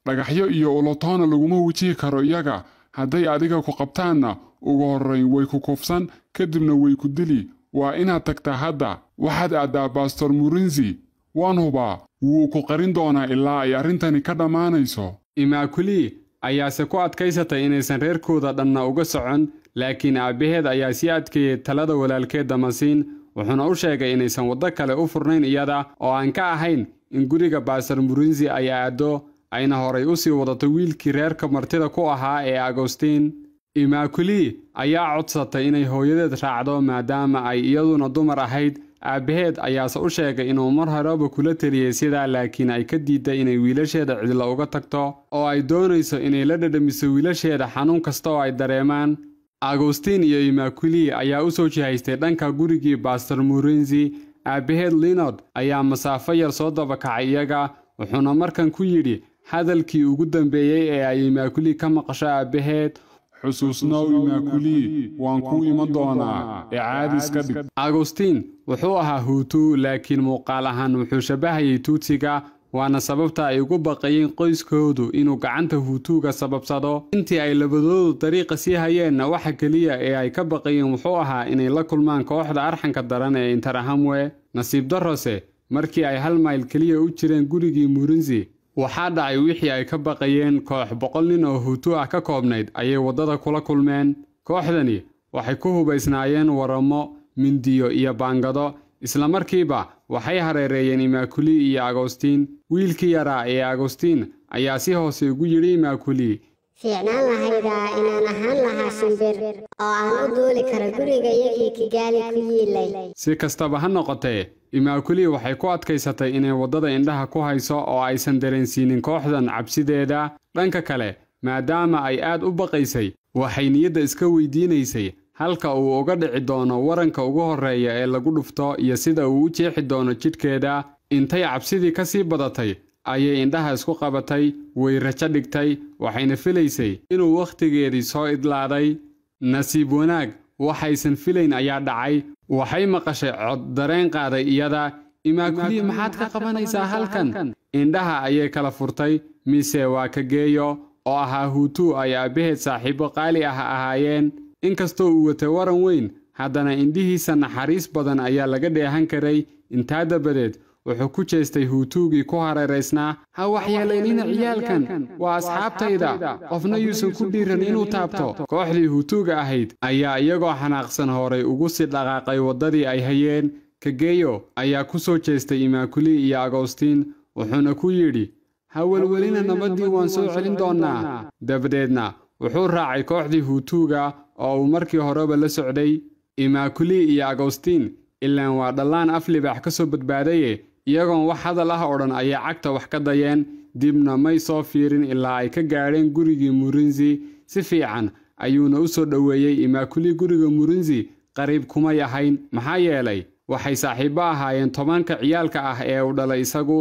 dhagaxyo iyo ulotoona laguma wejihi karo iyaga hadday adiga ku qabtaanna ugu horrayn way ku kufsan kadibna way ku dili waa inaad tagtaa hadda waxaad aaddaa baastor murinsi waan hubaa wuu ku qarin doonaa ilaa ay arrintani ka dhammaanayso imaakuli ayaase ku adkaysatay inaysan reerkooda dhanna uga socon laakiin aabbaheed ayaa sii adkeeyey talada walaalkeedda masiin wuxuuna u sheegay inaysan waddo kale u furnayn iyada oo aan ka ahayn in guriga baastor murinsi ay aaddo ayna horay u sii wadato wiilkii reerka martida ku ahaa ee agostiin imaakuli ayaa codsatay inay hooyadeed raacdo maadaama ay iyaduna dumar ahayd aabbaheed ayaase u sheegay inuu mar horeba kula teliyey sidaa laakiin ay ka diiday inay wiilasheeda cidlo uga tagto oo ay doonayso inay la dhadhamiso wiilasheeda xanuun kasta oo ay dareemaan agostiin iyo imaakuli ayaa u soo jihaystay dhanka gurigii baster murenzi aabbaheed linord ayaa masaafo yar soo dabakacay iyaga wuxuuna markan ku yidhi hadalkii ugu dambeeyey ee ay imaakuli ka maqasho aabbaheed xusuusnoowi maakulii waan kuu iman doonaa ee caadiska dhig agostiin wuxuu ahaa huutu laakiin muuqaal ahaan wuxuu shabahayay tuutiga waana sababta ay ugu baqayeen qoyskoodu inuu gacanta huutuuga sababsado intii ay labadoodu dariiqa sii hayeenna waxa keliya ee ay ka baqayeen wuxuu ahaa inay la kulmaan kooxda arxanka daran ee interahamwe nasiib darrose markii ay hal mayl keliya u jireen gurigii murinsi waxaa dhacay wixii ay ka baqayeen koox boqol nin oo hutu ah ka koobnayd ayay waddada kula kulmeen kooxdani waxay ku hubaysnaayeen waramo mindiyo iyo baangado isla markiiba waxay hareereeyeen imaakuli iyo agostiin wiilkii yaraa ee agostiin ayaa si hoose ugu yidhi imaakuli fiicnaan lahaydaa inaan ahaan lahaa shimbir oo aan u duuli kara guriga iyagii kigaali ku yiilay si kastaba ha noqotee imaakulii waxay ku adkaysatay inay waddada indhaha ku hayso oo aysan dareensiinin kooxdan cabsideeda dhanka kale maadaama ay aad u baqaysay waxay niyadda iska weydiinaysay halka uu uga dhici doono waranka ugu horreeya ee lagu dhufto iyo sida uu u jeexi doono jidhkeeda intay cabsidii ka sii badatay ayay indhaha isku qabatay way rajo dhigtay waxayna filaysay inuu wakhtigeedii soo idlaaday nasiib wanaag waxaysan filayn ayaa dhacay waxay maqashay cod dareen qaaday iyada imaakuliya maxaad ka qabanaysaa halkan indhaha ayay kala furtay mise waa ka geeyo oo ahaa huutuu ay aabbaheed saaxiibo qaali ah ahaayeen inkastoo uu watay waran weyn haddana indhihiisa naxariis badan ayaa laga dheehan karay intaa dabadeed wuxuu ku jeestay huutuugii ku hareeraysnaa ha waxyeelaynina ciyaalkan waa asxaabtayda qofna yuusan ku dhiiran inuu taabto kooxdii huutuuga ahayd ayaa iyagoo xanaaqsan horay ugu sii dhaqaaqay waddadii ay hayeen kageyo ayaa ku soo jeestay imaakuli iyo agostiin wuxuuna ku yidhi ha welwelina nabaddii waan soo celin doonnaa dabadeedna wuxuu raacay kooxdii huutuuga oo uu markii horeba la socday imaakuli iyo agostiin ilaan waa dhallaan af libax ka soo badbaadaye iyagoon wax hadal ah odhan ayay cagta wax ka dayeen dibna may soo fiirin ilaa ay ka gaadheen gurigii murinsi si fiican ayuuna u soo dhoweeyey imaakuli guriga murinsi qariib kumay ahayn maxaa yeelay waxay saaxiibo ahaayeen tobanka ciyaalka ah ee uu dhalay isagu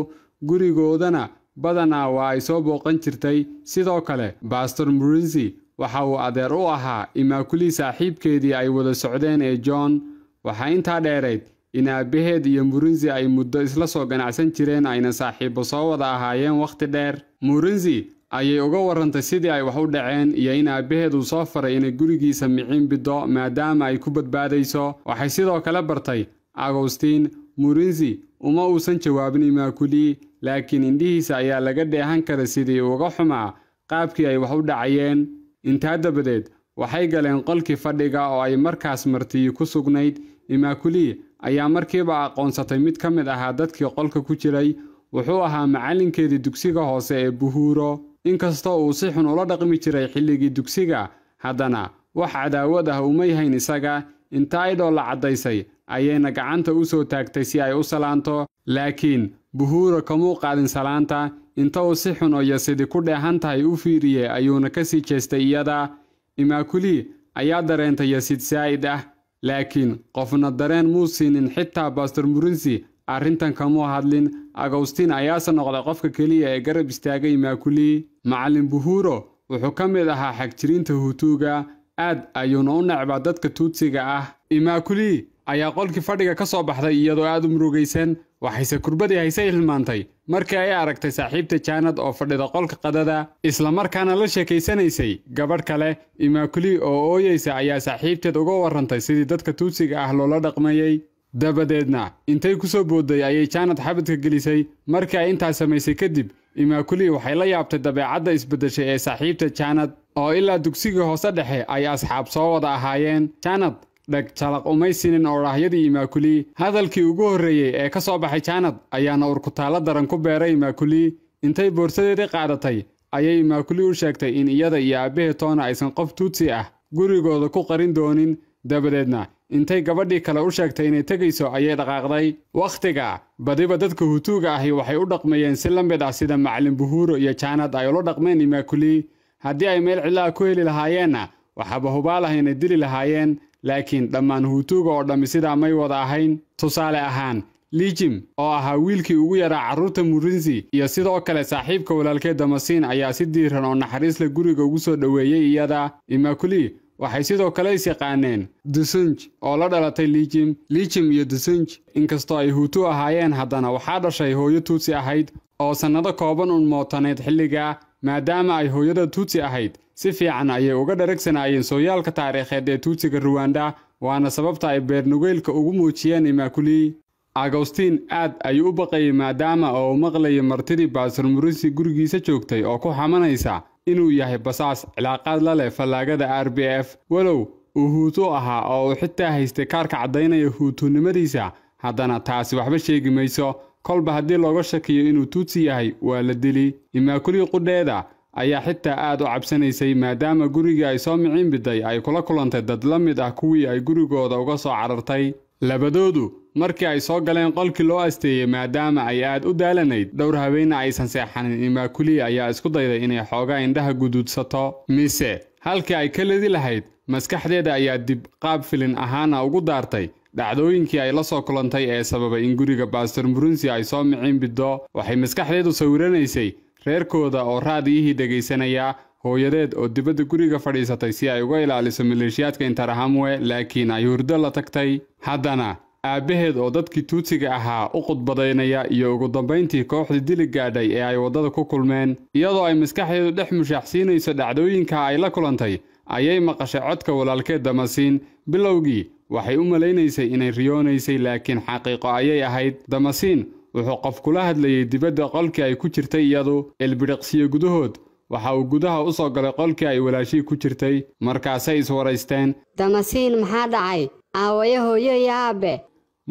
gurigoodana badanaa waa ay soo booqan jirtay sidoo kale bastor murinzi waxa uu adeer u ahaa imaakuli saaxiibkeedii ay wada socdeen ee john waxaa intaa dheerayd in aabbaheed iyo murinsi ay muddo isla soo ganacsan jireen ayna saaxiibbo soo wada ahaayeen wakhti dheer murinsi ayay uga warantay sidii ay wax u dhaceen iyo in aabbaheed uu soo faray inay gurigiisa miciin biddo maadaama ay ku badbaadayso waxay sidoo kale bartay agostiin murinzi uma uusan jawaabin imaakulii laakiin indhihiisa ayaa laga dheehan kara sidii uga xumaa qaabkii ay wax u dhacayeen intaa dabadeed waxay galeen qolkii fadhiga oo ay markaas martiyi ku sugnayd imaakuli ayaa markiiba aqoonsatay mid ka mid ahaa dadkii qolka ku jiray wuxuu ahaa macallinkeedii dugsiga hoose ee buhuuro inkastoo uu si xun ula dhaqmi jiray xilligii dugsiga haddana wax cadaawad ah uma yahayn isaga inta aydhoo la caddaysay ayayna gacanta u soo taagtay si ay u salaanto laakiin buhuuro kamuu qaadin salaanta inta uu si xun oo yasidi ku dheehan tahay u fiiriyey ayuuna ka sii jeestay iyada imaakuli ayaa dareentay yasid saa'id ah laakiin qofna dareen muu siinin xitaa bastor murinsi arrintan kamuu hadlin agawstiin ayaase noqday qofka keliya ee garab istaagay maakuli macalin buhuro wuxuu ka mid ahaa xagjiriinta hutuuga aad ayuuna u necbaa dadka tuudsiga ah imaakuli ayaa qolkii fadhiga ka soo baxday iyadoo aad u murugaysan waxayse kurbadii hayse hilmaantay markii ay aragtay saaxiibta jaanad oo fadhida qolka qadada isla markaana la sheekaysanaysay gabadh kale imaakuli oo ooyeysa ayaa saaxiibteed uga warantay sidii dadka tuusiga ah loola dhaqmayey dabadeedna intay ku soo boodday ayay jaanad xabadka gelisay markii ay intaas samaysay kadib imaakuli waxay la yaabtay dabeecadda isbeddeshay ee saaxiibta jaanad oo ilaa dugsigii hoose dhexe ay asxaab soo wada ahaayeen jaanad dheg talaq umaysinin oo raahyadii imaakuli hadalkii ugu horreeyey ee ka soo baxay jaanad ayaana urkutaallo daran ku beeray maakuli intay boorsadeedii qaadatay ayay imaakuli u sheegtay in iyada iyo aabbahe toona aysan qof tuutsi ah gurigooda ku qarin doonin dabadeedna intay gabadhii kale u sheegtay inay tegayso ayay dhaqaaqday wakhtiga badiba dadka hutuuga ahi waxay u dhaqmayeen si la mid ah sida macalin buhuuro iyo jaanad ay ula dhaqmeen imaakuli haddii ay meel cidlaha ku heli lahaayeenna waxaaba hubaa lah inay dili lahaayeen laakiin dhammaan huutuuga oo dhammi sidaa may wada ahayn tusaale ahaan lijim oo ahaa wiilkii ugu yaraa carruurta murinzi iyo sidoo kale saaxiibka walaalkee damasiin ayaa si diiran oo naxariis guriga ugu soo dhoweeyey iyada imakuli waxay sidoo kale is yaqaaneen dusunj oo la dhalatay liijim lijim iyo dusunj inkastoo ay huutu ahaayeen haddana waxaa dhashay hooyo tuusi ahayd oo sannado kooban un mootanayd xilligaa maadaama ay hooyada tuutsi ahayd si fiican ayay uga dharagsanaayeen sooyaalka taariikheed ee tuutsiga ruwanda waana sababta ay beernugeylka ugu muujiyeen imaakuli agostiin aad ayuu u baqayay maadaama oo u maqlayay martidii baasur murisi gurigiisa joogtay oo ku xamanaysa inuu yahay basaas cilaaqaad la leh fallaagada r b f walow uu huutu ahaa oo uu xitaa haystay kaarka caddaynaya huutunimadiisa haddana taasi waxba sheegi mayso kolba haddii looga shakiyo inuu tuutsi yahay waa la dili imaakuli qudheeda ayaa xitaa aad u cabsanaysay maadaama gurigii ay soo miciinbiday ay kula kulantay dad la mid ah kuwii ay gurigooda uga soo carartay labadoodu markii ay soo galeen qolkii loo asteeyey maadaama ay aad u daalanayd dhowr haweenna aysan seexanin imaakuli ayaa isku dayday inay xoogaa indhaha guduudsato mise halkii ay ka ledi lahayd maskaxdeeda ayaa dib qaab filin ahaana ugu daartay dhacdooyinkii ay la soo kulantay ee sababay in guriga baastor murunsi ay soo miciin biddo waxay maskaxdeedu sawiranaysay reerkooda oo raadiyihii dhegaysanaya hooyadeed oo dibadda guriga fadhiisatay si ay uga ilaaliso maleeshiyaadka intarahamwe laakiin ay hurdo la tagtay haddana aabbaheed oo dadkii tuutsiga ahaa u qudbadaynaya iyo ugu dambayntii kooxdii dili gaadhay ee ay waddada ku kulmeen iyadoo ay maskaxdeedu dhex mushaaxsiinayso dhacdooyinka ay la kulantay ayay maqashay codka walaalkeed damasiin bilowgii waxay u malaynaysay inay riyoonaysay laakiin xaqiiqo ayay ahayd damasiin wuxuu qof kula hadlayay dibadda qolkii ay ku jirtay iyadu ilbidhiqsiyo gudahood waxa uu gudaha u soo galay qolkii ay walaashii ku jirtay markaasay iswaraysteen damasiin maxaa dhacay aawaya hooyo iyo aabbe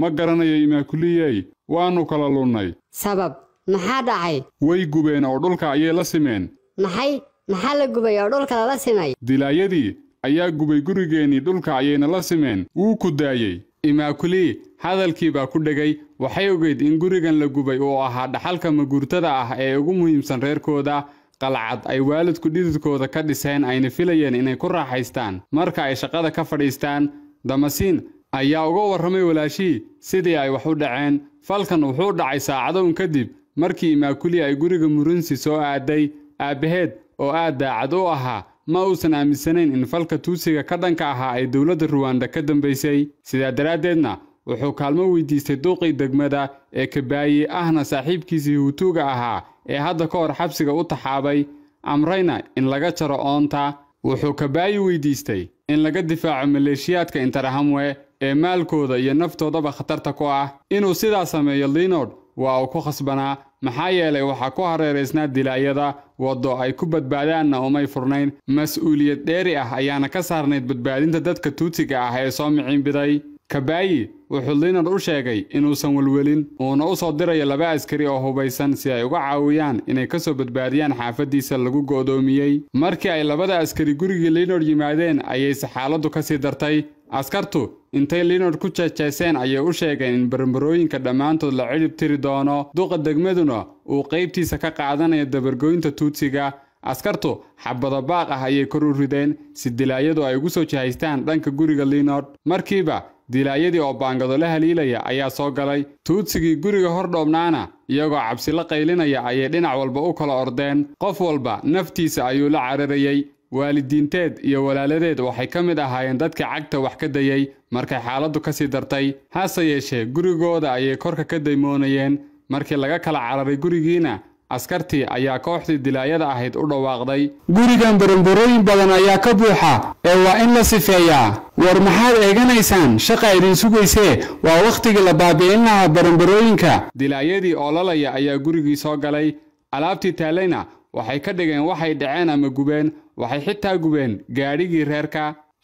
ma garanayo imaakuliyey waannu kala lunnay sabab maxaa dhacay way gubeen oo dhulka ayay la simeen maxay maxaa la gubay oo dhulka lala simay dilaayadii ayaa gubay gurigeennii dhulka ayayna la simeen wuu ku daayey imaakulii hadalkii baa ku dhegay waxay ogeyd in gurigan la gubay uu ahaa dhaxalka maguurtada ah ee ugu muhiimsan reerkooda qalcad ay waalidku dhididkooda ka dhiseen ayna filayeen inay ku raaxaystaan marka ay shaqada ka fadhiistaan damasiin ayaa uga warramay walaashii sidii ay wax u dhaceen falkan wuxuu dhacay saacadown kadib markii imaakuli ay guriga murunsi soo aadday aabbaheed oo aad daacad u ahaa ma uusan aaminsanayn in falka tuusiga ka dhanka ahaa ay dowladda ruwanda ka dambaysay sidaa daraaddeedna wuxuu kaalmo weydiistay duuqii degmada ee kabaayi ahna saaxiibkiisii huutuuga ahaa ee hadda ka hor xabsiga u taxaabay amrayna in laga jaro oonta wuxuu kabaayi weydiistay in laga difaaco maleeshiyaadka interahamwe ee maalkooda iyo naftoodaba khatarta ku ah inuu sidaa sameeyo linord waa uu ku khasbanaa maxaa yeelay waxaa ku hareeraysnaa dilaayada waddo ay ku badbaadaanna umay furnayn mas-uuliyad dheeri ah ayaana ka saarnayd badbaadinta dadka tuutiga ah ee soo micinbiday kabaayi wuxuu linar u sheegay inuusan welwelin uuna u soo dirayo laba askari oo hubaysan si ay uga caawiyaan inay ka soo badbaadiyaan xaafaddiisa lagu go'doomiyey markii ay labada askari gurigii linar yimaadeen ayayse xaaladdu ka sii dartay askartu intay linord ku jejeeseen ayay u sheegeen in bermbarooyinka dhammaantood la cidhib tiri doono duqa degmaduna uu qaybtiisa ka qaadanaya dabargooynta tuutsiga askartu xabada baaq ah ayay kor u rideen si dilaayadu ay ugu soo jihaystaan dhanka guriga linord markiiba dilaayadii oo baangado la haliilaya ayaa soo galay tuutsigii guriga hor dhoobnaana iyagoo cabsi la qaylinaya ayay dhinac walba u kala ordeen qof walba naftiisa ayuu la cararayey waalidiinteed iyo walaaladeed waxay ka mid ahaayeen dadka cagta wax ka dayay markay xaaladdu ka sii dartay hase yeeshee gurigooda ayay korka ka daymoonayeen markii laga kala cararay gurigiina askartii ayaa kooxdii dilaayada ahayd u dhawaaqday gurigan baranbarooyin badan ayaa ka buuxa ee waa in la sifeeyaa war maxaad eeganaysaan shaqa idin sugaysee waa wakhtigii la baabi'in lahaa baranbarooyinka dilaayadii oolalaya ayaa gurigii soo galay alaabtii taallayna waxay ka dhigeen waxay dhaceen ama gubeen waxay xitaa gubeen gaadhigii reerka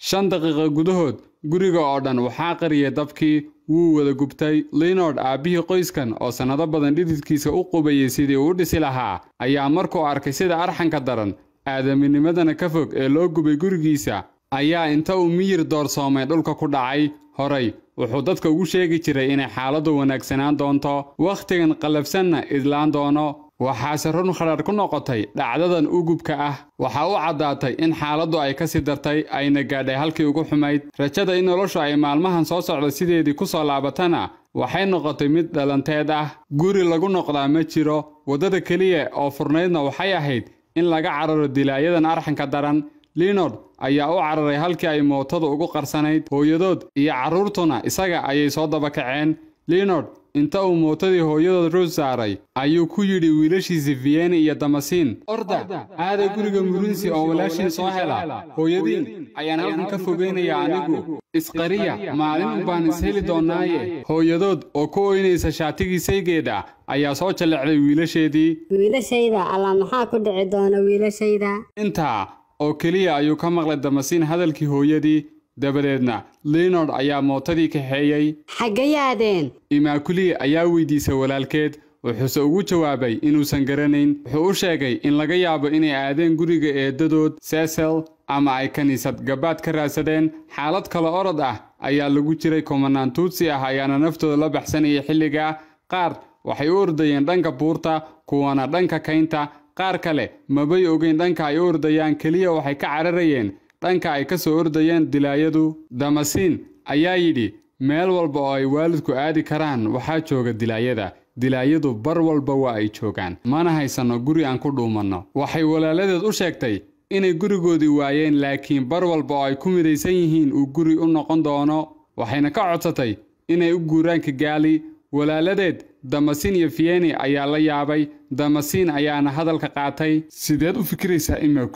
shan daqiiqo gudahood guriga oo dhan waxaa qariyay dabkii wuu wada gubtay linord aabbihii qoyskan oo sannado badan dhididkiisa u qubayay sidii uu dhisi lahaa ayaa markuu arkay sida arxanka daran aadaminimadana ka fog ee loo gubay gurigiisa ayaa inta uu miyir doorsoomay dhulka ku dhacay horay wuxuu dadka ugu sheegi jiray inay xaaladdu wanaagsanaan doonto wakhtigan qallafsanna idlaan doono waxaase run khadhar ku noqotay dhacdadan ugubka ah waxaa u caddaatay in xaaladdu ay ka sii dartay ayna gaadhay halkii ugu xumayd rajada in noloshu ay maalmahan soo socda sideedii ku soo laabatana waxay noqotay mid dhalanteed ah guri lagu noqdaa ma jiro waddada keliya oo furnaydna waxay ahayd in laga cararo dilaayadan arxanka daran linord ayaa u cararay halkii ay mootada ugu qarsanayd hooyadood iyo carruurtuna isaga ayay soo daba kaceen linord inta uu mootadii hooyadood ruu saaray ayuu ku yidhi wiilashiisii vieni iyo damasiin orda aada guriga murunsi oo walaashiin soo hela hooyadiin ayaan halkan ka fogaynayaa anigu isqariya maalin baan isheli doonaaye hooyadood oo ku oynaysa shaatigii saygeeda ayaa soo jallecday wiilasheedii wiilashayda allaa maxaa ku dhici doona wiilashayda intaa oo keliya ayuu ka maqlay damasiin hadalkii hooyadii dabadeedna linord ayaa mootadii kaxeeyey xaggayaadeen imaakulii ayaa weydiisay walaalkeed wuxuuse ugu jawaabay inuusan garanayn wuxuu u sheegay in laga yaabo inay aadeen guriga eedadood sesel ama ay kiniisad gabaad ka raadsadeen xaalad kale orod ah ayaa lagu jiray komanaan tuutsi ah ayaana naftooda la baxsanayay xilliga qaar waxay u ordayeen dhanka buurta kuwana dhanka kaynta qaar kale mabay ogeyn dhanka ay u ordayaan keliya waxay ka cararayeen dhanka ay ka soo ordayeen dilaayadu damasiin ayaa yidhi meel walba oo ay waalidku aadi karaan waxaa jooga dilaayada dilaayadu bar walba waa ay joogaan mana haysanno guri aan ku dhuumanno waxay walaaladeed u sheegtay inay gurigoodii waayeen laakiin bar walba oo ay ku midaysan yihiin uu guri u noqon doono waxayna ka codsatay inay u guuraan kigaali walaaladeed damasin iyo vieni ayaa la yaabay damasin ayaana hadalka qaatay sideed u fikiraysaa imaa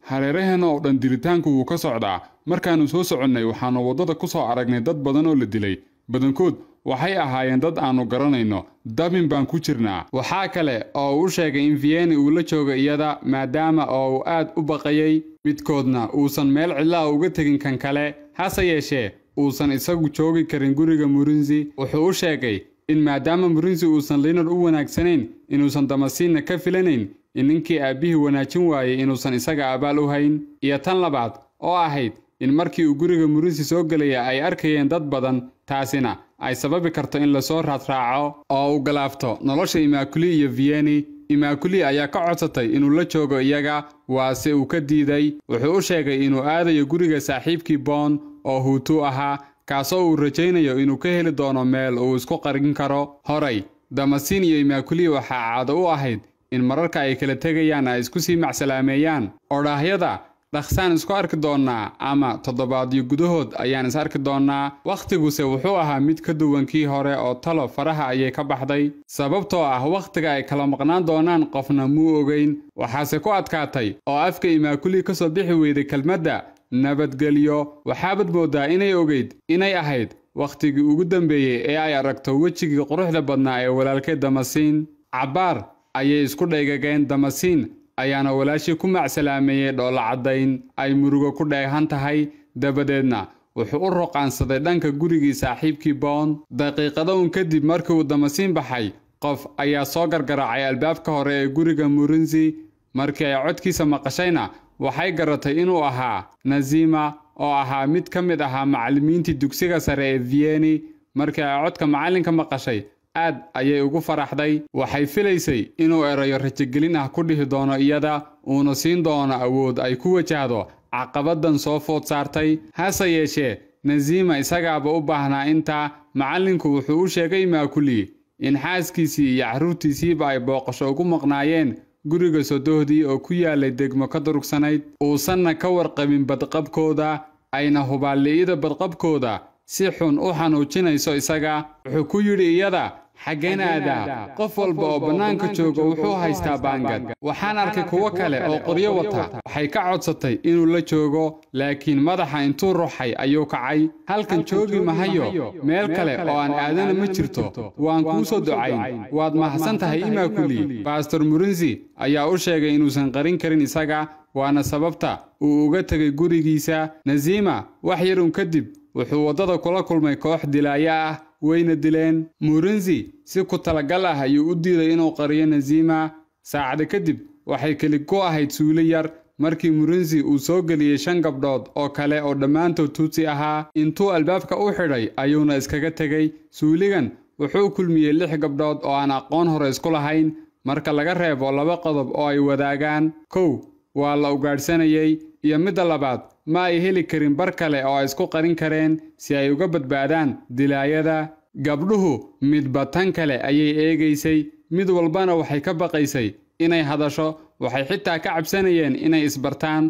hareeraheenna oo dhan diritaanku wuu ka socdaa markaannu soo soconnay waxaannu waddada ku soo aragnay dad badan oo la dilay badankood waxay ahaayeen dad aannu garanayno dabin baan ku jirnaa waxaa kale oo u sheegay in vieni uu la jooga iyada maadaama oo uu aad u baqayey midkoodna uusan meel cidlaha uga tegin kan kale hase yeeshee uusan isagu joogi karin guriga murinsi wuxuu u sheegay in maadaama murinsi uusan liinor u wanaagsanayn inuusan damasiinna ka filanayn in ninkii aabbihii wanaajin waayey inuusan isaga abaal u hayn iyo tan labaad oo ahayd in markii uu guriga murinsi soo gelaya ay arkayeen dad badan taasina ay sababi karto in lasoo raadraaco oo uu galaafto nolosha imaakuli iyo vieni imaakuli ayaa ka codsatay inuu la joogo iyaga waase uu ka diiday wuxuu u sheegay inuu aadayo guriga saaxiibkii boon oo huutu ahaa kaasoo uu rajaynayo inuu ka heli doono meel uu isku qarin karo horay damasiin iyo imaakuli waxaa caado u ahayd in mararka ay kala tegayaan ay isku sii macsalaameeyaan odhaahyada dhaqsaan isku arki doonnaa ama toddobaadyo gudahood ayaan is arki doonnaa wakhtiguse wuxuu ahaa mid ka duwankii hore oo talo faraha ayay ka baxday sababtoo ah wakhtiga ay kala maqnaan doonaan qofna muu ogayn waxaase ku adkaatay oo afka imaakuli ka soo bixi weyday kelmadda nabadgelyo waxaabad mooddaa inay ogeyd inay ahayd wakhtigii ugu dambeeyey ee ay aragto wejigii quruxda badnaa ee walaalkay damasiin cabbaar ayay isku dhaygageen damasiin ayaana walaashii ku macsalaameeyey dhoolacaddayn ay murugo ku dheehan tahay dabadeedna wuxuu u roqaansaday dhanka gurigii saaxiibkii boon daqiiqada uun kadib markii uu damasiin baxay qof ayaa soo gargaraacay albaabka hore ee guriga murinsi markii ay codkiisa maqashayna waxay garatay inuu ahaa nazima oo ahaa mid ka mid ahaa macalimiintii dugsiga sare ee viyeni markii ay codka macallinka maqashay aad ayay ugu faraxday waxay filaysay inuu erayo rajagelin ah ku dhihi doono iyada uuna siin doono awood ay ku wajahdo caqabaddan soo food saartay hase yeeshee naziima isagaaba u baahnaa intaa macallinku wuxuu u sheegay maakuli in xaaskiisii iyo carruurtiisiiba ay booqasho ugu maqnaayeen guriga sodohdii oo ku yaalay degmo ka durugsanayd uusanna ka warqabin badqabkooda ayna hubaalliida badqabkooda si xun u xanuujinayso isaga wuxuu ku yidhi iyada xaggeen aadaa qof walba oo bannaanka jooga wuxuu haystaa baangad waxaan arkay kuwo kale oo qoryo wata waxay ka codsatay inuu la joogo laakiin madaxa intuu ruxay ayuu kacay halkan joogi mahayo meel kale oo aan aadana ma jirto waan kuu soo ducayn waad mahadsan tahay imaakuli bastor baastor ayaa u sheegay inuusan qarin karin isaga waana sababta uu uga tegay gurigiisa nasiima wax yarun kadib wuxuu waddada kula kulmay koox dilaayo ah wayna dileen murenzi si ku talagal ah ayuu u diiday inuu qariyo naziima saacado kadib waxay keli ku ahayd suulo yar markii murenzi uu soo geliyey shan gabdhood oo kale oo dhammaantood tutsi ahaa intuu albaabka u xidhay ayuuna iskaga tegey suuligan wuxuu kulmiyey lix gabdhood oo aan aqoon hore isku lahayn marka laga reebo laba qodob oo ay wadaagaan kow waa la ugaadhsanayey iyo midda labaad ma ay heli karin bar kale oo ay isku qarin kareen si ay uga badbaadaan dilaayada gabdhuhu midba tan kale ayay eegaysay mid walbana waxay ka baqaysay inay hadasho waxay xitaa ka cabsanayeen inay isbartaan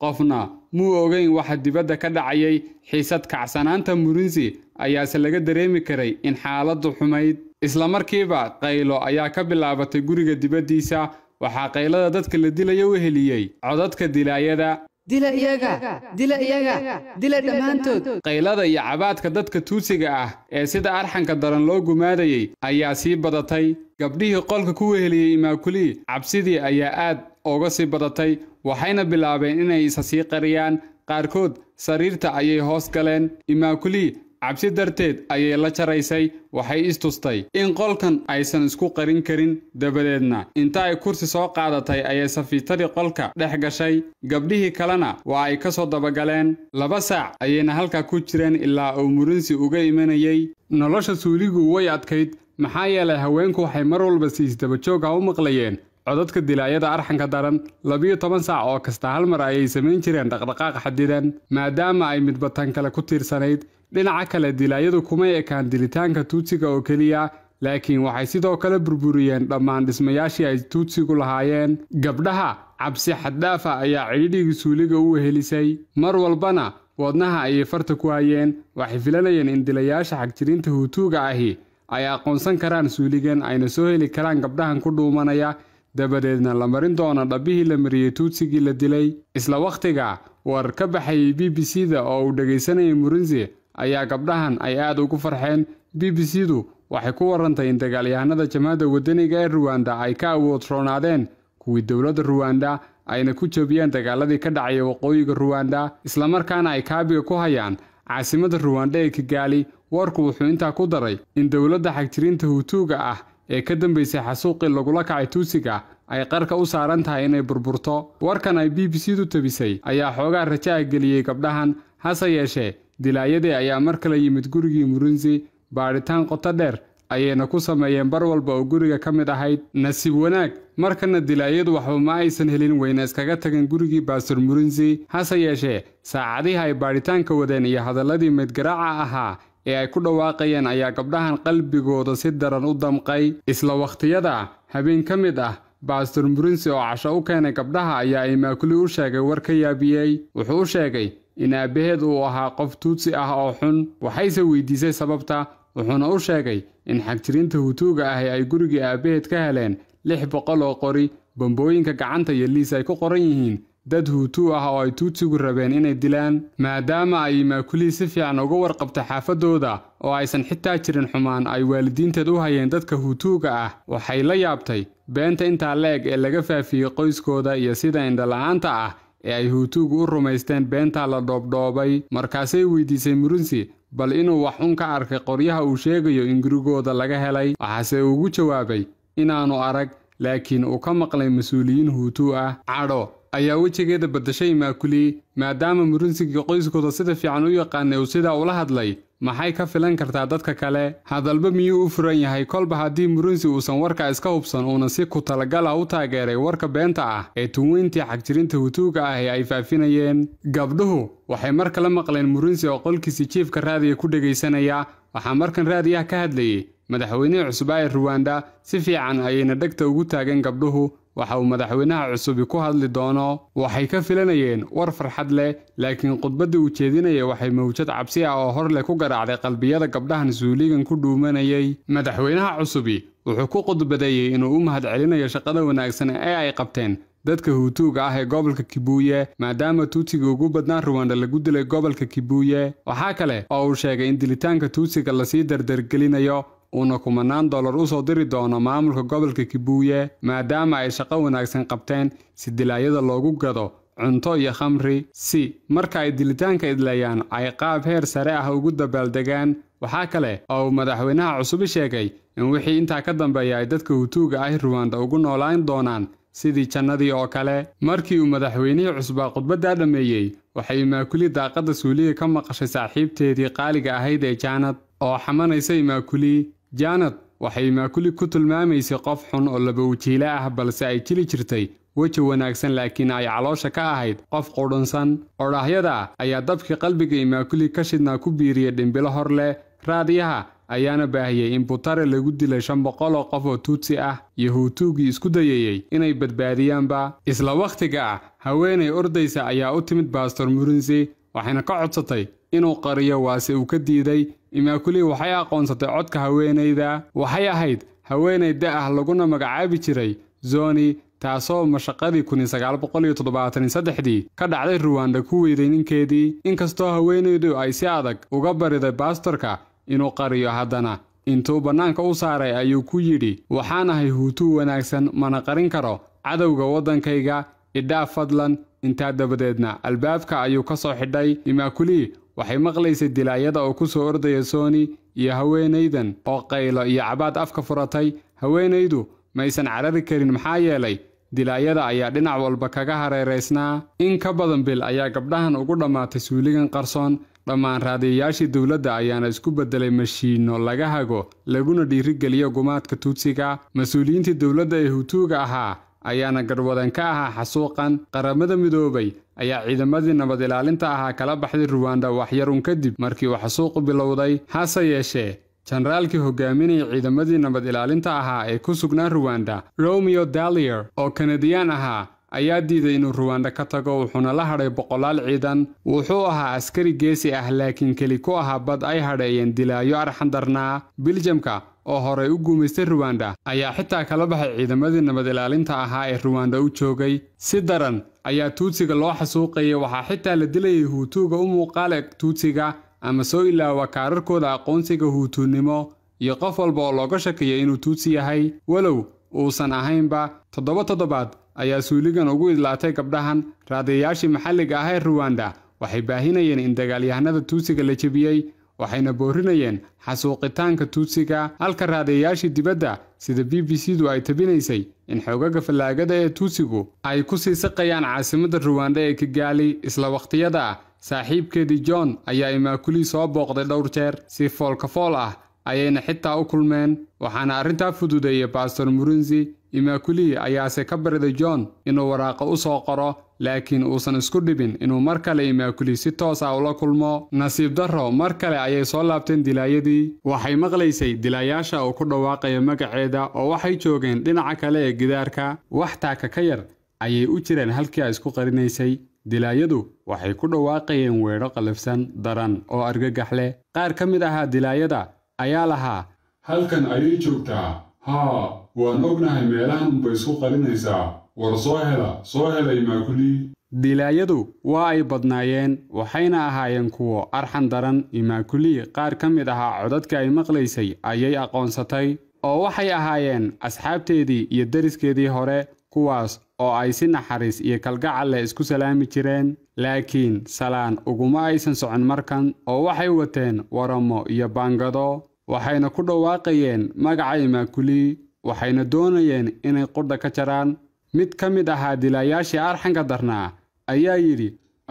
qofna muu ogeyn waxa dibadda ka dhacayay xiisad kacsanaanta murinsi ayaase laga dareemi karay in xaaladdu xumayd isla markiiba qaylo ayaa ka bilaabatay guriga dibaddiisa waxaa qaylada dadka la dilaya u heliyey codadka dilaayada dila iyaga dila iyaga dila dhammaantood qaylada iyo cabaadka dadka tuusiga ah ee sida arxanka daran loo gumaadayey ayaa sii badatay gabdhihii qolka ku weheliyey imaakulii cabsidii ayaa aad uga sii badatay waxayna bilaabeen inay isa sii qariyaan qaarkood sariirta ayay hoos galeen imaakulii cabsi darteed ayay la jaraysay waxay istustay in qolkan aysan isku qarin karin dabadeedna inta ay kursi soo qaadatay ayay safiitadii qolka dhex gashay gabdhihii kalena waa ay ka soo dabagaleen laba saac ayayna halkaa ku jireen ilaa uu murinsi uga imanayey nolosha suuligu way adkayd maxaa yeelay haweenku waxay mar walba si isdaba u maqlayeen codadka dilaayada arxanka daran labiyo toban saac oo kasta hal mar ayay samayn jireen dhaqdhaqaaq xadidan maadaama ay midbatan kale ku tiirsanayd dhinaca kale dilaayadu kumay ekaan dilitaanka tuutsiga oo keliya laakiin waxay sidoo kale burburiyeen dhammaan dhismayaashii ay tuutsigu lahaayeen gabdhaha cabsi xaddaafa ayaa cidhidhigii suuliga u wehelisay mar walbana wadnaha ayay farta ku hayeen waxay filanayeen in dilayaasha xagjirinta huutuuga ahi ay aqoonsan karaan suuligan ayna soo heli karaan gabdhahan ku dhuumanaya dabadeedna la marin doona dhabbihii la mariyey tuutsigii la dilay isla wakhtiga war ka baxayay b b c da oo uu dhegaysanayay murinsi ayaa gabdhahan ay aad ugu farxeen b b c du waxay ku warantay in dagaalyahanada jabhadda waddaniga ee ruwanda ay ka awoodroonaadeen kuwii dowladda ruwanda ayna ku jabiyeen dagaaladii ka dhacaya waqooyiga ruwanda isla markaana ay kaabiga ku hayaan caasimadda ruwanda ee kigaali warku wuxuu intaa ku daray in dowladda xagjiriinta hutuuga ah ee ka dambaysay xasuuqii lagula kacay tuusiga ay qarka u saaran tahay inay burburto warkan ay b b c du tebisay ayaa xoogaa rajaha geliyey gabdhahan hase yeeshee dilaayadii ayaa mar kale yimid gurigii murinsi baadhitaan qoto dheer ayayna ku sameeyeen bar walba oo guriga ka mid ahayd nasiib wanaag markana dilaayadu waxba ma aysan helin weyna iskaga tagin gurigii baasur murunzi hase yeeshee saacadihii ay baadhitaanka wadeen iyo hadalladii maydgaraaca ahaa ee ay ku dhawaaqayeen ayaa gabdhahan qalbigooda si daran u damqay isla wakhtiyada habeen ka mid ah baastor murinsi oo casho u keenay gabdhaha ayaa imaakuli u sheegay war ka yaabiyey wuxuu u sheegay in aabbaheed uu ahaa qof tuudsi ah oo xun waxayse weydiisay sababta wuxuuna u sheegay in xagjiriinta hutuuga ahi ay gurigii aabbaheed ka heleen lix boqol oo qori bambooyinka gacanta iyo liis ay ku qoran yihiin dad huutu ah oo ay tuutsigu rabeen inay dilaan maadaama ay maakulihii si fiican uga warqabta xaafaddooda oo aysan xitaa jirin xumaan ay waalidiinteed u hayeen dadka huutuuga ah waxay la yaabtay beenta intaa la eg ee laga faafiyey qoyskooda iyo sida indhala'aanta ah ee ay huutuugu u rumaysteen beentaa la dhoobdhoobay markaasay weydiisay murunsi bal inuu wax un ka arkay qoryaha uu sheegayo in gurigooda laga helay waxaase ugu jawaabay inaanu arag laakiin uu ka maqlay mas-uuliyiin huutuu ah cadho ayaa wejigeeda baddashay maakuli maadaama murunsigii qoyskooda sida fiican u yaqaanay uu sidaa ula hadlay maxay ka filan kartaa dadka kale hadalba miyuu u furan yahay kolba haddii murunsi uusan warka iska hubsan uuna si ku talagal ah u taageeray warka beenta ah ee tunweyntii xagjirinta hutuuga ah ee ay faafinayeen gabdhuhu waxay mar kala maqleen murunsi oo qolkiisii jiifka raadiya ku dhegaysanaya waxaa markan raadiyaha ka hadlayey madaxweynihii cusubaa ee ruwanda si fiican ayayna dhegta ugu taageen gabdhuhu waxa uu madaxweynaha cusubi ku hadli doono waxay ka filanayeen war farxad leh laakiin khudbaddii uu jeedinaya waxay mawjad cabsi ah oo hor leh ku garaacday qalbiyada gabdhahan suuligan ku dhuumanayay madaxweynaha cusubi wuxuu ku khudbadeeyey inuu u mahad celinayo shaqada wanaagsan ee ay qabteen dadka huutuuga ah ee gobolka kibuuye maadaama tuutiga ugu badnaa ruwanda lagu dilay gobolka kibuuye waxaa kale oo uu sheegay in dilitaanka tuutiga lasii dardargelinayo uuna kumanaan dollar u soo diri doono maamulka gobolka kibuuye maadaama ay shaqo wanaagsan qabteen si dilaayada loogu gado cunto iyo khamri si marka ay dilitaanka idlayaan ay qaab heer sare ah ugu dabaaldegaan waxaa kale oo uu madaxweynaha cusubi sheegay in wixii intaa ka dambeeya ay dadka hutuuga ah ruwanda ugu noolaan doonaan sidii jannadii oo kale markii uu madaxweynihii cusbaa khudbaddaa dhammeeyey waxay imaakuli daaqadda suuliga ka maqashay saaxiibteedii qaaliga ahayd ee jaanad oo xamanaysa imaakuli janet waxay maakuli ku tilmaamaysay qof xun oo labawajiile ah balse ay jili jirtay weji wanaagsan laakiin ay caloosha ka ahayd qof qudhunsan odhahyada ayaa dabkii qalbiga imaakuli ka shidnaa ku biiriyay dhimbilo hor leh raadiyaha ayaana baahiyey in butare lagu dilay shan boqol oo qof oo tuutsi ah iyo huutuugii isku dayeeyey inay badbaadiyaanba isla wakhtiga ah haweenay ordaysa ayaa u timid bastor murinsi waxayna ka codsatay inuu qariyo waase uu ka diiday imaakuli waxay aqoonsatay codka haweenayda waxay ahayd haweenay da ah laguna magacaabi jiray zoni taasoo mashaqadii kunsagaaboqoyotoddobaatansaddexdii ka dhacday ruwanda ku weyday ninkeedii inkastoo haweenaydu ay si adag uga bariday baastorka inuu qariyo haddana intuu bannaanka u saaray ayuu ku yidhi waxaan ahay huutuu wanaagsan mana qarin karo cadowga waddankayga idhaa fadlan intaa dabadeedna albaabka ayuu ka soo xidhay imaakuli waxay maqlaysay dilaayada oo ku soo ordaya sooni iyo haweenaydan oo qaylo iyo cabaad afka furatay haweenaydu maysan carari karin maxaa yeelay dilaayada ayaa dhinac walba kaga hareeraysnaa in ka badan bil ayaa gabdhahan ugu dhammaatay suuligan qarsoon dhammaan raadiyayaashii dowladda ayaana isku beddelay mashiino laga hago laguna dhiirigeliyo gumaadka tuudsiga mas-uuliyiintii dowladda ee hutuuga ahaa ayaana garwadan ka ahaa xasuuqan qaramada midoobay ayaa ciidamadii nabad ilaalinta ahaa kala baxday ruwanda waxyarun kadib markii uu xasuuqu bilowday hase yeeshee jenaraalkii hogaaminayay ciidamadii nabad ilaalinta ahaa ee ku sugnaa ruwanda romeo dalier oo kanadiyaan ahaa ayaa diiday inuu ruwanda ka tago wuxuuna la hadhay boqolaal ciidan wuxuu ahaa askari geesi ah laakiin keli ku ahaa bad ay hadheeyeen dilaayo arxan darnaa biljamka oo horay u guumaystay ruwanda ayaa xitaa kala baxay ciidamadii nabad ilaalinta ahaa ee ruwanda u joogay si daran ayaa tuutsiga loo xasuuqayay waxaa xitaa la dilayay huutuuga u muuqaale eg tuutsiga ama soo ilaawa kaararkooda aqoonsiga huutuunnimo iyo qof walba oo looga shakiyay inuu tuutsi yahay walow uusan ahaynba toddoba toddobaad ayaa suuligan ugu idlaatay gabdhahan raadiyayaashii maxalliga ah ee ruwanda waxay baahinayeen in dagaalyahanada tuutsiga la jebiyey waxayna boorinayeen xasuuqitaanka tuutsiga halka raadayaashii dibadda sida b b c du ay tabinaysay in xoogaga fallaagada ee tuutsigu ay ku sii saqayaan caasimadda ruwanda ee kigaali isla wakhtiyada saaxiibkeedii john ayaa imaakulii soo booqday dhowr jeer si foolka fool ah ayayna xitaa u kulmeen waxaana arrintaa fududeeyey bastor murunzi imaakuliyi ayaase ka bariday john inuu waraaqo u soo qoro laakiin uusan isku dhibin inuu mar kale imaakuli si toos ah ula kulmo nasiib darro mar kale ayay soo laabteen dilaayadii waxay maqlaysay dilaayaasha uu ku dhawaaqaya magaceeda oo waxay joogeen dhinaca kale ee gidaarka wax taaka ka yar ayay u jireen halkii ay isku qarinaysay dilaayadu waxay ku dhawaaqayeen weedho qalafsan daran oo argagax leh qaar ka mid ahaa dilaayada ayaa lahaa halkan ayay joogtaa haa waan ognahay meelahan bay isku qarinaysaa war soo hela soo helay imaakulii dilaayadu waa ay badnaayeen waxayna ahaayeen kuwo arxan daran imaakulii qaar ka mid ahaa codadka ay maqlaysay ayay aqoonsatay oo waxay ahaayeen asxaabteedii iyo deriskeedii hore kuwaas oo ay si naxariis iyo kalgacal leh isku salaami jireen laakiin salaan uguma aysan socon markan oo waxay wateen waramo iyo baangado waxayna ku dhawaaqayeen magaca imaakulii waxayna doonayeen inay qudha ka jaraan mid ka mid ahaa dilaayaashii arxanka darnaa ayaa yidhi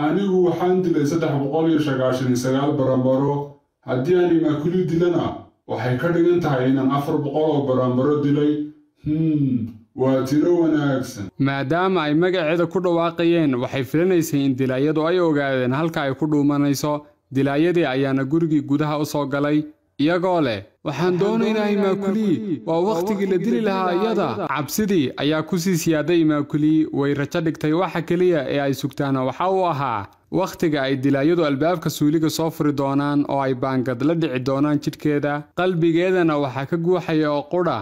anigu waxaan dilay saddex boqol iyo sagaashan iyo sagaal barambaro haddii aan imaakuli dilana waxay ka dhigan tahay inaan afar boqol oo barambaro dilay hm waa tiro wanaagsan maadaama ay magaceeda ku dhawaaqayeen waxay filanaysay in dilaayadu ay ogaadeen halka ay ku dhuumanayso dilaayadii ayaana gurigii gudaha u soo galay iyagoo leh waxaan doonaynaa imaakuliyi waa wakhtigii la dili lahaa iyada cabsidii ayaa ku sii siyaaday imaakuliyi way rajo dhigtay waxa keliya ee ay sugtaana waxa uu ahaa wakhtiga ay dilaayadu albaabka suuliga soo furi doonaan oo ay baangad la dhici doonaan jidhkeeda qalbigeedana waxaa ka guuxaya oo qudha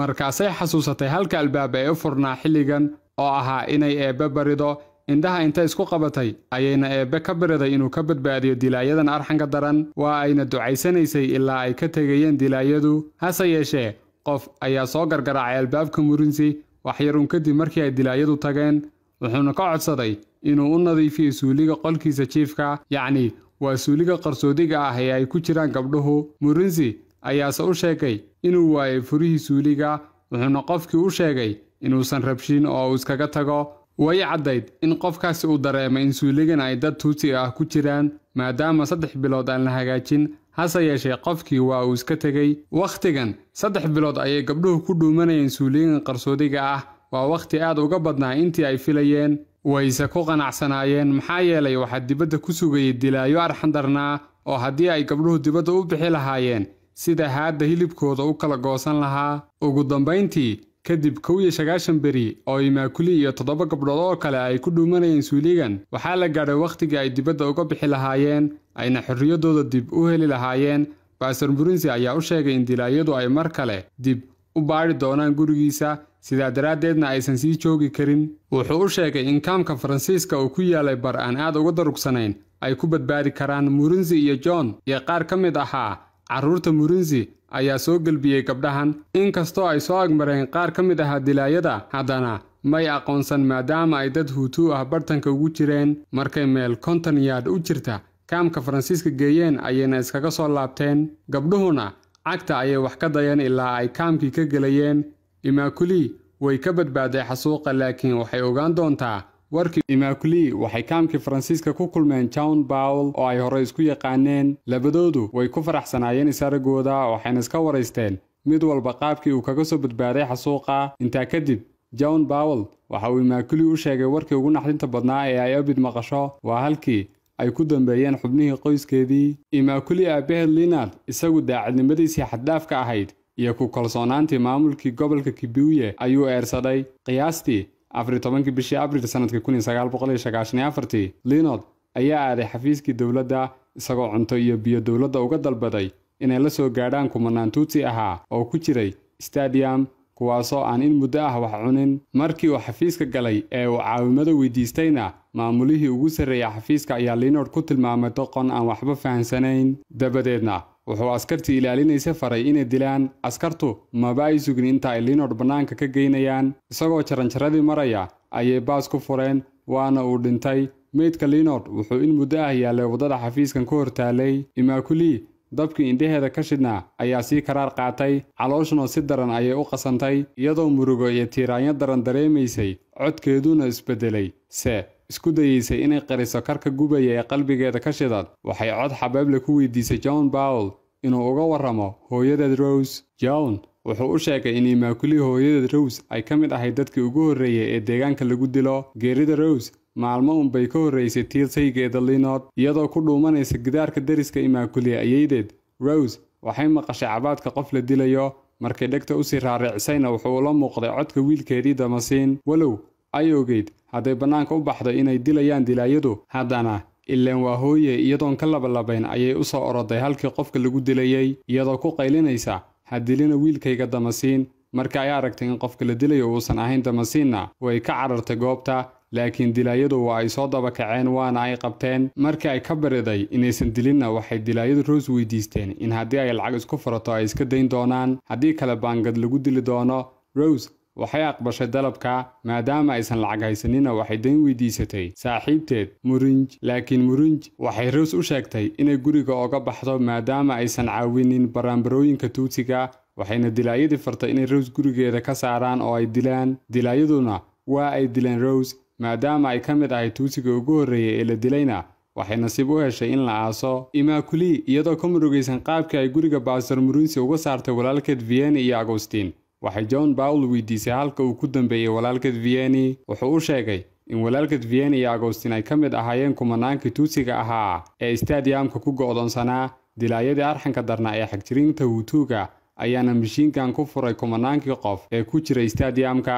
markaasay xasuusatay halka albaab ee u furnaa xilligan oo ahaa inay eebbe barido indhaha inta isku qabatay ayayna eebbe ka biriday inuu ka badbaadiyo dilaayadan arxanka daran waa ayna ducaysanaysay ilaa ay ka tegayeen dilaayadu hase yeeshee qof ayaa soo gargaraacay albaabka murinsi waxyaruun kadib markii ay dilaayadu tageen wuxuuna ka codsaday inuu u nadiifiyo suuliga qolkiisa jiifka yacni waa suuliga qarsoodiga ah ee ay ku jiraan gabdhuhu murinsi ayaase u sheegay inuu waayay furihii suuliga wuxuuna qofkii u sheegay inuusan rabshin oo uu iskaga tago way caddayd in qofkaasi uu dareemay in suuligan ay dad tuuti ah ku jiraan maadaama saddex bilood aan la hagaajin hase yeeshee qofkii waa uu iska tegey wakhtigan saddex bilood ayay gabdhuhu ku dhuumanayeen suuligan qarsoodiga ah waa wakhti aad uga badnaa intii ay filayeen wayse ku qanacsanaayeen maxaa yeelay waxaa dibadda ku sugayay dilaayo arxan darnaa oo haddii ay gabdhuhu dibadda u bixi lahaayeen sida haadda hilibkooda u kala goosan lahaa ugu dambayntii kadib kow iyo sagaashan beri oo imaakuli iyo toddoba gabdhood oo kale ay ku dhuumanayeen suuligan waxaa la gaadhay wakhtigii ay dibadda uga bixi lahaayeen ayna xorriyaddooda dib u heli lahaayeen baasar burinsi ayaa u sheegay in dilaayadu ay mar kale dib u baadhi doonaan gurigiisa sidaa daraaddeedna aysan sii joogi karin wuxuu u sheegay in kaamka faransiiska uu ku yaalay bar aan aad uga darugsanayn ay ku badbaadi karaan murinsi iyo john iyo qaar ka mid ahaa carruurta murinsi ayaa soo gelbiyey gabdhahan inkastoo ay soo agmareen qaar ka mid ahaa dilaayada haddana may aqoonsan maadaama ay dad huutuu ah bartanka ugu jireen markay meel kontan yaadh u jirta kaamka faransiiska geeyeen ayayna iskaga soo laabteen gabdhuhuna cagta ayay wax ka dayeen ilaa ay kaamkii ka gelayeen imaakuli way ka badbaaday xasuuqa laakiin waxay ogaan doontaa warkii imaakuli waxay kaamkii faransiiska ku kulmeen john bowel oo ay hore isku yaqaaneen labadoodu way ku faraxsanaayeen isaragooda waxayna iska waraysteen mid walba qaabkii uu kaga soo badbaaday xasuuqa intaa kadib john bowel waxa uu imaakuli u sheegay warkii ugu naxdinta badnaa ee ay abid maqasho waa halkii ay ku dambeeyeen xubnihii qoyskeedii imaakuli aabbaheed linard isagu daacidnimadiisii xaddhaafka ahayd iyo ku kalsoonaantii maamulkii gobolka kibiuye ayuu eersaday qiyaastii afariy tobankii bishii abril sannadkii kun iyo sagaal boqol iyo sagaashan iyo afartii linod ayaa aaday xafiiskii dowladda isagoo cunto iyo biyo dowladda uga dalbaday inay la soo gaadhaan kumanaan tuuti ahaa oo ku jiray stadiyam kuwaasoo aan in muddo ah wax cunin markii uu xafiiska galay ee uu caawimado weydiistayna maamulihii ugu sarreeya xafiiska ayaa liinord ku tilmaamay doqon aan waxba fahamsanayn dabadeedna wuxuu askartii ilaalinaysa faray inay dilaan askartu maba ay sugin inta ay liinodh bannaanka ka geynayaan isagoo jaranjaradii maraya ayay baas ku fureen waana uu dhintay meydka liinodh wuxuu in muddo ah yaallay waddada xafiiskan ka hortaallay imaakuli dabkii indhaheeda ka shidhnaa ayaa sii karaar qaatay calooshuna si daran ayay u qasantay iyadoo murugo iyo tiiraanyo daran dareemaysay codkeeduna isbeddelay se isku dayeysay inay qariso karka gubaya ee qalbigeeda ka shidad waxay cod xabeeble ku weydiisay john bowell inuu uga warramo hooyadeed rose john wuxuu u sheegay in imaakulii hooyadeed rose ay ka mid ahayd dadkii ugu horreeyey ee deegaanka lagu dilo geerida rose maalmo bay ka horreysay tiilsaygeeda linord iyadoo ku dhuumanaysa gidaarka deriska imaakuliya ayeydeed rose waxay maqashay cabaadka qof la dilayo markay dhegta u sii raaricisayna wuxuu ula muuqday codka wiilkeedii damasiin walow ay ogeyd hadday bannaanka u baxdo inay dilayaan dilaayadu haddana ilaan waa hooye iyadoon ka labalabayn ayay u soo oroday halkii qofka lagu dilayay iyadoo ku qaylinaysa ha dilina wiilkayga damasiin marka ay aragtay in qofka la dilayo uusan ahayn damasiinna way ka carartay goobta laakiin dilaayadu waa ay soo daba kaceen waana ay qabteen markii ay ka bariday inaysan dilinna waxay dilaayadu roos weydiisteen in haddii ay lacag isku furato ay iska dayn doonaan haddii kale baangad lagu dili doono rose waxay aqbashay dalabka maadaama aysan lacag haysanina waxay dayn weydiisatay saaxiibteed murinj laakiin murinj waxay ruus u sheegtay inay guriga oga baxdo maadaama aysan caawinin baraanbarooyinka tuutiga waxayna dilaayadii fartay inay rows gurigeeda ka saaraan oo ay dilaan dilaayaduna waa ay dileen rows maadaama ay ka mid ahay tuusiga ugu horreeyay ee la dilayna waxay nasiib u heshay in la aaso imaakuli iyadoo ka murugaysan qaabkii ay guriga baastor murinsi uga saartay walaalkeed vienni iyo agustiin waxay john bowell weydiisay halka uu ku dambeeyey walaalkad vieni wuxuu u sheegay in walaalkad vieni iyo agostin ay ka mid ahaayeen kumanaankii tuusiga ahaa ee istadiyamka ku go'doonsanaa dilaayadii arxanka darnaa ee xagjiriinta wutuuga ayaana mashiinkan ku furay kumanaankii qof ee ku jira istadiyamka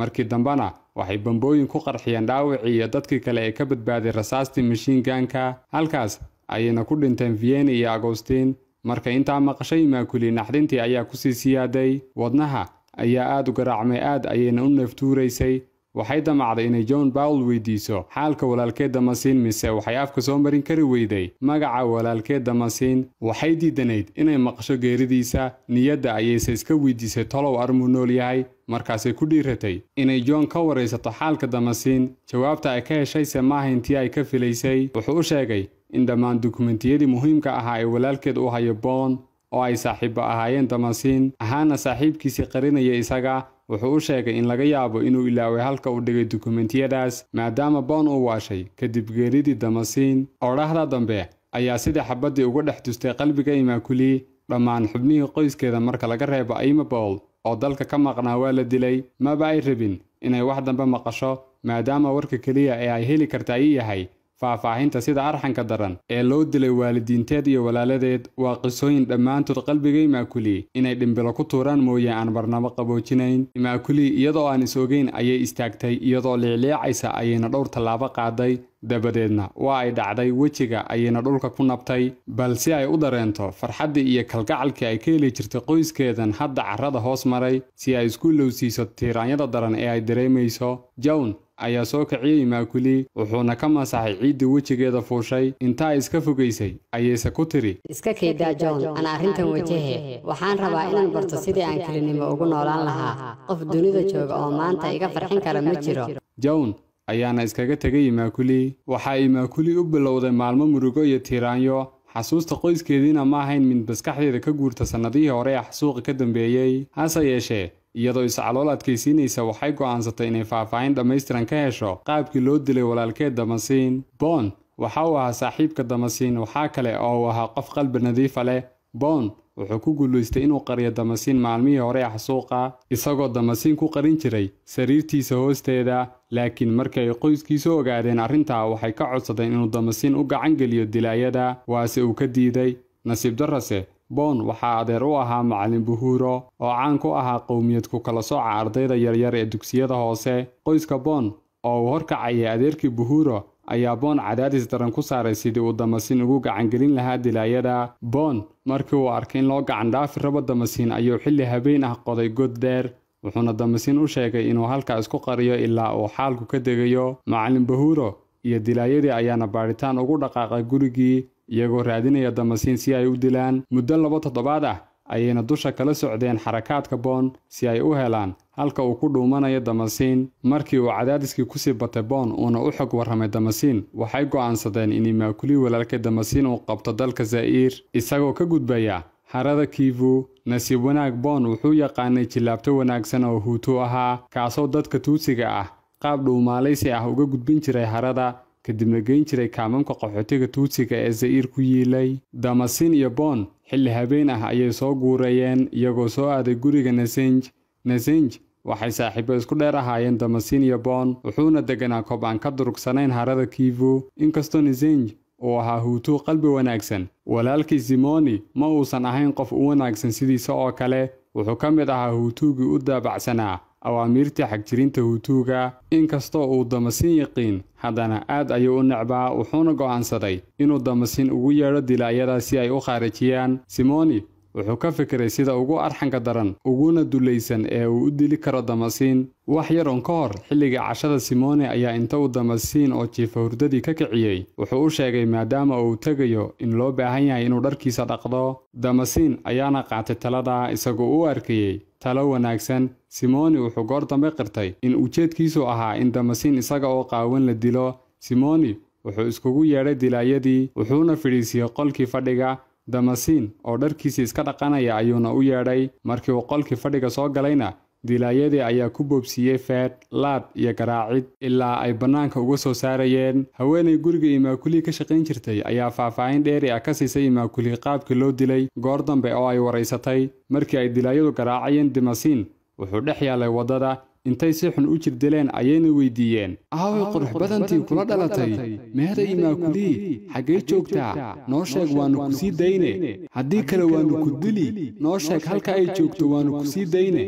markii dambena waxay bambooyin ku qarxiyeen dhaawacii iyo dadkii kale ee ka badbaaday rasaastii mashiinganka halkaas ayayna ku dhinteen vieni iyo agostin marka intaa maqashay maakuli naxdintii ayaa ku sii siyaaday wadnaha ayaa aad u garaacmay aad ayayna u neeftuuraysay waxay damacday inay john bawl weydiiso xaalka walaalkeed damasiin mise waxay afka soo marin kari weyday magaca walaalkeed damasiin waxay diidanayd inay maqasho geeridiisa niyadda ayayse iska weydiisay tolow armuu nool yahay markaasay ku dhiiratay inay john ka waraysato xaalka damasiin jawaabta ay ka heshayse maaha intii ay ka filaysay wuxuu u sheegay in dhammaan dukumentiyadii muhiimka ahaa ee walaalkeed u hayo boon oo ay saaxiibbo ahaayeen damasiin ahaana saaxiibkiisii qarinaya isaga wuxuu u sheegay in laga yaabo inuu ilaaway halka uu dhigay dukumentiyadaas maadaama boon uu waashay kadib geeridii damasiin odhahda dambe ayaa sidii xabaddii uga dhex dustay qalbiga imaakuli dhammaan xubnihii qoyskeeda marka laga reebo ayma oo dalka ka maqnaa waa la dilay maba ay rabin inay wax dambe maqasho maadaama warka keliya ee ay heli karta ay yahay faahfaahinta sida arxanka daran ee loo dilay waalidiinteed iyo walaaladeed waa qisooyin dhammaantood qalbigay maakuli inay dhimbilo ku tuuraan mooye aan barnamo qaboojinayn imaakuli iyadoo aan is ogeyn ayay istaagtay iyadoo liicliicaysa ayayna dhowr tallaabo qaaday dabadeedna waa ay dhacday wejiga ayayna dhulka ku nabtay bal si ay u dareento farxaddii iyo kalgacalkii ay ka heli jirtay qoyskeedan hadda carrada hoos maray si ay isku ilowsiiso tiiraanyada daran ee ay dareemayso jown ayaa soo kiciyey imaakuli wuxuuna ka masaxay ciidda wejigeeda fuushay intaa iska fogaysay ayayse ku tiri iska keedaa john ana arrintan wajahe waxaan rabaa inaan barto sidii aan kelinnimo ugu noolaan lahaa qof dunida jooga oo maanta iga farxin kara ma jiro jon ayaana iskaga tegay imaakuli waxaa imaakuli u bilowday maalmo murugo iyo tiiraanyo xasuusta qoyskeediina ma ahayn mid maskaxdeeda ka guurta sannadihii hore ee ah xasuuqa ka dambeeyey hase yeeshee iyadoo iscalool adkaysiinaysa waxay go'aansatay inay faahfaahin dhammaystiran ka hesho qaabkii loo dilay walaalkeed damasiin boond waxa uu ahaa saaxiibka damasiin waxaa kale oo uu ahaa qof qalbi nadiifa ah leh boond wuxuu ku guulaystay inuu qariyo damasiin maalmihii hore ah suuqa isagoo damasiin ku qarin jiray sariirtiisa hoosteeda laakiin markii ay qoyskiisu ogaadeen arrintaa waxay ka codsadeen inuu damasiin u gacan geliyo dilaayada waase uu ka diiday nasiib darase boon waxaa adeer u ahaa macalin buhuuro oo caan ku ahaa qowmiyad ku kala sooca ardayda yaryar ee dugsiyada hoose qoyska boon oo uu horkacayay adeerkii buhuuro ayaa boon cadaadis daran ku saaray sidii uu damasiin ugu gacangelin lahaa dilaayada boon markii uu arkay in loo gacan dhaafi rabo damasiin ayuu xilli habeen ah qoday god dheer wuxuuna damasiin u sheegay inuu halkaas ku qariyo ilaa uu xaalku ka degayo macalin bahuuro iyo dilaayadii ayaana baadhitaan ugu dhaqaaqay gurigii iyagoo raadinaya damasiin si ay u dilaan muddo laba toddobaad ah ayayna dusha kala socdeen xarakaadka boon si ay u helaan halka uu ku dhuumanayo damasiin markii uu cadaadiskii kusii batay boon uuna u xog warramay damasiin waxay go'aansadeen in imaakuli walaalka damasiin uu qabto dalka za'iir isagoo ka gudbaya harada kivu nasiib wanaag boon wuxuu yaqaanay jillaabto wanaagsan oo huutu ahaa kaasoo dadka tuusiga ah qaab dhuumaalaysi ah uga gudbin jiray harada kadib kadibna geyn jiray kaamanka qaxootiga tuutsiga ee za'iir ku yiilay damasin iyo boon xilli habeen ah ayay soo guurayeen iyagoo soo aaday guriga nasenj nasenj waxay saaxiibo isku dheer ahaayeen damasin iyo boon wuxuuna degganaa koob aan ka durugsanayn harada kiivu inkastoo nasenj uu ahaa huutuu qalbi wanaagsan walaalkii simoni ma uusan ahayn qof u wanaagsan sidiisa oo kale wuxuu ka mid ahaa huutuugii u daabacsanaa awaamiirta xagjirinta hutuuga inkastoo uu damasin yiqiin haddana aad ayuu u necbaa wuxuuna go'aansaday inuu damasin ugu yeedho dilaayada si ay u khaarijiyaan simoni wuxuu ka fikiray sida ugu arxanka daran uguna dullaysan ee uu u dili karo damasiin wax yaroon ka hor xilligii cashada simone ayaa inta uu damasiin oo jiifa hurdadii ka kiciyey wuxuu u sheegay maadaama uu tegayo in loo baahan yahay inuu dharkiisa dhaqdo damasiin ayaana qaatay taladaa isagoo u arkayey talo wanaagsan simoni wuxuu goor dambe qirtay in ujeedkiisu ahaa in damasiin isaga oo qaawan la dilo simoni wuxuu iskugu yeedhay dilaayadii wuxuuna fidhiisiyey qolkii fadhiga damasiin oo dharkiisii iska dhaqanaya ayuuna u yeedhay markii uu qolkii fadhiga soo galayna dilaayadii ayaa ku boobsiiyey feedh laad iyo garaacid ilaa ay bannaanka uga soo saarayeen haweenay guriga imaakulii ka shaqayn jirtay ayaa faahfaahin dheeri ah ka siisay imaakulii qaabkii loo dilay goor dambe oo ay waraysatay markii ay dilaayadu garaacayeen dimasiin wuxuu dhex yaalay waddada intay si xun u jirdileen ayayna weyddiiyeen aaway qurux badantii kula dhalatay meheray maakulii xaggay joogtaa noo sheeg waannu ku sii dayne haddii kale waannu ku dili noo sheeg halka ay joogto waannu ku sii dayne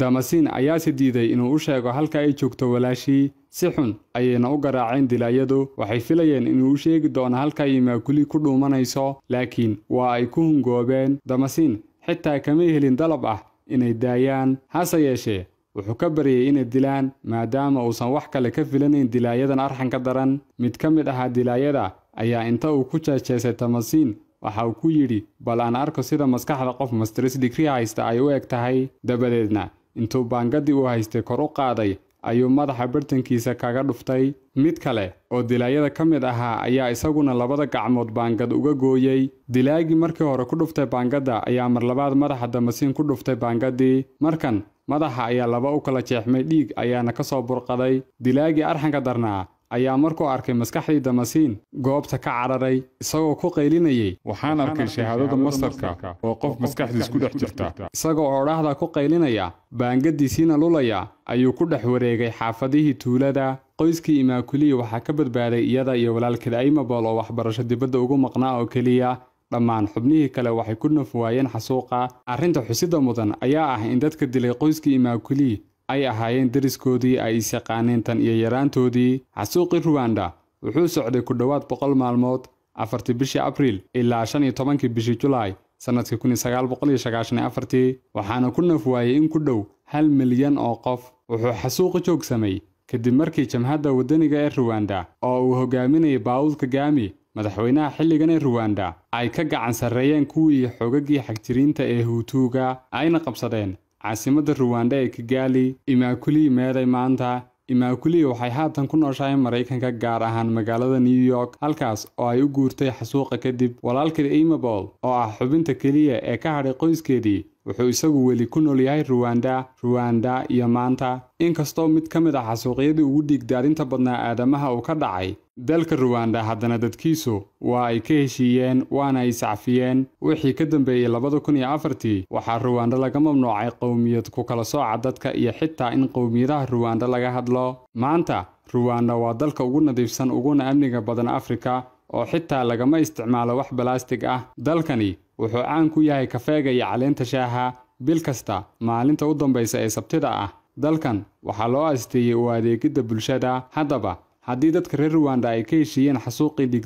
damasiin ayaase diiday inuu u sheego halka ay joogto walaashii si xun ayayna u garaaceen dilaayadu waxay filayeen inuu u sheegi doono halka ay ku dhuumanayso laakiin waa ay ku hungoobeen damasiin xitaa kamay helin dalab ah inay daayaan hase yeeshee wuxuu ka baryey inay dilaan maadaama uusan wax kale ka filanayn dilaayadan arxanka daran mid ka mid ahaa dilaayada ayaa inta uu ku jeejeesay tamasiin waxa uu ku yidhi bal aan arko sida maskaxda qof masters digri haysta ay u eg tahay dabadeedna intuu baangaddii uu haystay kor u qaaday ayuu madaxa bartankiisa kaga dhuftay mid kale oo dilaayada ka mid ahaa ayaa isaguna labada gacmood baangad uga gooyey dilaagii markii hore ku dhuftay baangadda ayaa mar labaad madaxa damasiin ku dhuftay baangaddii markan madaxa ayaa laba u kala jeexmay dhiig ayaana ka soo burqaday dilaagii arxanka darnaa ayaa markuu arkay maskaxdii damasiin goobta ka cararay isagoo ku qaylinayay waxaan arkay shahaadada mastarka oo qof maskaxdiis ku dhex jirta isagoo odhaahda ku qaylinaya baangadiisiina lulaya ayuu ku dhex wareegay xaafadihii tuulada qoyskii imaakuliya waxaa ka badbaaday iyada iyo walaalkeed aymabol oo waxbarasho dibadda ugu maqnaa oo keliya dhammaan xubnihii kale waxay ku nafwaayeen xasuuqa arrinta xusida mudan ayaa ah in dadka dilay qoyskii imaakulii ay ahaayeen deriskoodii ay isyaqaaneen tan iyo yaraantoodii xasuuqii ruwanda wuxuu socday ku dhowaad boqol maalmood afartii bishii abriil ilaa shan iyo tobankii bishii julaay sannadkii kun iyo sagaal boqol iyo sagaashan afartii waxaana ku nafwaayey in ku dhow hal milyan oo qof wuxuu xasuuqi joogsamay kadib markii jamhadda waddaniga ee ruwanda oo uu hogaaminayay baawul gaami madaxweynaha xilligan ee ruwanda ay ka gacan sarreeyeen kuwii xogagii xagjiriinta ee huutuuga ayna qabsadeen caasimadda ruwanda ee kigaali imaakulii meeday maanta imaakulii waxay haatan ku nooshahay maraykanka gaar ahaan magaalada new york halkaas oo ay u guurtay xasuuqa kadib walaalkeed imabol oo ah xubinta keliya ee ka hadhay qoyskeedii wuxuu isagu weli ku nool yahay ruwanda ruwanda iyo maanta inkastoo mid ka mid ah xasuuqyadii ugu dhiigdaarinta badnaa aadamaha uu ka dhacay dalka ruwanda haddana dadkiisu waa ay ka heshiiyeen waana ay sacfiyeen wixii ka dambeeyey labada kun iyo afartii waxaa ruwanda laga mamnuucay qowmiyad ku kala sooca dadka iyo xitaa in qowmiyadaha ruwanda laga hadlo maanta ruwanda waa dalka ugu nadiifsan uguna amniga badan afrika oo xitaa lagama isticmaalo wax balaastig ah dalkani wuxuu caan ku yahay kafeega iyo caleenta shaaha bil kasta maalinta u dambaysa ee sabtida ah dalkan waxaa loo asteeyey u adeegidda bulshada haddaba haddii dadka reer ruwanda ay ka heshiiyeen xasuuqii